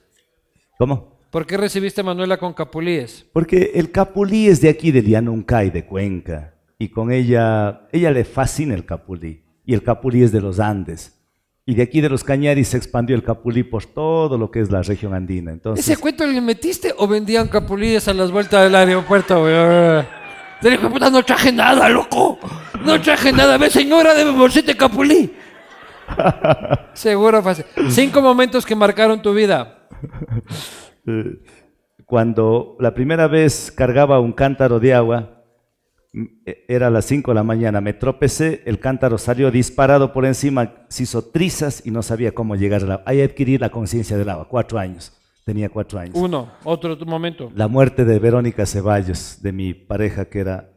¿Cómo? ¿Por qué recibiste Manuela con capulíes?
Porque el capulí es de aquí, de Lianuncay, de Cuenca. Y con ella, ella le fascina el capulí. Y el capulí es de los Andes. Y de aquí de los Cañaris se expandió el capulí por todo lo que es la región andina. ¿Ese
cuento le metiste o vendían capulíes a las vueltas del aeropuerto? Te puta, no traje nada, loco. No traje nada. Ve, señora, de bolsete capulí. [laughs] Seguro fácil. Cinco momentos que marcaron tu vida.
Eh, cuando la primera vez cargaba un cántaro de agua, mm, e, era a las 5 de la mañana, me tropecé, el cántaro salió disparado por encima, se hizo trizas y no sabía cómo llegar al agua. Ahí adquirí la conciencia del agua, cuatro años, tenía cuatro años. Uno, otro momento. La muerte de Verónica Ceballos, de mi pareja que era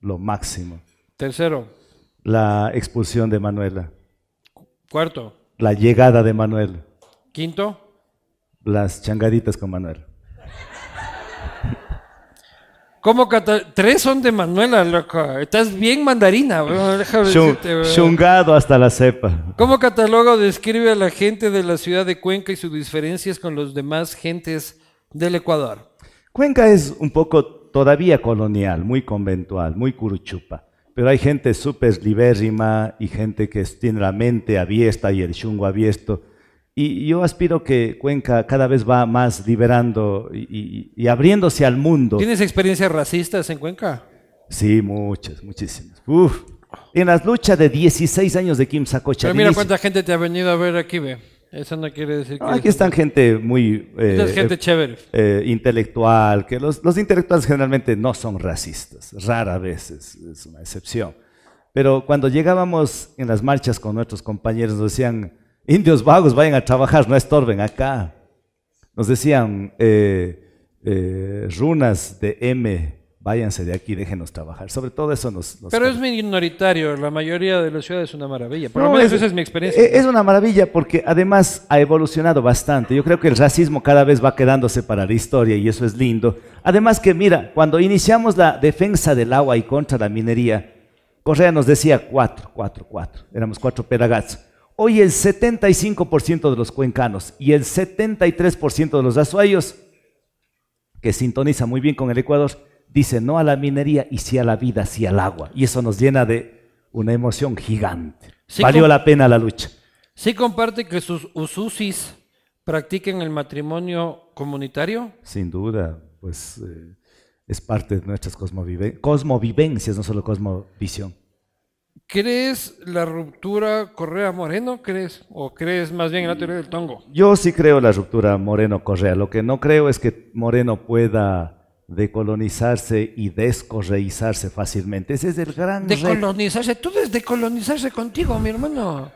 lo máximo. Tercero. La expulsión de Manuela. Cuarto. La llegada de Manuel. Quinto. Las changaditas con Manuel.
¿Cómo Tres son de Manuela, loco. Estás bien mandarina, bro.
Chungado hasta la cepa.
¿Cómo cataloga describe a la gente de la ciudad de Cuenca y sus diferencias con los demás gentes del Ecuador?
Cuenca es un poco todavía colonial, muy conventual, muy curuchupa. Pero hay gente súper libérrima y gente que tiene la mente abierta y el chungo abierto y yo aspiro que Cuenca cada vez va más liberando y, abriéndose al mundo.
¿Tienes experiencias racistas en Cuenca?
Sí, muchas, muchísimas. En las luchas de 16 años de Kim Sacocha. Pero mira cuánta
gente te ha venido a ver aquí, ve. Eso no quiere decir que... aquí
están gente muy... Eh, es gente eh, chévere. Eh, intelectual, que los, intelectuales generalmente no son racistas, rara vez es, es una excepción. Pero cuando llegábamos en las marchas con nuestros compañeros, nos decían, Indios vagos, vayan a trabajar, no estorben acá. Nos decían, eh, eh, runas de M, váyanse de aquí, déjenos trabajar. Sobre todo eso nos... Pero
es minoritario, la mayoría de las ciudades es una maravilla. Por lo menos esa es mi experiencia. E, es
una maravilla porque además ha evolucionado bastante. Yo creo que el racismo cada vez va quedándose para la historia y eso es lindo. Además que mira, cuando iniciamos la defensa del agua y contra la minería, Correa nos decía cuatro, cuatro, cuatro. Éramos cuatro pedagazos. Hoy el 75% de los cuencanos y el 73% de los azuayos, que sintoniza muy bien con el Ecuador, dicen no a la minería y sí a la vida, sí al agua. Y eso nos llena de una emoción gigante. Valió la pena la lucha.
¿Sí comparte que sus ususis practiquen el matrimonio comunitario?
Sin duda, pues eh, es parte de nuestras cosmovivencias, no solo cosmovisión.
¿Crees la ruptura Correa Moreno? ¿Crees? ¿O crees más bien en la mm. teoría del tongo?
Yo sí creo la ruptura Moreno Correa. Lo que no creo es que Moreno pueda decolonizarse y descorreizarse fácilmente. Ese es el gran
Decolonizarse, tú debes decolonizarse contigo, mi hermano.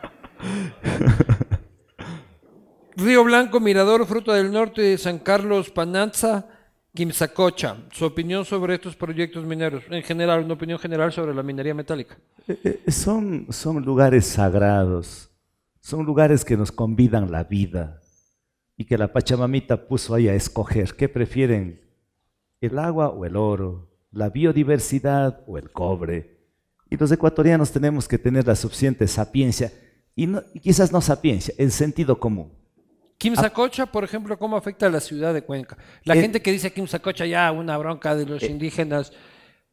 [laughs] Río Blanco, Mirador, Fruta del Norte, San Carlos, Pananza. Sacocha, su opinión sobre estos proyectos mineros, en general, una opinión general sobre la minería metálica.
Eh, eh, son, lugares sagrados, son lugares que nos convidan la vida y que la Pachamamita puso ahí a escoger qué prefieren, el agua o el oro, la biodiversidad o el cobre. Y los ecuatorianos tenemos que tener la suficiente sapiencia, y quizás no sapiencia, el sentido común.
Quimsacocha, ah. por ejemplo, ¿cómo afecta a la ciudad de Cuenca? La eh, gente que dice Quimsacocha, ya una bronca de los eh, indígenas.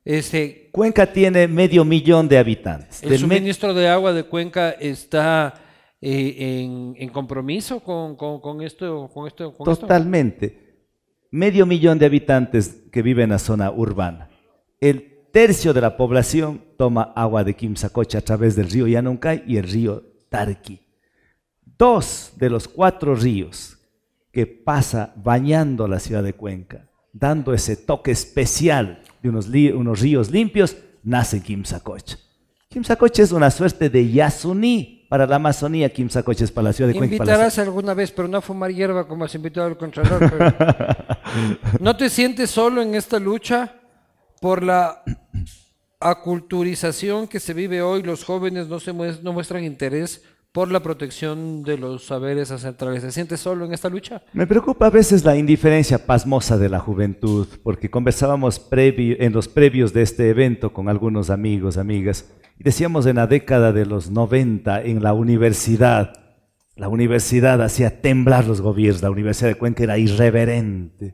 Este, Cuenca tiene medio millón de habitantes. El
suministro de agua de Cuenca está eh, en, compromiso con, con, esto, con esto.
Totalmente. Medio millón de habitantes que viven en la zona urbana. El tercio de la población toma agua de Quimsacocha a través del río Yanuncay y el río Tarqui dos de los cuatro ríos que pasa bañando la ciudad de Cuenca, dando ese toque especial de unos, unos ríos limpios, nace Kim Sakocha es una suerte de Yasuní para la Amazonía, Sakocha es para la ciudad de Cuenca. Invitarás
alguna vez, pero no a fumar hierba como has invitado al Contralor. [laughs] ¿No te sientes solo en esta lucha por la aculturización que se vive hoy? Los jóvenes no, se no muestran interés por la protección de los saberes ancestrales. ¿Se siente solo en esta lucha?
Me preocupa a veces la indiferencia pasmosa de la juventud, porque conversábamos en los previos de este evento con algunos amigos, amigas, y decíamos en la década de los 90 en la universidad, la universidad hacía temblar los gobiernos, la Universidad de Cuenca era irreverente.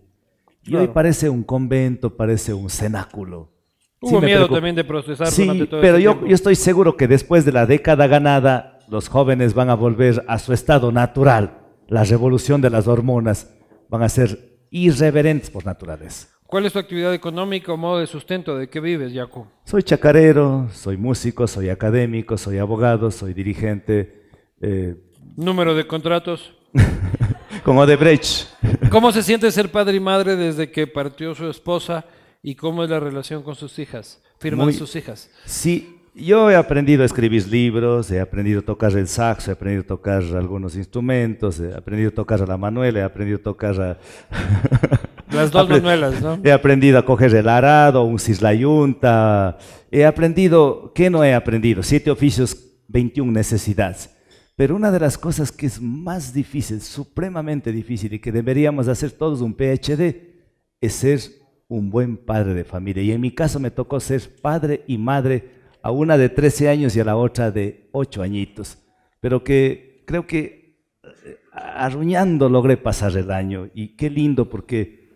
Y hoy parece un convento, parece un cenáculo. Hubo miedo también de procesar. Sí, durante todo pero este yo, yo estoy seguro que después de la década ganada, los jóvenes van a volver a su estado natural. La revolución de las hormonas van a ser irreverentes por naturaleza.
¿Cuál es tu actividad económica o modo de sustento? ¿De qué vives, Jaco?
Soy chacarero, soy músico, soy académico, soy abogado, soy dirigente. Eh,
¿Número de contratos?
[laughs] Con Odebrecht.
¿Cómo se siente ser padre y madre desde que partió su esposa y cómo es la relación con sus hijas? ¿Firman sus hijas?
Sí, yo he aprendido a escribir libros, he aprendido a tocar el saxo, he aprendido a tocar algunos instrumentos, he aprendido a tocar a la manuela, he aprendido a tocar a... [laughs] Las dos manuelas, ¿no? He aprendido a coger el arado, un cislayunta, he aprendido, ¿qué no he aprendido? Siete oficios, 21 necesidades. Pero una de las cosas que es más difícil, supremamente difícil, y que deberíamos hacer todos un PhD, es ser un buen padre de familia. Y en mi caso me tocó ser padre y madre a una de 13 años y a la otra de 8 añitos, pero que creo que eh, arruñando logré pasar el año y qué lindo porque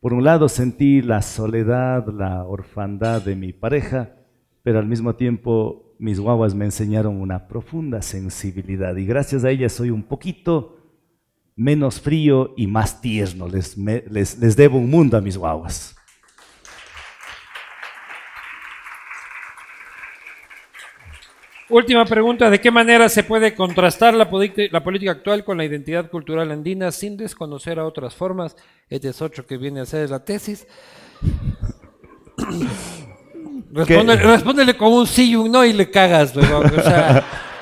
por un lado sentí la soledad, la orfandad de mi pareja, pero al mismo tiempo mis guaguas me enseñaron una profunda sensibilidad y gracias a ellas soy un poquito menos frío y más tierno. les debo un mundo a mis guaguas.
última pregunta, ¿de qué manera se puede contrastar la, política actual con la identidad cultural andina sin desconocer a otras formas? Este es otro que viene a hacer la tesis. [coughs] Respóndele, con un sí y un no y le cagas, o [laughs]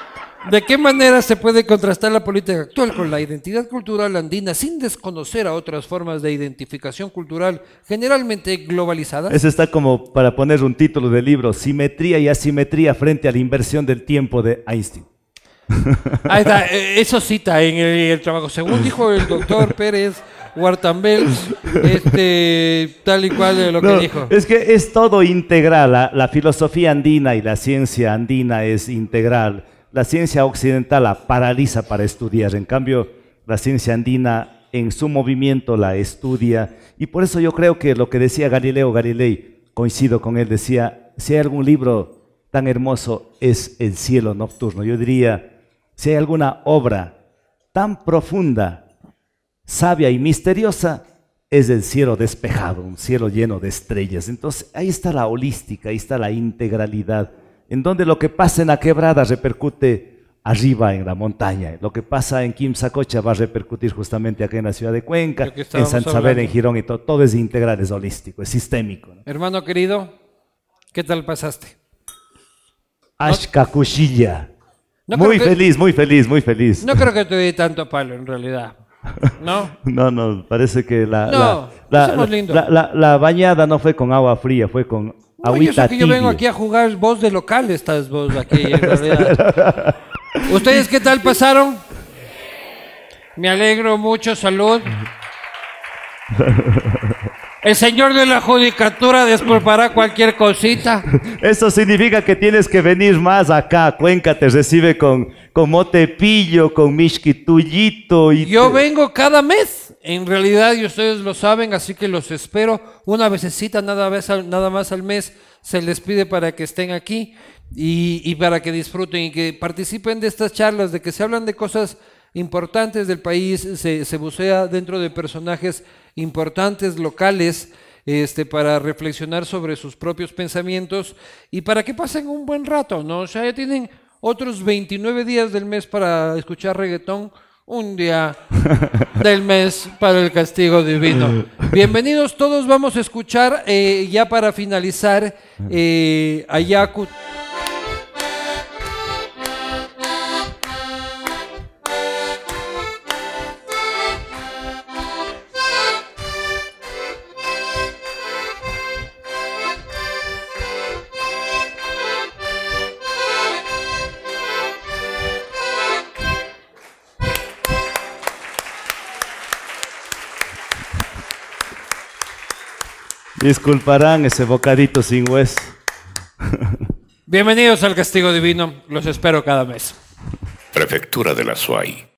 ¿De qué manera se puede contrastar la política actual con la identidad cultural andina sin desconocer a otras formas de identificación cultural generalmente globalizada? Eso
está como para poner un título de libro, Simetría y Asimetría frente a la inversión del tiempo de Einstein. Ahí está,
eh, eso cita en el, trabajo. Según dijo el doctor Pérez Huartambel, este, tal y cual es lo que dijo. Es
que es todo integral, la filosofía andina y la ciencia andina es integral la ciencia occidental la paraliza para estudiar. En cambio, la ciencia andina en su movimiento la estudia. Y por eso yo creo que lo que decía Galileo Galilei, coincido con él, decía, si hay algún libro tan hermoso es El cielo nocturno. Yo diría, si hay alguna obra tan profunda, sabia y misteriosa, es el cielo despejado, un cielo lleno de estrellas. Entonces ahí está la holística, ahí está la integralidad en donde lo que pasa en la quebrada repercute arriba en la montaña. Lo que pasa en Quimsacocha va a repercutir justamente aquí en la ciudad de Cuenca, en San Saber, en Girón y todo. Todo es integral, es holístico, es sistémico.
Hermano querido, ¿qué tal pasaste? Ashka muy feliz,
muy feliz, muy feliz. No creo
que te dé tanto palo en realidad. ¿No?
[laughs] no, no, parece que la bañada no fue con agua fría, fue con yo, yo vengo aquí a
jugar voz de local, estás vos [laughs] aquí ¿Ustedes qué tal pasaron? Me alegro mucho, salud. El señor de la judicatura desculpará cualquier cosita.
Eso significa que tienes que venir más acá. Cuenca te recibe con, con motepillo, con mishkitullito. Y Yo
vengo cada mes. En realidad, y ustedes lo saben, así que los espero. Una vececita nada, vez nada más al mes se les pide para que estén aquí y, para que disfruten y que participen de estas charlas, de que se hablan de cosas importantes del país, se, bucea dentro de personajes importantes, locales, este, para reflexionar sobre sus propios pensamientos y para que pasen un buen rato, ¿no? O ya tienen otros 29 días del mes para escuchar reggaetón un día del mes para el castigo divino. Bienvenidos todos, vamos a escuchar eh, ya para finalizar eh,
Disculparán ese bocadito sin hueso.
Bienvenidos al Castigo Divino. Los espero cada mes.
Prefectura de la Suay.